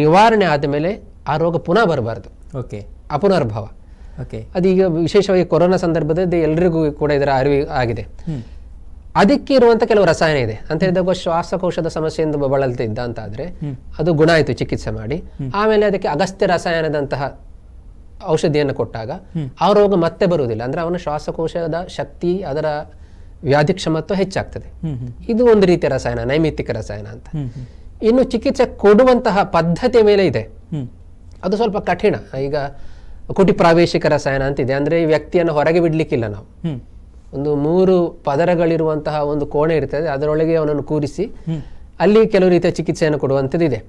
ನಿವಾರಣೆ ಆದ ಮೇಲೆ ಆ ರೋಗ ಪುನಃ ಬರಬಾರ್ದು ಓಕೆ ಅಪುನರ್ಭವ ಓಕೆ ಅದೀಗ ವಿಶೇಷವಾಗಿ ಕೊರೋನಾ ಸಂದರ್ಭದಲ್ಲಿ ಎಲ್ರಿಗೂ ಕೂಡ ಇದರ ಅರಿವು ಆಗಿದೆ ಅದಕ್ಕೆ ಇರುವಂತ ಕೆಲವು ರಸಾಯನ ಇದೆ ಅಂತ ಹೇಳಿದಾಗ ಶ್ವಾಸಕೋಶದ ಸಮಸ್ಯೆಯಿಂದ ಇದ್ದ ಅಂತ ಆದ್ರೆ ಅದು ಗುಣ ಆಯಿತು ಚಿಕಿತ್ಸೆ ಮಾಡಿ ಆಮೇಲೆ ಅದಕ್ಕೆ ಅಗಸ್ತ್ಯ ರಸಾಯನದಂತಹ ಔಷಧಿಯನ್ನು ಕೊಟ್ಟಾಗ ಆ ರೋಗ ಮತ್ತೆ ಬರುವುದಿಲ್ಲ ಅಂದ್ರೆ ಅವನ ಶ್ವಾಸಕೋಶದ ಶಕ್ತಿ ಅದರ ವ್ಯಾಧಿ ಕ್ಷಮತ್ವ ಹೆಚ್ಚಾಗ್ತದೆ ಇದು ಒಂದು ರೀತಿಯ ರಸಾಯನ ನೈಮಿತ್ತಿಕ ರಸಾಯನ ಅಂತ ಇನ್ನು ಚಿಕಿತ್ಸೆ ಕೊಡುವಂತಹ ಪದ್ಧತಿ ಮೇಲೆ ಇದೆ ಅದು ಸ್ವಲ್ಪ ಕಠಿಣ ಈಗ ಕುಟಿ ಪ್ರಾವೇಶಿಕ ರಸಾಯನ ಅಂತಿದೆ ಅಂದ್ರೆ ಈ ವ್ಯಕ್ತಿಯನ್ನು ಹೊರಗೆ ಬಿಡ್ಲಿಕ್ಕಿಲ್ಲ ನಾವು ಒಂದು ಮೂರು ಪದರಗಳಿರುವಂತಹ ಒಂದು ಕೋಣೆ ಇರ್ತದೆ ಅದರೊಳಗೆ ಅವನನ್ನು ಕೂರಿಸಿ ಅಲ್ಲಿ ಕೆಲವು ರೀತಿಯ ಚಿಕಿತ್ಸೆಯನ್ನು ಇದೆ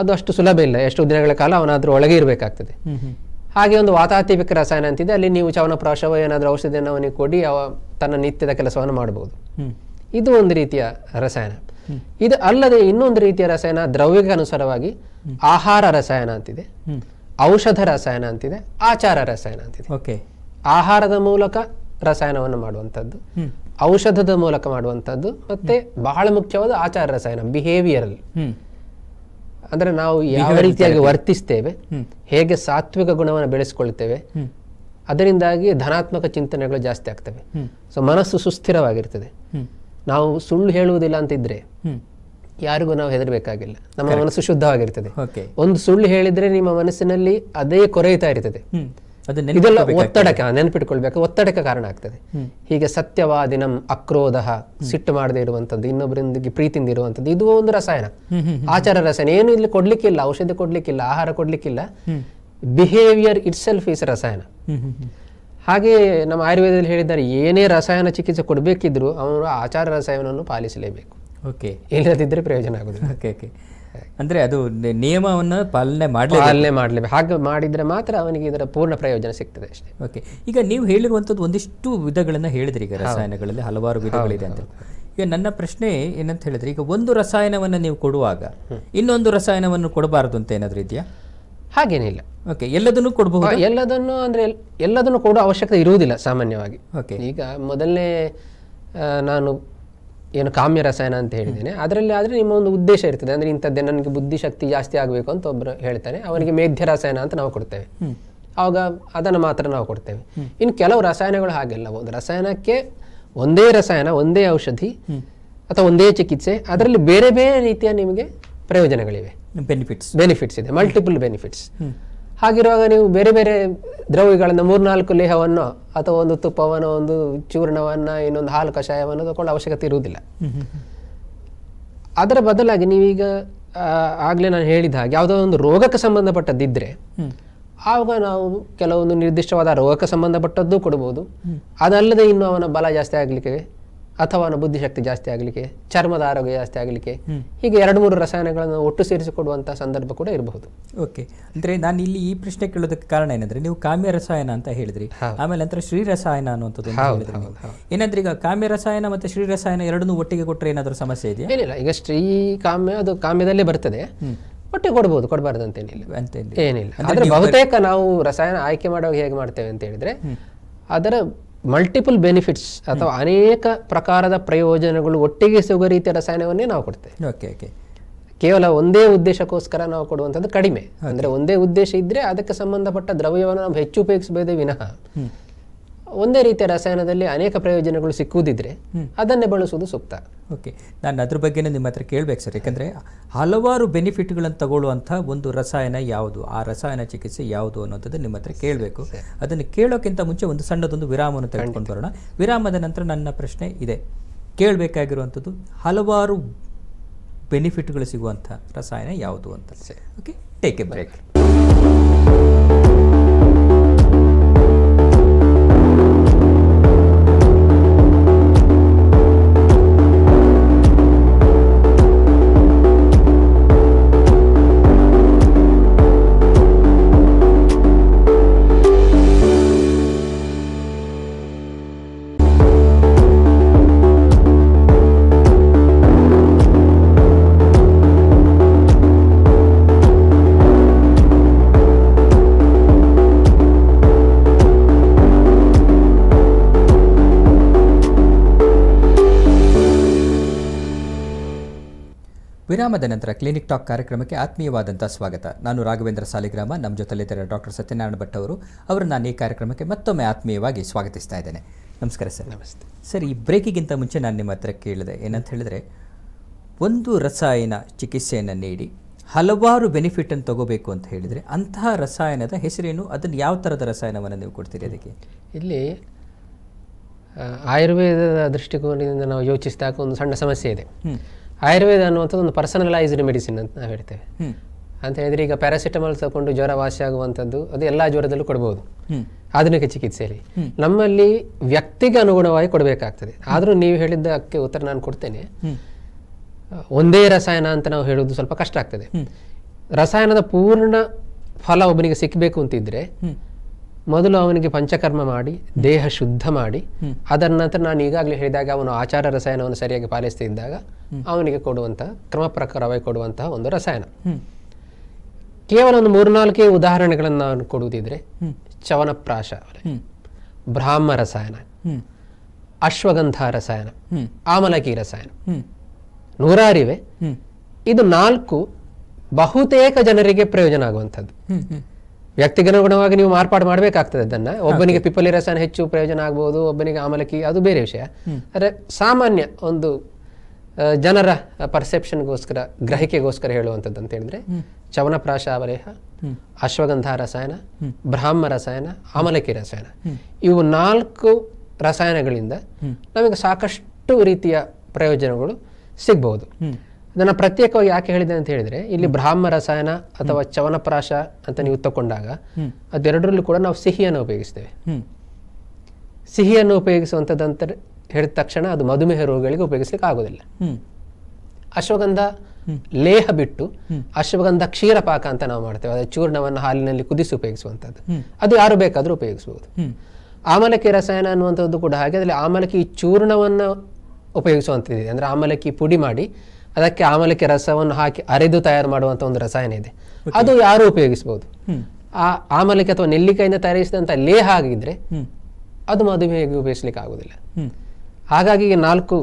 ಅದು ಅಷ್ಟು ಸುಲಭ ಇಲ್ಲ ಎಷ್ಟು ದಿನಗಳ ಕಾಲ ಅವನಾದ್ರೂ ಒಳಗೆ ಇರಬೇಕಾಗ್ತದೆ ಹಾಗೆ ಒಂದು ವಾತಾತ್ವಿಕ ರಸಾಯನ ಅಂತಿದೆ ಅಲ್ಲಿ ನೀವು ಚವನ ಚವನಪ್ರಾಶವ ಏನಾದರೂ ಔಷಧಿಯನ್ನು ಅವನಿಗೆ ಕೊಡಿ ಅವ ತನ್ನ ನಿತ್ಯದ ಕೆಲಸವನ್ನು ಮಾಡಬಹುದು ಇದು ಒಂದು ರೀತಿಯ ರಸಾಯನ ಇದು ಅಲ್ಲದೆ ಇನ್ನೊಂದು ರೀತಿಯ ರಸಾಯನ ದ್ರವ್ಯಕ್ಕೆ ಅನುಸಾರವಾಗಿ ಆಹಾರ ರಸಾಯನ ಅಂತಿದೆ ಔಷಧ ರಸಾಯನ ಅಂತಿದೆ ಆಚಾರ ರಸಾಯನ ಅಂತಿದೆ ಆಹಾರದ ಮೂಲಕ ರಸಾಯನವನ್ನು ಮಾಡುವಂಥದ್ದು ಔಷಧದ ಮೂಲಕ ಮಾಡುವಂಥದ್ದು ಮತ್ತೆ ಬಹಳ ಮುಖ್ಯವಾದ ಆಚಾರ ರಸಾಯನ ಬಿಹೇವಿಯರಲ್ ಅಂದ್ರೆ ನಾವು ಯಾವ ರೀತಿಯಾಗಿ ವರ್ತಿಸ್ತೇವೆ ಹೇಗೆ ಸಾತ್ವಿಕ ಗುಣವನ್ನು ಬೆಳೆಸಿಕೊಳ್ತೇವೆ ಅದರಿಂದಾಗಿ ಧನಾತ್ಮಕ ಚಿಂತನೆಗಳು ಜಾಸ್ತಿ ಆಗ್ತವೆ ಸೊ ಮನಸ್ಸು ಸುಸ್ಥಿರವಾಗಿರ್ತದೆ ನಾವು ಸುಳ್ಳು ಹೇಳುವುದಿಲ್ಲ ಅಂತಿದ್ರೆ ಯಾರಿಗೂ ನಾವು ಹೆದರಬೇಕಾಗಿಲ್ಲ ನಮ್ಮ ಮನಸ್ಸು ಶುದ್ಧವಾಗಿರ್ತದೆ ಒಂದು ಸುಳ್ಳು ಹೇಳಿದ್ರೆ ನಿಮ್ಮ ಮನಸ್ಸಿನಲ್ಲಿ ಅದೇ ಕೊರೆಯುತ್ತಾ ಇರ್ತದೆ ಇದೆಲ್ಲ ಒತ್ತಡಕ್ಕೆ ನೆನಪಿಟ್ಕೊಳ್ಬೇಕು ಒತ್ತಡಕ್ಕೆ ಕಾರಣ ಆಗ್ತದೆ ಹೀಗೆ ಸತ್ಯವಾದಿನಂ ಅಕ್ರೋಧ ಸಿಟ್ಟು ಮಾಡದೆ ಇರುವಂತದ್ದು ಇನ್ನೊಬ್ಬರೊಂದಿಗೆ ಪ್ರೀತಿಯಿಂದ ಇರುವಂತದ್ದು ಇದು ಒಂದು ರಸಾಯನ ಆಚಾರ ರಸಾಯನ ಏನು ಇಲ್ಲಿ ಕೊಡ್ಲಿಕ್ಕಿಲ್ಲ ಔಷಧಿ ಕೊಡ್ಲಿಕ್ಕಿಲ್ಲ ಆಹಾರ ಕೊಡ್ಲಿಕ್ಕಿಲ್ಲ ಬಿಹೇವಿಯರ್ ಇಟ್ ಸೆಲ್ಫ್ ಈಸ್ ರಸಾಯನ ಹಾಗೆ ನಮ್ಮ ಆಯುರ್ವೇದದಲ್ಲಿ ಹೇಳಿದ್ದಾರೆ ಏನೇ ರಸಾಯನ ಚಿಕಿತ್ಸೆ ಕೊಡಬೇಕಿದ್ರು ಅವರು ಆಚಾರ ರಸಾಯನವನ್ನು ಪಾಲಿಸಲೇಬೇಕು ಓಕೆ ಇಲ್ಲದಿದ್ದರೆ ಪ್ರಯೋಜನ ಆಗುದಿಲ್ಲ ಓಕೆ ಓಕೆ ಅಂದ್ರೆ ಅದು ನಿಯಮವನ್ನು ಪಾಲನೆ ಮಾಡಲಿ ಪಾಲನೆ ಹಾಗೆ ಮಾಡಿದ್ರೆ ಮಾತ್ರ ಅವನಿಗೆ ಇದರ ಪೂರ್ಣ ಪ್ರಯೋಜನ ಸಿಗ್ತದೆ ಅಷ್ಟೇ ಓಕೆ ಈಗ ನೀವು ಹೇಳಿರುವಂಥದ್ದು ಒಂದಿಷ್ಟು ವಿಧಗಳನ್ನ ಹೇಳಿದ್ರಿ ಈಗ ರಸಾಯನಗಳಲ್ಲಿ ಹಲವಾರು ವಿಧಗಳಿದೆ ಅಂತ ಈಗ ನನ್ನ ಪ್ರಶ್ನೆ ಏನಂತ ಹೇಳಿದ್ರೆ ಈಗ ಒಂದು ರಸಾಯನವನ್ನು ನೀವು ಕೊಡುವಾಗ ಇನ್ನೊಂದು ರಸಾಯನವನ್ನು ಕೊಡಬಾರದು ಅಂತ ಏನಾದ್ರೂ ಇದೆಯಾ ಹಾಗೇನಿಲ್ಲ ಓಕೆ ಎಲ್ಲದನ್ನು ಕೊಡಬಹುದು ಎಲ್ಲದನ್ನು ಅಂದ್ರೆ ಎಲ್ಲದನ್ನು ಕೊಡೋ ಅವಶ್ಯಕತೆ ಇರುವುದಿಲ್ಲ ಸಾಮಾನ್ಯವಾಗಿ ಓಕೆ ಈಗ ಮೊದಲನೇ ನಾನು ಏನು ಕಾಮ್ಯ ರಸಾಯನ ಅಂತ ಹೇಳಿದ್ದೇನೆ ಅದರಲ್ಲಿ ಆದರೆ ನಿಮ್ಮ ಒಂದು ಉದ್ದೇಶ ಇರ್ತದೆ ಅಂದರೆ ಇಂಥದ್ದೇ ನನಗೆ ಬುದ್ಧಿಶಕ್ತಿ ಜಾಸ್ತಿ ಆಗಬೇಕು ಅಂತ ಒಬ್ಬರು ಹೇಳ್ತಾರೆ ಅವನಿಗೆ ಮೇಧ್ಯ ರಸಾಯನ ಅಂತ ನಾವು ಕೊಡ್ತೇವೆ ಆವಾಗ ಅದನ್ನು ಮಾತ್ರ ನಾವು ಕೊಡ್ತೇವೆ ಇನ್ನು ಕೆಲವು ರಸಾಯನಗಳು ಹಾಗೆಲ್ಲ ಒಂದು ರಸಾಯನಕ್ಕೆ ಒಂದೇ ರಸಾಯನ ಒಂದೇ ಔಷಧಿ ಅಥವಾ ಒಂದೇ ಚಿಕಿತ್ಸೆ ಅದರಲ್ಲಿ ಬೇರೆ ಬೇರೆ ರೀತಿಯ ನಿಮಗೆ ಪ್ರಯೋಜನಗಳಿವೆ ಬೆನಿಫಿಟ್ಸ್ ಬೆನಿಫಿಟ್ಸ್ ಇದೆ ಮಲ್ಟಿಪಲ್ ಬೆನಿಫಿಟ್ಸ್ ಹಾಗಿರುವಾಗ ನೀವು ಬೇರೆ ಬೇರೆ ದ್ರವ್ಯಗಳನ್ನು ಮೂರ್ನಾಲ್ಕು ಲೇಹವನ್ನು ಅಥವಾ ಒಂದು ತುಪ್ಪವನ್ನು ಒಂದು ಚೂರ್ಣವನ್ನ ಇನ್ನೊಂದು ಹಾಲು ಕಷಾಯವನ್ನು ತಗೊಳ್ಳೋ ಅವಶ್ಯಕತೆ ಇರುವುದಿಲ್ಲ ಅದರ ಬದಲಾಗಿ ನೀವೀಗ ಆಗ್ಲೇ ನಾನು ಹೇಳಿದ ಹಾಗೆ ಯಾವುದೋ ಒಂದು ರೋಗಕ್ಕೆ ಸಂಬಂಧಪಟ್ಟದ್ದಿದ್ರೆ ಆವಾಗ ನಾವು ಕೆಲವೊಂದು ನಿರ್ದಿಷ್ಟವಾದ ರೋಗಕ್ಕೆ ಸಂಬಂಧಪಟ್ಟದ್ದು ಕೊಡಬಹುದು ಅದಲ್ಲದೆ ಇನ್ನು ಅವನ ಬಲ ಜಾಸ್ತಿ ಆಗ್ಲಿಕ್ಕೆ ಅಥವಾ ಅವನ ಬುದ್ಧಿಶಕ್ತಿ ಜಾಸ್ತಿ ಆಗಲಿಕ್ಕೆ ಚರ್ಮದ ಆರೋಗ್ಯ ಜಾಸ್ತಿ ಆಗಲಿಕ್ಕೆ ಹೀಗೆ ಎರಡು ಮೂರು ರಸಾಯನಗಳನ್ನು ಒಟ್ಟು ಸೇರಿಸಿಕೊಡುವಂಥ ಸಂದರ್ಭ ಕೂಡ ಇರಬಹುದು ಓಕೆ ಅಂದ್ರೆ ನಾನು ಇಲ್ಲಿ ಈ ಪ್ರಶ್ನೆ ಕೇಳೋದಕ್ಕೆ ಕಾರಣ ಏನಂದ್ರೆ ನೀವು ಕಾಮ್ಯ ರಸಾಯನ ಅಂತ ಹೇಳಿದ್ರಿ ಆಮೇಲೆ ನಂತರ ಶ್ರೀ ರಸಾಯನ ಅನ್ನುವಂಥದ್ದು ಏನಂದ್ರೆ ಈಗ ಕಾಮ್ಯ ರಸಾಯನ ಮತ್ತೆ ಶ್ರೀ ರಸಾಯನ ಎರಡನ್ನೂ ಒಟ್ಟಿಗೆ ಕೊಟ್ಟರೆ ಏನಾದರೂ ಸಮಸ್ಯೆ ಇದೆಯಾ ಏನಿಲ್ಲ ಈಗ ಶ್ರೀ ಕಾಮ್ಯ ಅದು ಕಾಮ್ಯದಲ್ಲೇ ಬರ್ತದೆ ಒಟ್ಟಿಗೆ ಕೊಡ್ಬೋದು ಕೊಡಬಾರ್ದು ಅಂತ ಏನಿಲ್ಲ ಏನಿಲ್ಲ ಅಂದ್ರೆ ಬಹುತೇಕ ನಾವು ರಸಾಯನ ಆಯ್ಕೆ ಮಾಡುವಾಗ ಹೇಗೆ ಮಾಡ್ತೇವೆ ಅಂತ ಹೇಳಿದ್ರೆ ಅದರ ಮಲ್ಟಿಪಲ್ ಬೆನಿಫಿಟ್ಸ್ ಅಥವಾ ಅನೇಕ ಪ್ರಕಾರದ ಪ್ರಯೋಜನಗಳು ಒಟ್ಟಿಗೆ ಸಿಗುವ ರೀತಿಯ ರಸಾಯನವನ್ನೇ ನಾವು ಕೊಡ್ತೇವೆ ಓಕೆ ಓಕೆ ಕೇವಲ ಒಂದೇ ಉದ್ದೇಶಕ್ಕೋಸ್ಕರ ನಾವು ಕೊಡುವಂಥದ್ದು ಕಡಿಮೆ ಅಂದರೆ ಒಂದೇ ಉದ್ದೇಶ ಇದ್ದರೆ ಅದಕ್ಕೆ ಸಂಬಂಧಪಟ್ಟ ದ್ರವ್ಯವನ್ನು ನಾವು ಹೆಚ್ಚು ಉಪಯೋಗಿಸಬೇಕೇ ವಿನಃ ಒಂದೇ ರೀತಿಯ ರಸಾಯನದಲ್ಲಿ ಅನೇಕ ಪ್ರಯೋಜನಗಳು ಸಿಕ್ಕುವುದಿದ್ರೆ ಅದನ್ನೇ ಬಳಸುವುದು ಸೂಕ್ತ ಓಕೆ ನಾನು ಅದ್ರ ಬಗ್ಗೆನೇ ನಿಮ್ಮ ಹತ್ರ ಕೇಳಬೇಕು ಸರ್ ಯಾಕಂದರೆ ಹಲವಾರು ಬೆನಿಫಿಟ್ಗಳನ್ನು ತಗೊಳ್ಳುವಂಥ ಒಂದು ರಸಾಯನ ಯಾವುದು ಆ ರಸಾಯನ ಚಿಕಿತ್ಸೆ ಯಾವುದು ಅನ್ನೋಂಥದ್ದು ನಿಮ್ಮ ಹತ್ರ ಕೇಳಬೇಕು ಅದನ್ನು ಕೇಳೋಕ್ಕಿಂತ ಮುಂಚೆ ಒಂದು ಸಣ್ಣದೊಂದು ವಿರಾಮವನ್ನು ತೆಗೆದುಕೊಂಡು ಬರೋಣ ವಿರಾಮದ ನಂತರ ನನ್ನ ಪ್ರಶ್ನೆ ಇದೆ ಕೇಳಬೇಕಾಗಿರುವಂಥದ್ದು ಹಲವಾರು ಬೆನಿಫಿಟ್ಗಳು ಸಿಗುವಂಥ ರಸಾಯನ ಯಾವುದು ಅಂತ ಓಕೆ ಟೇಕ್ ಎ ಬ್ರೇಕ್ ವಿರಾಮದ ನಂತರ ಕ್ಲಿನಿಕ್ ಟಾಕ್ ಕಾರ್ಯಕ್ರಮಕ್ಕೆ ಆತ್ಮೀಯವಾದಂಥ ಸ್ವಾಗತ ನಾನು ರಾಘವೇಂದ್ರ ಸಾಲಿಗ್ರಾಮ ನಮ್ಮ ಜೊತೆಲಿದ್ದಾರೆ ಡಾಕ್ಟರ್ ಸತ್ಯನಾರಾಯಣ ಭಟ್ ಅವರು ಅವರು ನಾನು ಈ ಕಾರ್ಯಕ್ರಮಕ್ಕೆ ಮತ್ತೊಮ್ಮೆ ಆತ್ಮೀಯವಾಗಿ ಸ್ವಾಗತಿಸ್ತಾ ಇದ್ದೇನೆ ನಮಸ್ಕಾರ ಸರ್ ನಮಸ್ತೆ ಸರ್ ಈ ಬ್ರೇಕಿಗಿಂತ ಮುಂಚೆ ನಾನು ನಿಮ್ಮ ಹತ್ರ ಕೇಳಿದೆ ಏನಂತ ಹೇಳಿದ್ರೆ ಒಂದು ರಸಾಯನ ಚಿಕಿತ್ಸೆಯನ್ನು ನೀಡಿ ಹಲವಾರು ಬೆನಿಫಿಟನ್ನು ತಗೋಬೇಕು ಅಂತ ಹೇಳಿದರೆ ಅಂತಹ ರಸಾಯನದ ಹೆಸರೇನು ಅದನ್ನು ಯಾವ ಥರದ ರಸಾಯನವನ್ನು ನೀವು ಕೊಡ್ತೀರಿ ಅದಕ್ಕೆ ಇಲ್ಲಿ ಆಯುರ್ವೇದದ ದೃಷ್ಟಿಕೋನದಿಂದ ನಾವು ಯೋಚಿಸಿದಾಗ ಒಂದು ಸಣ್ಣ ಸಮಸ್ಯೆ ಇದೆ ಆಯುರ್ವೇದ ಅನ್ನುವಂಥದ್ದು ಒಂದು ಪರ್ಸನಲೈಸ್ಡ್ ಮೆಡಿಸಿನ್ ಅಂತ ನಾವು ಹೇಳ್ತೇವೆ ಅಂತ ಹೇಳಿದ್ರೆ ಈಗ ಪ್ಯಾರಾಸಿಟಮಾಲ್ ತಗೊಂಡು ಜ್ವರ ವಾಸಿ ಆಗುವಂಥದ್ದು ಅದು ಎಲ್ಲ ಜ್ವರದಲ್ಲೂ ಕೊಡ್ಬೋದು ಆಧುನಿಕ ಚಿಕಿತ್ಸೆಯಲ್ಲಿ ನಮ್ಮಲ್ಲಿ ವ್ಯಕ್ತಿಗೆ ಅನುಗುಣವಾಗಿ ಕೊಡಬೇಕಾಗ್ತದೆ ಆದರೂ ನೀವು ಹೇಳಿದ್ದಕ್ಕೆ ಉತ್ತರ ನಾನು ಕೊಡ್ತೇನೆ ಒಂದೇ ರಸಾಯನ ಅಂತ ನಾವು ಹೇಳುವುದು ಸ್ವಲ್ಪ ಕಷ್ಟ ಆಗ್ತದೆ ರಸಾಯನದ ಪೂರ್ಣ ಫಲ ಒಬ್ಬನಿಗೆ ಸಿಕ್ಕಬೇಕು ಅಂತಿದ್ರೆ ಮೊದಲು ಅವನಿಗೆ ಪಂಚಕರ್ಮ ಮಾಡಿ ದೇಹ ಶುದ್ಧ ಮಾಡಿ ಅದರ ನಂತರ ನಾನು ಈಗಾಗಲೇ ಹೇಳಿದಾಗ ಅವನು ಆಚಾರ ರಸಾಯನವನ್ನು ಸರಿಯಾಗಿ ಪಾಲಿಸ್ತಿದ್ದಾಗ ಅವನಿಗೆ ಕೊಡುವಂತಹ ಕ್ರಮ ಪ್ರಕಾರವಾಗಿ ಕೊಡುವಂತಹ ಒಂದು ರಸಾಯನ ಕೇವಲ ಒಂದು ಮೂರ್ನಾಲ್ಕೇ ಉದಾಹರಣೆಗಳನ್ನು ನಾನು ಕೊಡುವುದಿದ್ರೆ ಚವನಪ್ರಾಶ ಬ್ರಾಹ್ಮ ರಸಾಯನ ಅಶ್ವಗಂಧ ರಸಾಯನ ಆಮಲಕಿ ರಸಾಯನ ನೂರಾರಿವೆ ಇದು ನಾಲ್ಕು ಬಹುತೇಕ ಜನರಿಗೆ ಪ್ರಯೋಜನ ಆಗುವಂಥದ್ದು ವ್ಯಕ್ತಿಗನುಗುಣವಾಗಿ ನೀವು ಮಾರ್ಪಾಡು ಮಾಡಬೇಕಾಗ್ತದೆ ಅದನ್ನ ಒಬ್ಬನಿಗೆ ಪಿಪ್ಪಲಿ ರಸಾಯನ ಹೆಚ್ಚು ಪ್ರಯೋಜನ ಆಗ್ಬೋದು ಒಬ್ಬನಿಗೆ ಆಮಲಕಿ ಅದು ಬೇರೆ ವಿಷಯ ಅಂದ್ರೆ ಸಾಮಾನ್ಯ ಒಂದು ಜನರ ಪರ್ಸೆಪ್ಷನ್ಗೋಸ್ಕರ ಗ್ರಹಿಕೆಗೋಸ್ಕರ ಹೇಳುವಂಥದ್ದು ಅಂತ ಹೇಳಿದ್ರೆ ಚವನಪ್ರಾಶ ಅವಲೇಹ ಅಶ್ವಗಂಧ ರಸಾಯನ ಬ್ರಾಹ್ಮ ರಸಾಯನ ಆಮಲಕಿ ರಸಾಯನ ಇವು ನಾಲ್ಕು ರಸಾಯನಗಳಿಂದ ನಮಗೆ ಸಾಕಷ್ಟು ರೀತಿಯ ಪ್ರಯೋಜನಗಳು ಸಿಗ್ಬಹುದು ನನ್ನ ಪ್ರತ್ಯೇಕವಾಗಿ ಯಾಕೆ ಹೇಳಿದೆ ಅಂತ ಹೇಳಿದ್ರೆ ಇಲ್ಲಿ ಬ್ರಾಹ್ಮ ರಸಾಯನ ಅಥವಾ ಚವನಪ್ರಾಶ ಅಂತ ನೀವು ತಕೊಂಡಾಗ ಅದೆರಡರಲ್ಲೂ ಕೂಡ ನಾವು ಸಿಹಿಯನ್ನು ಉಪಯೋಗಿಸ್ತೇವೆ ಸಿಹಿಯನ್ನು ಉಪಯೋಗಿಸುವಂಥದ್ದಂತ ಹೇಳಿದ ತಕ್ಷಣ ಅದು ಮಧುಮೇಹ ರೋಗಗಳಿಗೆ ಉಪಯೋಗಿಸ್ಲಿಕ್ಕೆ ಆಗೋದಿಲ್ಲ ಅಶ್ವಗಂಧ ಲೇಹ ಬಿಟ್ಟು ಅಶ್ವಗಂಧ ಕ್ಷೀರಪಾಕ ಪಾಕ ಅಂತ ನಾವು ಮಾಡ್ತೇವೆ ಅದೇ ಚೂರ್ಣವನ್ನು ಹಾಲಿನಲ್ಲಿ ಕುದಿಸಿ ಉಪಯೋಗಿಸುವಂತದ್ದು ಅದು ಯಾರು ಬೇಕಾದರೂ ಉಪಯೋಗಿಸಬಹುದು ಆಮಲಕಿ ರಸಾಯನ ಅನ್ನುವಂಥದ್ದು ಕೂಡ ಹಾಗೆ ಅದ್ರಲ್ಲಿ ಆಮಲಕಿ ಚೂರ್ಣವನ್ನು ಉಪಯೋಗಿಸುವಂಥದ್ದಿದೆ ಅಂದ್ರೆ ಆಮಲಕ್ಕಿ ಪುಡಿ ಮಾಡಿ ಅದಕ್ಕೆ ಆಮಲಿಕೆ ರಸವನ್ನು ಹಾಕಿ ಅರೆದು ತಯಾರು ಮಾಡುವಂಥ ಒಂದು ರಸಾಯನ ಇದೆ ಅದು ಯಾರು ಉಪಯೋಗಿಸಬಹುದು ಆ ಆಮಲಿಕೆ ಅಥವಾ ನೆಲ್ಲಿಕಾಯಿಂದ ತಯಾರಿಸಿದಂಥ ಲೇಹ ಆಗಿದ್ರೆ ಅದು ಮಧುಮೇಹಿಗೆ ಉಪಯೋಗಿಸ್ಲಿಕ್ಕೆ ಆಗುದಿಲ್ಲ ಹಾಗಾಗಿ ಈ ನಾಲ್ಕು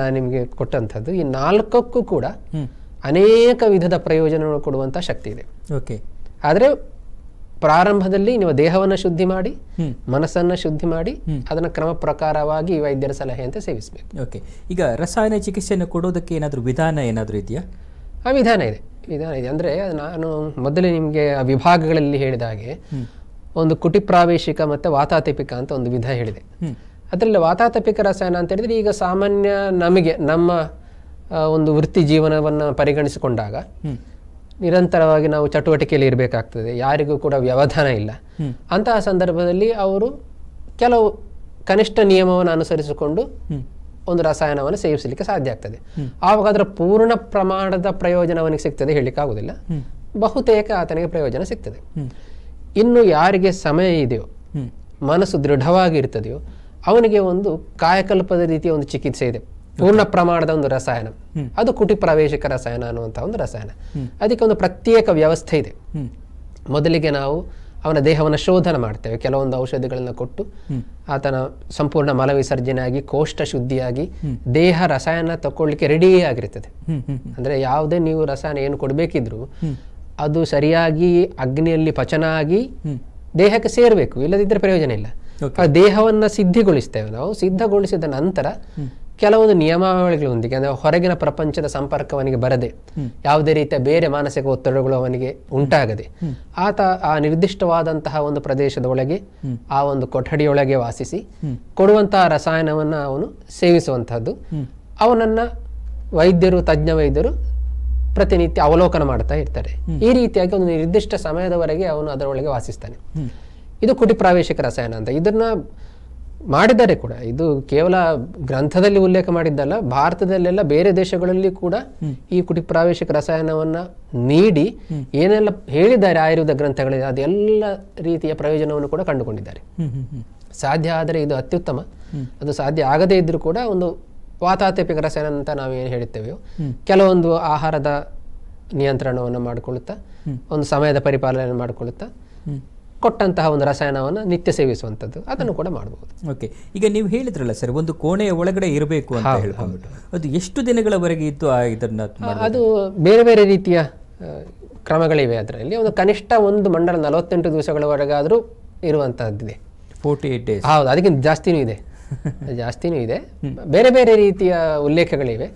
ನಾನು ನಿಮಗೆ ಕೊಟ್ಟಂಥದ್ದು ಈ ನಾಲ್ಕಕ್ಕೂ ಕೂಡ ಅನೇಕ ವಿಧದ ಪ್ರಯೋಜನಗಳು ಕೊಡುವಂತಹ ಶಕ್ತಿ ಇದೆ ಓಕೆ ಆದರೆ ಪ್ರಾರಂಭದಲ್ಲಿ ನೀವು ದೇಹವನ್ನು ಶುದ್ಧಿ ಮಾಡಿ ಮನಸ್ಸನ್ನ ಶುದ್ಧಿ ಮಾಡಿ ಅದನ್ನ ಕ್ರಮ ಪ್ರಕಾರವಾಗಿ ವೈದ್ಯರ ಸಲಹೆ ಅಂತ ಸೇವಿಸಬೇಕು ಓಕೆ ಈಗ ರಸಾಯನ ಚಿಕಿತ್ಸೆಯನ್ನು ಕೊಡೋದಕ್ಕೆ ಏನಾದರೂ ವಿಧಾನ ಏನಾದರೂ ಇದೆಯಾ ಆ ವಿಧಾನ ಇದೆ ವಿಧಾನ ಇದೆ ಅಂದ್ರೆ ನಾನು ಮೊದಲೇ ನಿಮಗೆ ಆ ವಿಭಾಗಗಳಲ್ಲಿ ಹೇಳಿದ ಹಾಗೆ ಒಂದು ಕುಟಿ ಪ್ರಾವೇಶಿಕ ಮತ್ತು ವಾತಾತಿಪಿಕ ಅಂತ ಒಂದು ವಿಧ ಹೇಳಿದೆ ಅದರಲ್ಲಿ ವಾತಾತಪಿಕ ರಸಾಯನ ಅಂತ ಹೇಳಿದ್ರೆ ಈಗ ಸಾಮಾನ್ಯ ನಮಗೆ ನಮ್ಮ ಒಂದು ವೃತ್ತಿ ಜೀವನವನ್ನು ಪರಿಗಣಿಸಿಕೊಂಡಾಗ ನಿರಂತರವಾಗಿ ನಾವು ಚಟುವಟಿಕೆಯಲ್ಲಿ ಇರಬೇಕಾಗ್ತದೆ ಯಾರಿಗೂ ಕೂಡ ವ್ಯವಧಾನ ಇಲ್ಲ ಅಂತಹ ಸಂದರ್ಭದಲ್ಲಿ ಅವರು ಕೆಲವು ಕನಿಷ್ಠ ನಿಯಮವನ್ನು ಅನುಸರಿಸಿಕೊಂಡು ಒಂದು ರಸಾಯನವನ್ನು ಸೇವಿಸಲಿಕ್ಕೆ ಸಾಧ್ಯ ಆಗ್ತದೆ ಆವಾಗ ಅದರ ಪೂರ್ಣ ಪ್ರಮಾಣದ ಪ್ರಯೋಜನ ಅವನಿಗೆ ಸಿಗ್ತದೆ ಆಗುದಿಲ್ಲ ಬಹುತೇಕ ಆತನಿಗೆ ಪ್ರಯೋಜನ ಸಿಗ್ತದೆ ಇನ್ನು ಯಾರಿಗೆ ಸಮಯ ಇದೆಯೋ ಮನಸ್ಸು ದೃಢವಾಗಿ ಇರ್ತದೆಯೋ ಅವನಿಗೆ ಒಂದು ಕಾಯಕಲ್ಪದ ರೀತಿಯ ಒಂದು ಚಿಕಿತ್ಸೆ ಇದೆ ಪೂರ್ಣ ಪ್ರಮಾಣದ ಒಂದು ರಸಾಯನ ಅದು ಕುಟಿ ಪ್ರವೇಶಕ ರಸಾಯನ ಅನ್ನುವಂಥ ಒಂದು ರಸಾಯನ ಅದಕ್ಕೆ ಒಂದು ಪ್ರತ್ಯೇಕ ವ್ಯವಸ್ಥೆ ಇದೆ ಮೊದಲಿಗೆ ನಾವು ಅವನ ದೇಹವನ್ನು ಶೋಧನ ಮಾಡ್ತೇವೆ ಕೆಲವೊಂದು ಔಷಧಿಗಳನ್ನ ಕೊಟ್ಟು ಆತನ ಸಂಪೂರ್ಣ ಮಲವಿಸರ್ಜನೆ ಆಗಿ ಕೋಷ್ಟ ಶುದ್ಧಿಯಾಗಿ ದೇಹ ರಸಾಯನ ತಗೊಳ್ಳಿಕ್ಕೆ ರೆಡಿಯೇ ಆಗಿರ್ತದೆ ಅಂದ್ರೆ ಯಾವುದೇ ನೀವು ರಸಾಯನ ಏನು ಕೊಡಬೇಕಿದ್ರು ಅದು ಸರಿಯಾಗಿ ಅಗ್ನಿಯಲ್ಲಿ ಪಚನ ಆಗಿ ದೇಹಕ್ಕೆ ಸೇರಬೇಕು ಇಲ್ಲದಿದ್ರೆ ಪ್ರಯೋಜನ ಇಲ್ಲ ದೇಹವನ್ನ ಸಿದ್ಧಿಗೊಳಿಸ್ತೇವೆ ನಾವು ಸಿದ್ಧಗೊಳಿಸಿದ ನಂತರ ಕೆಲವೊಂದು ನಿಯಮಾವಳಿಗಳೊಂದಿಗೆ ಅಂದರೆ ಹೊರಗಿನ ಪ್ರಪಂಚದ ಸಂಪರ್ಕ ಅವನಿಗೆ ಬರದೆ ಯಾವುದೇ ರೀತಿಯ ಬೇರೆ ಮಾನಸಿಕ ಒತ್ತಡಗಳು ಅವನಿಗೆ ಉಂಟಾಗದೆ ಆತ ಆ ನಿರ್ದಿಷ್ಟವಾದಂತಹ ಒಂದು ಪ್ರದೇಶದ ಒಳಗೆ ಆ ಒಂದು ಕೊಠಡಿಯೊಳಗೆ ವಾಸಿಸಿ ಕೊಡುವಂತಹ ರಸಾಯನವನ್ನು ಅವನು ಸೇವಿಸುವಂತಹದ್ದು ಅವನನ್ನ ವೈದ್ಯರು ತಜ್ಞ ವೈದ್ಯರು ಪ್ರತಿನಿತ್ಯ ಅವಲೋಕನ ಮಾಡ್ತಾ ಇರ್ತಾರೆ ಈ ರೀತಿಯಾಗಿ ಒಂದು ನಿರ್ದಿಷ್ಟ ಸಮಯದವರೆಗೆ ಅವನು ಅದರೊಳಗೆ ವಾಸಿಸ್ತಾನೆ ಇದು ಕುಟಿ ಪ್ರಾವೇಶಿಕ ರಸಾಯನ ಅಂತ ಇದನ್ನ ಮಾಡಿದ್ದಾರೆ ಕೂಡ ಇದು ಕೇವಲ ಗ್ರಂಥದಲ್ಲಿ ಉಲ್ಲೇಖ ಮಾಡಿದ್ದಲ್ಲ ಭಾರತದಲ್ಲೆಲ್ಲ ಬೇರೆ ದೇಶಗಳಲ್ಲಿ ಕೂಡ ಈ ಕುಟಿ ಪ್ರಾವೇಶಿಕ ರಸಾಯನವನ್ನ ನೀಡಿ ಏನೆಲ್ಲ ಹೇಳಿದ್ದಾರೆ ಆಯುರ್ವೇದ ಗ್ರಂಥಗಳಲ್ಲಿ ಅದೆಲ್ಲ ರೀತಿಯ ಪ್ರಯೋಜನವನ್ನು ಕೂಡ ಕಂಡುಕೊಂಡಿದ್ದಾರೆ ಸಾಧ್ಯ ಆದರೆ ಇದು ಅತ್ಯುತ್ತಮ ಅದು ಸಾಧ್ಯ ಆಗದೇ ಇದ್ರೂ ಕೂಡ ಒಂದು ವಾತಾತ್ಯಪಿಕ ರಸಾಯನ ಅಂತ ಏನು ಹೇಳುತ್ತೇವೆ ಕೆಲವೊಂದು ಆಹಾರದ ನಿಯಂತ್ರಣವನ್ನು ಮಾಡಿಕೊಳ್ಳುತ್ತಾ ಒಂದು ಸಮಯದ ಪರಿಪಾಲನೆ ಮಾಡಿಕೊಳ್ಳುತ್ತಾ ಕೊಟ್ಟಂತಹ ಒಂದು ರಸಾಯನವನ್ನು ನಿತ್ಯ ಸೇವಿಸುವಂಥದ್ದು ಅದನ್ನು ಕೂಡ ಮಾಡಬಹುದು ಓಕೆ ಈಗ ನೀವು ಹೇಳಿದ್ರಲ್ಲ ಸರ್ ಒಂದು ಕೋಣೆಯ ಒಳಗಡೆ ಇರಬೇಕು ಅಂತ ಹೇಳ್ಕೊಂಡ್ಬಿಟ್ಟು ಅದು ಎಷ್ಟು ದಿನಗಳವರೆಗೆ ಇತ್ತು ಇದನ್ನ ಅದು ಬೇರೆ ಬೇರೆ ರೀತಿಯ ಕ್ರಮಗಳಿವೆ ಅದರಲ್ಲಿ ಒಂದು ಕನಿಷ್ಠ ಒಂದು ಮಂಡಲ ನಲವತ್ತೆಂಟು ದಿವಸಗಳವರೆಗಾದರೂ ಇರುವಂತಹದ್ದಿದೆ ಫೋರ್ಟಿ ಏಟ್ ಡೇಸ್ ಹೌದು ಅದಕ್ಕಿಂತ ಜಾಸ್ತಿನೂ ಇದೆ ಜಾಸ್ತಿನೂ ಇದೆ ಬೇರೆ ಬೇರೆ ರೀತಿಯ ಉಲ್ಲೇಖಗಳಿವೆ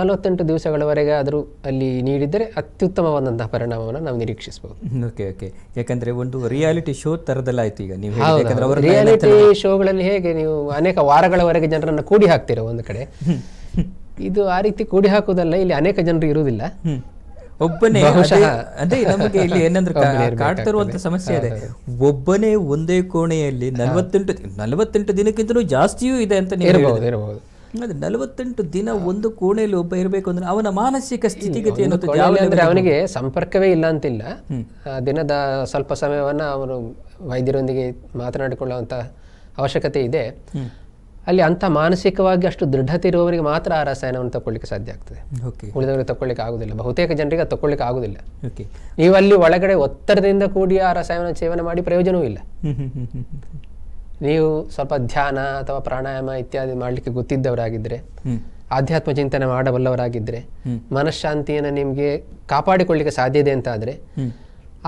ನಲವತ್ತೆಂಟು ದಿವಸಗಳವರೆಗೆ ಆದರೂ ಅಲ್ಲಿ ನೀಡಿದರೆ ಅತ್ಯುತ್ತಮವಾದಂತಹ ಪರಿಣಾಮವನ್ನು ನಾವು ನಿರೀಕ್ಷಿಸಬಹುದು ಓಕೆ ಓಕೆ ಯಾಕಂದ್ರೆ ಒಂದು ರಿಯಾಲಿಟಿ ಶೋ ತರದಲ್ಲಾಯ್ತು ಈಗ ನೀವು ರಿಯಾಲಿಟಿ ಶೋಗಳಲ್ಲಿ ಹೇಗೆ ನೀವು ಅನೇಕ ವಾರಗಳವರೆಗೆ ಜನರನ್ನು ಕೂಡಿ ಹಾಕ್ತೀರ ಒಂದು ಕಡೆ ಇದು ಆ ರೀತಿ ಕೂಡಿ ಹಾಕುವುದಲ್ಲ ಇಲ್ಲಿ ಅನೇಕ ಜನರು ಇರುವುದಿಲ್ಲ ಒಬ್ಬನೇ ಅದೇ ನಮಗೆ ಇಲ್ಲಿ ಏನಂದ್ರೆ ಕಾಡ್ತಾ ಸಮಸ್ಯೆ ಇದೆ ಒಬ್ಬನೇ ಒಂದೇ ಕೋಣೆಯಲ್ಲಿ ನಲವತ್ತೆಂಟು ನಲವತ್ತೆಂಟು ದಿನಕ್ಕಿಂತಲೂ ಜಾಸ್ತಿಯೂ ಇದೆ ಅಂತ ನೀವು ಇರಬಹುದು ನಲವತ್ತೆಂಟು ದಿನ ಒಂದು ಕೋಣೆಯಲ್ಲಿ ಒಬ್ಬ ಇರಬೇಕು ಅಂದ್ರೆ ಅವನ ಮಾನಸಿಕ ಸ್ಥಿತಿಗತಿ ಅಂದ್ರೆ ಅವನಿಗೆ ಸಂಪರ್ಕವೇ ಇಲ್ಲ ಅಂತಿಲ್ಲ ದಿನದ ಸ್ವಲ್ಪ ಸಮಯವನ್ನ ಅವನು ವೈದ್ಯರೊಂದಿಗೆ ಮಾತನಾಡಿಕೊಳ್ಳುವಂತ ಅವಶ್ಯಕತೆ ಇದೆ ಅಲ್ಲಿ ಅಂತ ಮಾನಸಿಕವಾಗಿ ಅಷ್ಟು ದೃಢತೆ ಇರುವವರಿಗೆ ಮಾತ್ರ ಆ ರಸಾಯನವನ್ನು ತಗೊಳ್ಳಿಕ್ಕೆ ಸಾಧ್ಯ ಆಗ್ತದೆ ಉಳಿದವರಿಗೆ ತಗೊಳ್ಳಿಕ್ಕೆ ಆಗುದಿಲ್ಲ ಬಹುತೇಕ ಜನರಿಗೆ ಅದು ತಗೊಳ್ಳಿಕ್ಕೆ ಆಗುದಿಲ್ಲ ನೀವು ಅಲ್ಲಿ ಒಳಗಡೆ ಒತ್ತಡದಿಂದ ಕೂಡಿ ಆ ರಸಾಯನ ಸೇವನೆ ಮಾಡಿ ಪ್ರಯೋಜನವೂ ಇಲ್ಲ ನೀವು ಸ್ವಲ್ಪ ಧ್ಯಾನ ಅಥವಾ ಪ್ರಾಣಾಯಾಮ ಇತ್ಯಾದಿ ಮಾಡಲಿಕ್ಕೆ ಗೊತ್ತಿದ್ದವರಾಗಿದ್ದರೆ ಆಧ್ಯಾತ್ಮ ಚಿಂತನೆ ಮಾಡಬಲ್ಲವರಾಗಿದ್ದರೆ ಮನಃಶಾಂತಿಯನ್ನು ನಿಮಗೆ ಕಾಪಾಡಿಕೊಳ್ಳಿಕ್ಕೆ ಸಾಧ್ಯ ಇದೆ ಅಂತ ಆದರೆ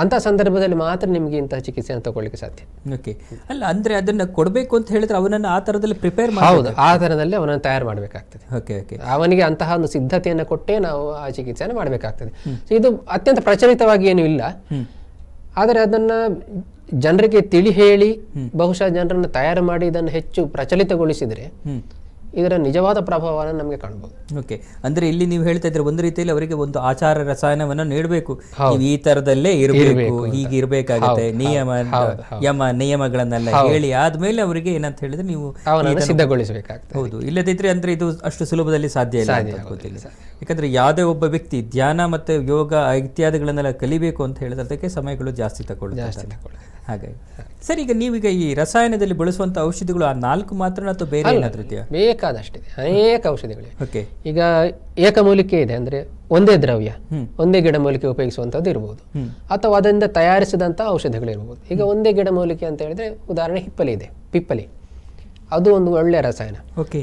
ಅಂತ ಸಂದರ್ಭದಲ್ಲಿ ಮಾತ್ರ ನಿಮಗೆ ಇಂತಹ ಚಿಕಿತ್ಸೆಯನ್ನು ತಗೊಳ್ಳಿಕ್ಕೆ ಸಾಧ್ಯ ಓಕೆ ಅಲ್ಲ ಅಂದರೆ ಅದನ್ನು ಕೊಡಬೇಕು ಅಂತ ಹೇಳಿದ್ರೆ ಅವನನ್ನು ಆ ಥರದಲ್ಲಿ ಪ್ರಿಪೇರ್ ಹೌದು ಆ ಥರದಲ್ಲಿ ಅವನನ್ನು ತಯಾರು ಮಾಡಬೇಕಾಗ್ತದೆ ಓಕೆ ಓಕೆ ಅವನಿಗೆ ಅಂತಹ ಒಂದು ಸಿದ್ಧತೆಯನ್ನು ಕೊಟ್ಟೇ ನಾವು ಆ ಚಿಕಿತ್ಸೆಯನ್ನು ಮಾಡಬೇಕಾಗ್ತದೆ ಇದು ಅತ್ಯಂತ ಪ್ರಚಲಿತವಾಗಿ ಏನೂ ಇಲ್ಲ ಆದರೆ ಅದನ್ನು ಜನರಿಗೆ ತಿಳಿ ಹೇಳಿ ಬಹುಶಃ ಜನರನ್ನು ತಯಾರು ಮಾಡಿ ಇದನ್ನು ಹೆಚ್ಚು ಪ್ರಚಲಿತಗೊಳಿಸಿದರೆ ಇದರ ನಿಜವಾದ ಪ್ರಭಾವವನ್ನು ನಮಗೆ ಕಾಣಬಹುದು ಓಕೆ ಅಂದ್ರೆ ಇಲ್ಲಿ ನೀವು ಹೇಳ್ತಾ ಇದ್ರೆ ಒಂದು ರೀತಿಯಲ್ಲಿ ಅವರಿಗೆ ಒಂದು ಆಚಾರ ರಸಾಯನವನ್ನು ನೀಡಬೇಕು ಈ ತರದಲ್ಲೇ ಇರಬೇಕು ಹೀಗೆ ಇರಬೇಕಾಗುತ್ತೆ ನಿಯಮ ಯಮ ನಿಯಮಗಳನ್ನೆಲ್ಲ ಹೇಳಿ ಆದ್ಮೇಲೆ ಅವರಿಗೆ ಏನಂತ ಹೇಳಿದ್ರೆ ನೀವು ಸಿದ್ಧಗೊಳಿಸಬೇಕಾಗ್ತದೆ ಹೌದು ಇಲ್ಲದಿದ್ರೆ ಅಂದ್ರೆ ಇದು ಅಷ್ಟು ಸುಲಭದಲ್ಲಿ ಸಾಧ್ಯ ಇಲ್ಲ ಯಾಕಂದ್ರೆ ಯಾವುದೇ ಒಬ್ಬ ವ್ಯಕ್ತಿ ಧ್ಯಾನ ಮತ್ತೆ ಯೋಗ ಇತ್ಯಾದಿಗಳನ್ನೆಲ್ಲ ಕಲಿಬೇಕು ಅಂತ ಹೇಳಿದ್ರೆ ಅದಕ್ಕೆ ಸಮಯಗಳು ಜಾಸ್ತಿ ತಗೊಳ್ಳುತ್ತೆ ಹಾಗಾಗಿ ಸರ್ ಈಗ ನೀವೀಗ ಈ ರಸಾಯನದಲ್ಲಿ ಬಳಸುವಂಥ ಔಷಧಿಗಳು ಆ ನಾಲ್ಕು ಮಾತ್ರ ಅಥವಾ ಬೇರೆ ಬೇಕಾದಷ್ಟಿದೆ ಅನೇಕ ಔಷಧಿಗಳಿವೆ ಓಕೆ ಈಗ ಏಕಮೂಲಿಕೆ ಇದೆ ಅಂದ್ರೆ ಒಂದೇ ದ್ರವ್ಯ ಒಂದೇ ಗಿಡಮೂಲಿಕೆ ಉಪಯೋಗಿಸುವಂಥದ್ದು ಇರಬಹುದು ಅಥವಾ ಅದರಿಂದ ತಯಾರಿಸಿದಂಥ ಔಷಧಿಗಳಿರ್ಬೋದು ಈಗ ಒಂದೇ ಗಿಡಮೂಲಿಕೆ ಅಂತ ಹೇಳಿದ್ರೆ ಉದಾಹರಣೆ ಹಿಪ್ಪಲಿ ಇದೆ ಪಿಪ್ಪಲಿ ಅದು ಒಂದು ಒಳ್ಳೆಯ ರಸಾಯನ ಓಕೆ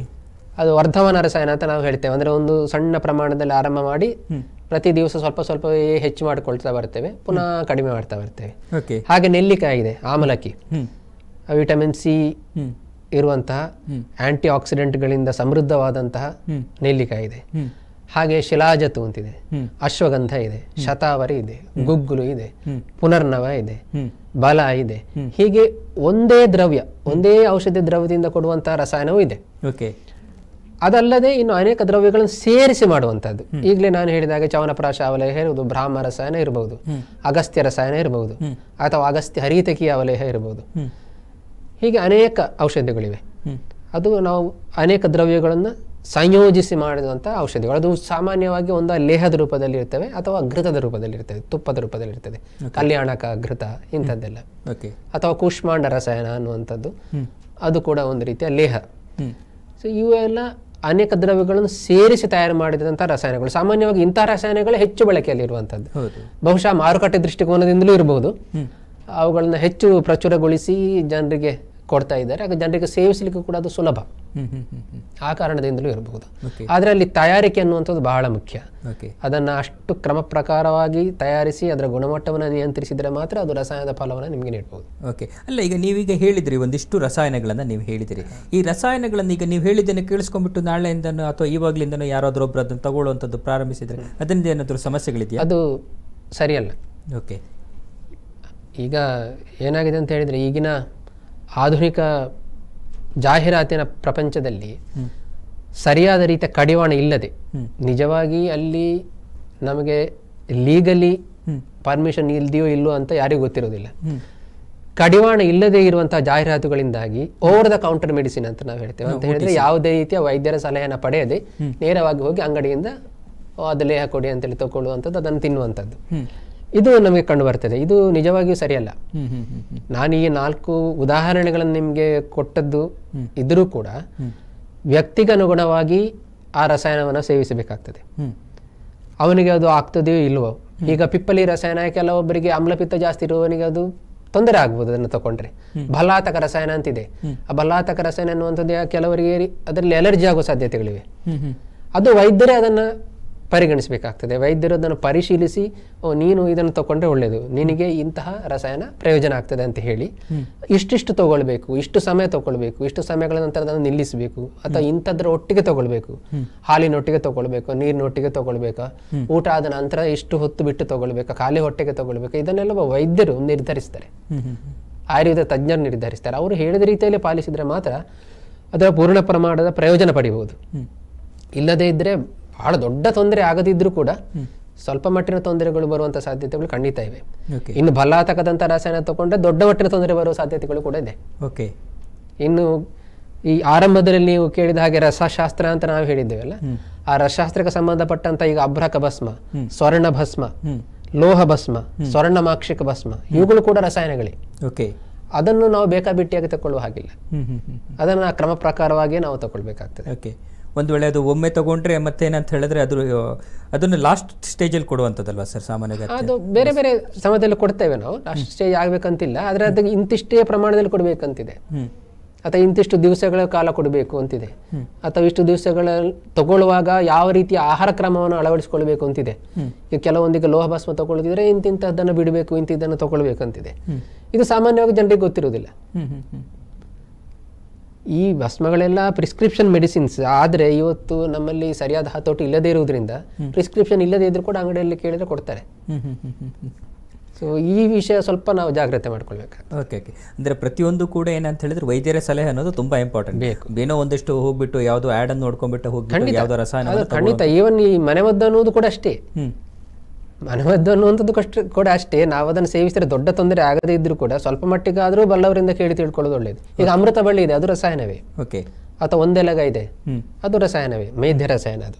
ಅದು ವರ್ಧಮಾನ ರಸಾಯನ ಅಂತ ನಾವು ಹೇಳ್ತೇವೆ ಅಂದರೆ ಒಂದು ಸಣ್ಣ ಪ್ರಮಾಣದಲ್ಲಿ ಆರಂಭ ಮಾಡಿ ಪ್ರತಿ ದಿವಸ ಸ್ವಲ್ಪ ಸ್ವಲ್ಪ ಹೆಚ್ಚು ಮಾಡಿಕೊಳ್ತಾ ಬರ್ತೇವೆ ಪುನಃ ಕಡಿಮೆ ಮಾಡ್ತಾ ಬರ್ತೇವೆ ಹಾಗೆ ನೆಲ್ಲಿಕಾಯಿ ಇದೆ ಆಮಲಕ್ಕಿ ವಿಟಮಿನ್ ಸಿ ಇರುವಂತಹ ಆಂಟಿ ಆಕ್ಸಿಡೆಂಟ್ಗಳಿಂದ ಸಮೃದ್ಧವಾದಂತಹ ನೆಲ್ಲಿಕಾಯಿ ಇದೆ ಹಾಗೆ ಶಿಲಾಜತು ಅಂತಿದೆ ಅಶ್ವಗಂಧ ಇದೆ ಶತಾವರಿ ಇದೆ ಗುಗ್ಗುಲು ಇದೆ ಪುನರ್ನವ ಇದೆ ಬಲ ಇದೆ ಹೀಗೆ ಒಂದೇ ದ್ರವ್ಯ ಒಂದೇ ಔಷಧಿ ದ್ರವ್ಯದಿಂದ ಕೊಡುವಂತಹ ರಸಾಯನವೂ ಇದೆ ಅದಲ್ಲದೆ ಇನ್ನು ಅನೇಕ ದ್ರವ್ಯಗಳನ್ನು ಸೇರಿಸಿ ಮಾಡುವಂಥದ್ದು ಈಗಲೇ ನಾನು ಹೇಳಿದಾಗ ಚವನಪ್ರಾಶ ಅವಲಯ ಇರಬಹುದು ಬ್ರಾಹ್ಮ ರಸಾಯನ ಇರಬಹುದು ಅಗಸ್ತ್ಯ ರಸಾಯನ ಇರಬಹುದು ಅಥವಾ ಅಗಸ್ತ್ಯ ಹರಿತಕೀಯ ವಲಯ ಇರಬಹುದು ಹೀಗೆ ಅನೇಕ ಔಷಧಿಗಳಿವೆ ಅದು ನಾವು ಅನೇಕ ದ್ರವ್ಯಗಳನ್ನು ಸಂಯೋಜಿಸಿ ಮಾಡಿದಂಥ ಔಷಧಿಗಳು ಅದು ಸಾಮಾನ್ಯವಾಗಿ ಒಂದು ಲೇಹದ ರೂಪದಲ್ಲಿ ಇರ್ತವೆ ಅಥವಾ ಘೃತದ ರೂಪದಲ್ಲಿ ಇರ್ತವೆ ತುಪ್ಪದ ರೂಪದಲ್ಲಿ ಇರ್ತದೆ ಕಲ್ಯಾಣಕ ಘೃತ ಇಂಥದ್ದೆಲ್ಲ ಅಥವಾ ಕೂಷ್ಮಾಂಡ ರಸಾಯನ ಅನ್ನುವಂಥದ್ದು ಅದು ಕೂಡ ಒಂದು ರೀತಿಯ ಲೇಹ ಸೊ ಇವೆಲ್ಲ ಅನೇಕ ದ್ರವ್ಯಗಳನ್ನು ಸೇರಿಸಿ ತಯಾರು ಮಾಡಿದಂತಹ ರಸಾಯನಗಳು ಸಾಮಾನ್ಯವಾಗಿ ಇಂತಹ ರಸಾಯನಗಳು ಹೆಚ್ಚು ಬಳಕೆಯಲ್ಲಿ ಇರುವಂತಹದ್ದು ಬಹುಶಃ ಮಾರುಕಟ್ಟೆ ದೃಷ್ಟಿಕೋನದಿಂದಲೂ ಇರಬಹುದು ಅವುಗಳನ್ನ ಹೆಚ್ಚು ಪ್ರಚುರಗೊಳಿಸಿ ಜನರಿಗೆ ಕೊಡ್ತಾ ಇದ್ದಾರೆ ಆಗ ಜನರಿಗೆ ಸೇವಿಸಲಿಕ್ಕೂ ಕೂಡ ಅದು ಸುಲಭ ಆ ಕಾರಣದಿಂದಲೂ ಇರಬಹುದು ಆದರೆ ಅಲ್ಲಿ ತಯಾರಿಕೆ ಅನ್ನುವಂಥದ್ದು ಬಹಳ ಮುಖ್ಯ ಅದನ್ನು ಅಷ್ಟು ಕ್ರಮ ಪ್ರಕಾರವಾಗಿ ತಯಾರಿಸಿ ಅದರ ಗುಣಮಟ್ಟವನ್ನು ನಿಯಂತ್ರಿಸಿದರೆ ಮಾತ್ರ ಅದು ರಸಾಯನದ ಫಲವನ್ನು ನಿಮಗೆ ನೀಡಬಹುದು ಓಕೆ ಅಲ್ಲ ಈಗ ನೀವೀಗ ಹೇಳಿದ್ರಿ ಒಂದಿಷ್ಟು ರಸಾಯನಗಳನ್ನು ನೀವು ಹೇಳಿದಿರಿ ಈ ರಸಾಯನಗಳನ್ನು ಈಗ ನೀವು ಹೇಳಿದ್ದನ್ನು ಕೇಳಿಸ್ಕೊಂಡ್ಬಿಟ್ಟು ನಾಳೆಯಿಂದ ಅಥವಾ ಇವಾಗಲಿಂದ ಯಾರಾದರೂ ಒಬ್ಬರು ಅದನ್ನು ತಗೊಳ್ಳುವಂಥದ್ದು ಪ್ರಾರಂಭಿಸಿದರೆ ಅದರಿಂದ ಏನಾದರೂ ಸಮಸ್ಯೆಗಳಿದೆಯಾ ಅದು ಸರಿಯಲ್ಲ ಓಕೆ ಈಗ ಏನಾಗಿದೆ ಅಂತ ಹೇಳಿದರೆ ಈಗಿನ ಆಧುನಿಕ ಜಾಹೀರಾತಿನ ಪ್ರಪಂಚದಲ್ಲಿ ಸರಿಯಾದ ರೀತಿಯ ಕಡಿವಾಣ ಇಲ್ಲದೆ ನಿಜವಾಗಿ ಅಲ್ಲಿ ನಮಗೆ ಲೀಗಲಿ ಪರ್ಮಿಷನ್ ಇಲ್ದೆಯೋ ಇಲ್ಲೋ ಅಂತ ಯಾರಿಗೂ ಗೊತ್ತಿರೋದಿಲ್ಲ ಕಡಿವಾಣ ಇಲ್ಲದೆ ಇರುವಂತಹ ಜಾಹೀರಾತುಗಳಿಂದಾಗಿ ಓವರ್ ದ ಕೌಂಟರ್ ಮೆಡಿಸಿನ್ ಅಂತ ನಾವು ಹೇಳ್ತೇವೆ ಅಂತ ಹೇಳಿದ್ರೆ ಯಾವುದೇ ರೀತಿಯ ವೈದ್ಯರ ಸಲಹೆಯನ್ನು ಪಡೆಯದೆ ನೇರವಾಗಿ ಹೋಗಿ ಅಂಗಡಿಯಿಂದ ಅದು ಲೇಹ ಕೊಡಿ ಅಂತೇಳಿ ತಗೊಳ್ಳುವಂಥದ್ದು ಅದನ್ನು ತಿನ್ನುವಂಥದ್ದು ಇದು ನಮಗೆ ಕಂಡು ಬರ್ತದೆ ಇದು ನಿಜವಾಗಿಯೂ ಸರಿಯಲ್ಲ ನಾನು ಈ ನಾಲ್ಕು ಉದಾಹರಣೆಗಳನ್ನು ನಿಮಗೆ ಕೊಟ್ಟದ್ದು ಇದ್ರೂ ಕೂಡ ವ್ಯಕ್ತಿಗನುಗುಣವಾಗಿ ಆ ರಸಾಯನವನ್ನು ಸೇವಿಸಬೇಕಾಗ್ತದೆ ಅವನಿಗೆ ಅದು ಆಗ್ತದೆಯೋ ಇಲ್ವೋ ಈಗ ಪಿಪ್ಪಲಿ ರಸಾಯನ ಕೆಲವೊಬ್ಬರಿಗೆ ಆಮ್ಲಪಿತ್ತ ಜಾಸ್ತಿ ಇರುವವನಿಗೆ ಅದು ತೊಂದರೆ ಆಗ್ಬೋದು ಅದನ್ನು ತಗೊಂಡ್ರೆ ಬಲಾತಕ ರಸಾಯನ ಅಂತಿದೆ ಆ ಬಲಾತಕ ರಸಾಯನ ಅನ್ನುವಂಥದ್ದು ಕೆಲವರಿಗೆ ಅದರಲ್ಲಿ ಅಲರ್ಜಿ ಆಗುವ ಸಾಧ್ಯತೆಗಳಿವೆ ಅದು ವೈದ್ಯರೇ ಅದನ್ನು ಪರಿಗಣಿಸಬೇಕಾಗ್ತದೆ ವೈದ್ಯರು ಅದನ್ನು ಪರಿಶೀಲಿಸಿ ನೀನು ಇದನ್ನು ತಗೊಂಡ್ರೆ ಒಳ್ಳೆಯದು ನಿನಗೆ ಇಂತಹ ರಸಾಯನ ಪ್ರಯೋಜನ ಆಗ್ತದೆ ಅಂತ ಹೇಳಿ ಇಷ್ಟಿಷ್ಟು ತಗೊಳ್ಬೇಕು ಇಷ್ಟು ಸಮಯ ತಗೊಳ್ಬೇಕು ಇಷ್ಟು ಸಮಯಗಳ ನಂತರ ಅದನ್ನು ನಿಲ್ಲಿಸಬೇಕು ಅಥವಾ ಇಂಥದ್ರ ಒಟ್ಟಿಗೆ ತಗೊಳ್ಬೇಕು ಹಾಲಿನೊಟ್ಟಿಗೆ ತಗೊಳ್ಬೇಕು ನೀರಿನೊಟ್ಟಿಗೆ ತಗೊಳ್ಬೇಕಾ ಊಟ ಆದ ನಂತರ ಇಷ್ಟು ಹೊತ್ತು ಬಿಟ್ಟು ತಗೊಳ್ಬೇಕಾ ಖಾಲಿ ಹೊಟ್ಟೆಗೆ ತಗೊಳ್ಬೇಕು ಇದನ್ನೆಲ್ಲ ವೈದ್ಯರು ನಿರ್ಧರಿಸ್ತಾರೆ ಆಯುರ್ವೇದ ತಜ್ಞರು ನಿರ್ಧರಿಸ್ತಾರೆ ಅವರು ಹೇಳಿದ ರೀತಿಯಲ್ಲಿ ಪಾಲಿಸಿದ್ರೆ ಮಾತ್ರ ಅದರ ಪೂರ್ಣ ಪ್ರಮಾಣದ ಪ್ರಯೋಜನ ಪಡಿಬಹುದು ಇಲ್ಲದೇ ಇದ್ರೆ ಬಹಳ ದೊಡ್ಡ ತೊಂದರೆ ಆಗದಿದ್ರು ಕೂಡ ಸ್ವಲ್ಪ ಮಟ್ಟಿನ ತೊಂದರೆಗಳು ಬರುವಂತ ಸಾಧ್ಯತೆಗಳು ಖಂಡಿತ ಇವೆ ಇನ್ನು ಬಲ್ಲಾತಕದಂತ ರಾಸಾಯನ ತಗೊಂಡ್ರೆ ದೊಡ್ಡ ಮಟ್ಟಿನ ತೊಂದರೆ ಬರುವ ಸಾಧ್ಯತೆಗಳು ಕೂಡ ಇದೆ ಓಕೆ ಇನ್ನು ಈ ಆರಂಭದಲ್ಲಿ ನೀವು ಕೇಳಿದ ಹಾಗೆ ರಸಶಾಸ್ತ್ರ ಅಂತ ನಾವು ಹೇಳಿದ್ದೇವಲ್ಲ ಆ ರಸಶಾಸ್ತ್ರಕ್ಕೆ ಸಂಬಂಧಪಟ್ಟಂತ ಈಗ ಅಭ್ರಕ ಭಸ್ಮ ಸ್ವರ್ಣ ಭಸ್ಮ ಲೋಹ ಭಸ್ಮ ಸ್ವರ್ಣ ಮಾಕ್ಷಿಕ ಭಸ್ಮ ಇವುಗಳು ಕೂಡ ರಸಾಯನಗಳೇ ಓಕೆ ಅದನ್ನು ನಾವು ಬೇಕಾಬಿಟ್ಟಿಯಾಗಿ ತಗೊಳ್ಳುವ ಹಾಗಿಲ್ಲ ಅದನ್ನು ಕ್ರಮ ಪ್ರಕಾರವಾಗಿ ನಾವು ತಗೊಳ್ಬೇಕಾಗ್ತದೆ ಓಕೆ ಒಂದು ವೇಳೆ ಅದು ಒಮ್ಮೆ ತಗೊಂಡ್ರೆ ಮತ್ತೆ ಏನಂತ ಹೇಳಿದ್ರೆ ಅದು ಅದನ್ನು ಲಾಸ್ಟ್ ಸ್ಟೇಜ್ ಅಲ್ಲಿ ಕೊಡುವಂತದಲ್ವಾ ಸರ್ ಸಾಮಾನ್ಯವಾಗಿ ಅದು ಬೇರೆ ಬೇರೆ ಸಮಯದಲ್ಲಿ ಕೊಡ್ತೇವೆ ನಾವು ಲಾಸ್ಟ್ ಸ್ಟೇಜ್ ಆಗ್ಬೇಕಂತಿಲ್ಲ ಆದ್ರೆ ಅದಕ್ಕೆ ಇಂತಿಷ್ಟೇ ಪ್ರಮಾಣದಲ್ಲಿ ಕೊಡಬೇಕಂತಿದೆ ಅಥವಾ ಇಂತಿಷ್ಟು ದಿವಸಗಳ ಕಾಲ ಕೊಡಬೇಕು ಅಂತಿದೆ ಅಥವಾ ಇಷ್ಟು ದಿವಸಗಳ ತಗೊಳ್ಳುವಾಗ ಯಾವ ರೀತಿಯ ಆಹಾರ ಕ್ರಮವನ್ನು ಅಳವಡಿಸಿಕೊಳ್ಬೇಕು ಅಂತಿದೆ ಈಗ ಕೆಲವೊಂದಿಗೆ ಲೋಹ ಭಸ್ಮ ತಗೊಳ್ತಿದ್ರೆ ಇಂತಿಂತಹದ್ದನ್ನು ಬಿಡಬೇಕು ಇಂತಿದ್ದನ್ನು ತಗೊಳ್ಬೇಕಂತಿದೆ ಇದು ಸಾಮಾನ್ಯವಾಗಿ ಜನರಿಗೆ ಗೊತ್ತಿರುವುದಿಲ್ಲ ಈ ಭಸ್ಮಗಳೆಲ್ಲ ಪ್ರಿಸ್ಕ್ರಿಪ್ಷನ್ ಮೆಡಿಸಿನ್ಸ್ ಆದರೆ ಇವತ್ತು ನಮ್ಮಲ್ಲಿ ಸರಿಯಾದ ಹತೋಟಿ ಇಲ್ಲದೇ ಇರೋದ್ರಿಂದ ಪ್ರಿಸ್ಕ್ರಿಪ್ಷನ್ ಇಲ್ಲದೇ ಇದ್ರೂ ಕೂಡ ಅಂಗಡಿಯಲ್ಲಿ ಕೇಳಿದ್ರೆ ಕೊಡ್ತಾರೆ ಸೊ ಈ ವಿಷಯ ಸ್ವಲ್ಪ ನಾವು ಜಾಗ್ರತೆ ಮಾಡ್ಕೊಳ್ಬೇಕು ಓಕೆ ಓಕೆ ಅಂದರೆ ಪ್ರತಿಯೊಂದು ಕೂಡ ಏನಂತ ಹೇಳಿದ್ರೆ ವೈದ್ಯರ ಸಲಹೆ ಅನ್ನೋದು ತುಂಬ ಇಂಪಾರ್ಟೆಂಟ್ ಏನೋ ಒಂದಿಷ್ಟು ಹೋಗ್ಬಿಟ್ಟು ಆ್ಯಡ್ ಅನ್ನು ನೋಡ್ಕೊಂಡ್ಬಿಟ್ಟು ಹೋಗಿ ಯಾವುದೋ ರಸಾಯನ ಖಂಡಿತ ಈವನ್ ಈ ಮನೆಮದ್ದು ಅನ್ನೋದು ಕೂಡ ಅಷ್ಟೇ ಮನವದ್ದು ಅನ್ನುವಂಥದ್ದು ಕಷ್ಟ ಕೂಡ ಅಷ್ಟೇ ನಾವು ಅದನ್ನು ಸೇವಿಸಿದ್ರೆ ದೊಡ್ಡ ತೊಂದರೆ ಆಗದೇ ಇದ್ರೂ ಕೂಡ ಸ್ವಲ್ಪ ಮಟ್ಟಿಗಾದರೂ ಬಲ್ಲವರಿಂದ ಕೇಳಿ ತಿಳ್ಕೊಳ್ಳೋದು ಒಳ್ಳೆಯದು ಈಗ ಅಮೃತ ಬಳ್ಳಿ ಇದೆ ಅದು ರಸಾಯನವೇ ಓಕೆ ಅಥವಾ ಒಂದೆಲಗ ಇದೆ ಅದು ರಸಾಯನವೇ ಮೇಧ್ಯ ರಸಾಯನ ಅದು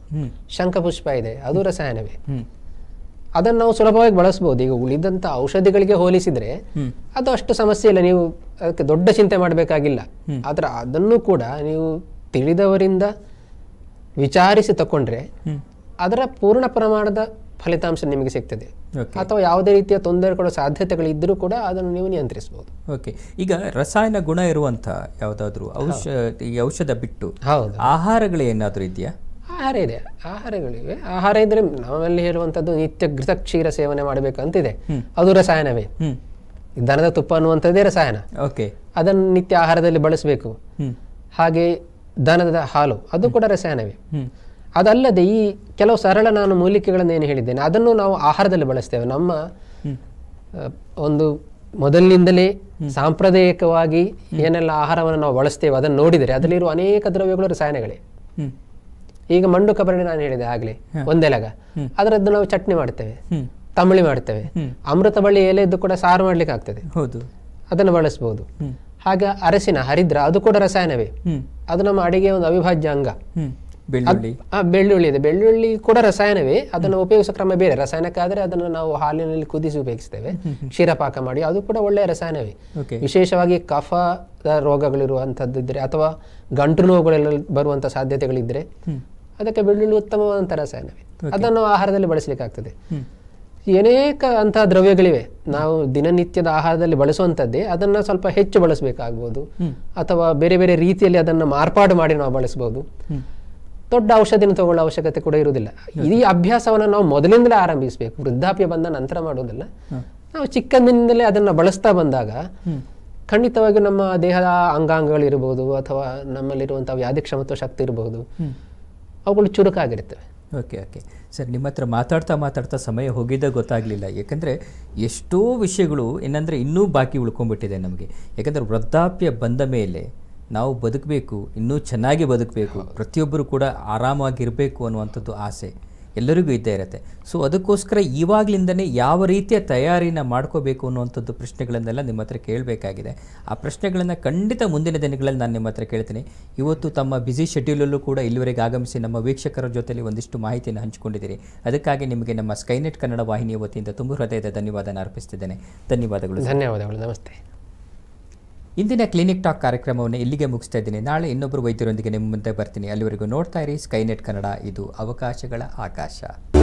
ಶಂಖಪುಷ್ಪ ಇದೆ ಅದು ರಸಾಯನವೇ ಅದನ್ನು ನಾವು ಸುಲಭವಾಗಿ ಬಳಸ್ಬೋದು ಈಗ ಉಳಿದಂತ ಔಷಧಿಗಳಿಗೆ ಹೋಲಿಸಿದರೆ ಅದು ಅಷ್ಟು ಸಮಸ್ಯೆ ಇಲ್ಲ ನೀವು ಅದಕ್ಕೆ ದೊಡ್ಡ ಚಿಂತೆ ಮಾಡಬೇಕಾಗಿಲ್ಲ ಆದ್ರೆ ಅದನ್ನು ಕೂಡ ನೀವು ತಿಳಿದವರಿಂದ ವಿಚಾರಿಸಿ ತಕೊಂಡ್ರೆ ಅದರ ಪೂರ್ಣ ಪ್ರಮಾಣದ ಫಲಿತಾಂಶ ನಿಮಗೆ ಸಿಗ್ತದೆ ಅಥವಾ ಯಾವುದೇ ರೀತಿಯ ತೊಂದರೆ ಕೊಡೋ ಸಾಧ್ಯತೆಗಳಿದ್ದರೂ ಕೂಡ ಅದನ್ನು ನೀವು ನಿಯಂತ್ರಿಸಬಹುದು ಓಕೆ ಈಗ ರಸಾಯನ ಗುಣ ಇರುವಂತಹ ಯಾವುದಾದ್ರೂ ಔಷಧ ಔಷಧ ಬಿಟ್ಟು ಹೌದು ಆಹಾರಗಳು ಏನಾದರೂ ಇದೆಯಾ ಆಹಾರ ಇದೆ ಆಹಾರಗಳಿವೆ ಆಹಾರ ಇದ್ರೆ ನಮ್ಮಲ್ಲಿ ಹೇಳುವಂಥದ್ದು ನಿತ್ಯ ಘೃತ ಕ್ಷೀರ ಸೇವನೆ ಮಾಡಬೇಕಂತಿದೆ ಅದು ರಸಾಯನವೇ ದನದ ತುಪ್ಪ ಅನ್ನುವಂಥದ್ದೇ ರಸಾಯನ ಓಕೆ ಅದನ್ನು ನಿತ್ಯ ಆಹಾರದಲ್ಲಿ ಬಳಸಬೇಕು ಹಾಗೆ ದನದ ಹಾಲು ಅದು ಕೂಡ ರಸಾಯನವೇ ಅದಲ್ಲದೆ ಈ ಕೆಲವು ಸರಳ ನಾನು ಮೂಲಿಕೆಗಳನ್ನು ಏನು ಹೇಳಿದ್ದೇನೆ ಅದನ್ನು ನಾವು ಆಹಾರದಲ್ಲಿ ಬಳಸ್ತೇವೆ ನಮ್ಮ ಒಂದು ಮೊದಲಿನಿಂದಲೇ ಸಾಂಪ್ರದಾಯಿಕವಾಗಿ ಏನೆಲ್ಲ ಆಹಾರವನ್ನು ನಾವು ಬಳಸ್ತೇವೆ ಅದನ್ನು ನೋಡಿದರೆ ಅದರಲ್ಲಿರುವ ಅನೇಕ ದ್ರವ್ಯಗಳು ರಸಾಯನಗಳೇ ಈಗ ಮಂಡು ಕಬರಣೆ ನಾನು ಹೇಳಿದೆ ಆಗಲೇ ಒಂದೆಲಗ ಅದರದ್ದು ನಾವು ಚಟ್ನಿ ಮಾಡ್ತೇವೆ ತಂಬಳಿ ಮಾಡ್ತೇವೆ ಅಮೃತ ಬಳ್ಳಿ ಇದ್ದು ಕೂಡ ಸಾರು ಮಾಡ್ಲಿಕ್ಕೆ ಆಗ್ತದೆ ಅದನ್ನು ಬಳಸಬಹುದು ಹಾಗೆ ಅರಸಿನ ಹರಿದ್ರ ಅದು ಕೂಡ ರಸಾಯನವೇ ಅದು ನಮ್ಮ ಅಡಿಗೆ ಒಂದು ಅವಿಭಾಜ್ಯ ಅಂಗ ಬೆಳ್ಳುಳ್ಳಿ ಬೆಳ್ಳುಳ್ಳಿ ಇದೆ ಬೆಳ್ಳುಳ್ಳಿ ಕೂಡ ರಸಾಯನವೇ ಅದನ್ನು ಉಪಯೋಗಿಸೋ ಕ್ರಮ ಬೇರೆ ರಸಾಯನಕ್ಕೆ ಆದರೆ ಅದನ್ನು ನಾವು ಹಾಲಿನಲ್ಲಿ ಕುದಿಸಿ ಉಪಯೋಗಿಸ್ತೇವೆ ಕ್ಷೀರಪಾಕ ಮಾಡಿ ಅದು ಕೂಡ ಒಳ್ಳೆಯ ರಸಾಯನವೇ ವಿಶೇಷವಾಗಿ ಕಫದ ಇದ್ರೆ ಅಥವಾ ಗಂಟು ನೋವುಗಳೆಲ್ಲ ಬರುವಂಥ ಸಾಧ್ಯತೆಗಳಿದ್ರೆ ಅದಕ್ಕೆ ಬೆಳ್ಳುಳ್ಳಿ ಉತ್ತಮವಾದಂತಹ ರಸಾಯನವೇ ಅದನ್ನು ಆಹಾರದಲ್ಲಿ ಬಳಸಲಿಕ್ಕೆ ಆಗ್ತದೆ ಅನೇಕ ಅಂತಹ ದ್ರವ್ಯಗಳಿವೆ ನಾವು ದಿನನಿತ್ಯದ ಆಹಾರದಲ್ಲಿ ಬಳಸುವಂಥದ್ದೇ ಅದನ್ನು ಸ್ವಲ್ಪ ಹೆಚ್ಚು ಬಳಸಬೇಕಾಗ್ಬೋದು ಅಥವಾ ಬೇರೆ ಬೇರೆ ರೀತಿಯಲ್ಲಿ ಅದನ್ನು ಮಾರ್ಪಾಡು ಮಾಡಿ ನಾವು ಬಳಸಬಹುದು ದೊಡ್ಡ ಔಷಧಿನ ತಗೊಳ್ಳೋ ಅವಶ್ಯಕತೆ ಕೂಡ ಇರುವುದಿಲ್ಲ ಈ ಅಭ್ಯಾಸವನ್ನು ನಾವು ಮೊದಲಿಂದಲೇ ಆರಂಭಿಸಬೇಕು ವೃದ್ಧಾಪ್ಯ ಬಂದ ನಂತರ ಮಾಡೋದಿಲ್ಲ ನಾವು ಚಿಕ್ಕಂದಿನಿಂದಲೇ ಅದನ್ನು ಬಳಸ್ತಾ ಬಂದಾಗ ಖಂಡಿತವಾಗಿ ನಮ್ಮ ದೇಹದ ಅಂಗಾಂಗಗಳು ಇರಬಹುದು ಅಥವಾ ನಮ್ಮಲ್ಲಿರುವಂಥ ವ್ಯಾಧಿ ಕ್ಷಮತ್ವ ಶಕ್ತಿ ಇರಬಹುದು ಅವುಗಳು ಚುರುಕಾಗಿರ್ತವೆ ಓಕೆ ಓಕೆ ಸರ್ ನಿಮ್ಮ ಹತ್ರ ಮಾತಾಡ್ತಾ ಮಾತಾಡ್ತಾ ಸಮಯ ಹೋಗಿದ್ದೇ ಗೊತ್ತಾಗಲಿಲ್ಲ ಯಾಕಂದರೆ ಎಷ್ಟೋ ವಿಷಯಗಳು ಏನಂದರೆ ಇನ್ನೂ ಬಾಕಿ ಉಳ್ಕೊಂಡ್ಬಿಟ್ಟಿದೆ ನಮಗೆ ಯಾಕಂದರೆ ವೃದ್ಧಾಪ್ಯ ಬಂದ ಮೇಲೆ ನಾವು ಬದುಕಬೇಕು ಇನ್ನೂ ಚೆನ್ನಾಗಿ ಬದುಕಬೇಕು ಪ್ರತಿಯೊಬ್ಬರು ಕೂಡ ಆರಾಮಾಗಿರಬೇಕು ಅನ್ನುವಂಥದ್ದು ಆಸೆ ಎಲ್ಲರಿಗೂ ಇದ್ದೇ ಇರುತ್ತೆ ಸೊ ಅದಕ್ಕೋಸ್ಕರ ಇವಾಗಲಿಂದನೇ ಯಾವ ರೀತಿಯ ತಯಾರಿನ ಮಾಡ್ಕೋಬೇಕು ಅನ್ನುವಂಥದ್ದು ಪ್ರಶ್ನೆಗಳನ್ನೆಲ್ಲ ನಿಮ್ಮ ಹತ್ರ ಕೇಳಬೇಕಾಗಿದೆ ಆ ಪ್ರಶ್ನೆಗಳನ್ನು ಖಂಡಿತ ಮುಂದಿನ ದಿನಗಳಲ್ಲಿ ನಾನು ನಿಮ್ಮ ಹತ್ರ ಕೇಳ್ತೀನಿ ಇವತ್ತು ತಮ್ಮ ಬ್ಯುಸಿ ಶೆಡ್ಯೂಲಲ್ಲೂ ಕೂಡ ಇಲ್ಲಿವರೆಗೆ ಆಗಮಿಸಿ ನಮ್ಮ ವೀಕ್ಷಕರ ಜೊತೆಲಿ ಒಂದಿಷ್ಟು ಮಾಹಿತಿಯನ್ನು ಹಂಚಿಕೊಂಡಿದ್ದೀರಿ ಅದಕ್ಕಾಗಿ ನಿಮಗೆ ನಮ್ಮ ಸ್ಕೈನೆಟ್ ಕನ್ನಡ ವಾಹಿನಿಯ ವತಿಯಿಂದ ತುಂಬ ಹೃದಯದ ಧನ್ಯವಾದವನ್ನು ಅರ್ಪಿಸ್ತಿದ್ದೇನೆ ಧನ್ಯವಾದಗಳು ಧನ್ಯವಾದಗಳು ನಮಸ್ತೆ ಇಂದಿನ ಕ್ಲಿನಿಕ್ ಟಾಕ್ ಕಾರ್ಯಕ್ರಮವನ್ನು ಇಲ್ಲಿಗೆ ಮುಗಿಸ್ತಾ ಇದ್ದೀನಿ ನಾಳೆ ಇನ್ನೊಬ್ಬರು ವೈದ್ಯರೊಂದಿಗೆ ನಿಮ್ಮ ಮುಂದೆ ಬರ್ತೀನಿ ಅಲ್ಲಿವರೆಗೂ ನೋಡ್ತಾ ಇರಿ ಸ್ಕೈನೆಟ್ ಕನ್ನಡ ಇದು ಅವಕಾಶಗಳ ಆಕಾಶ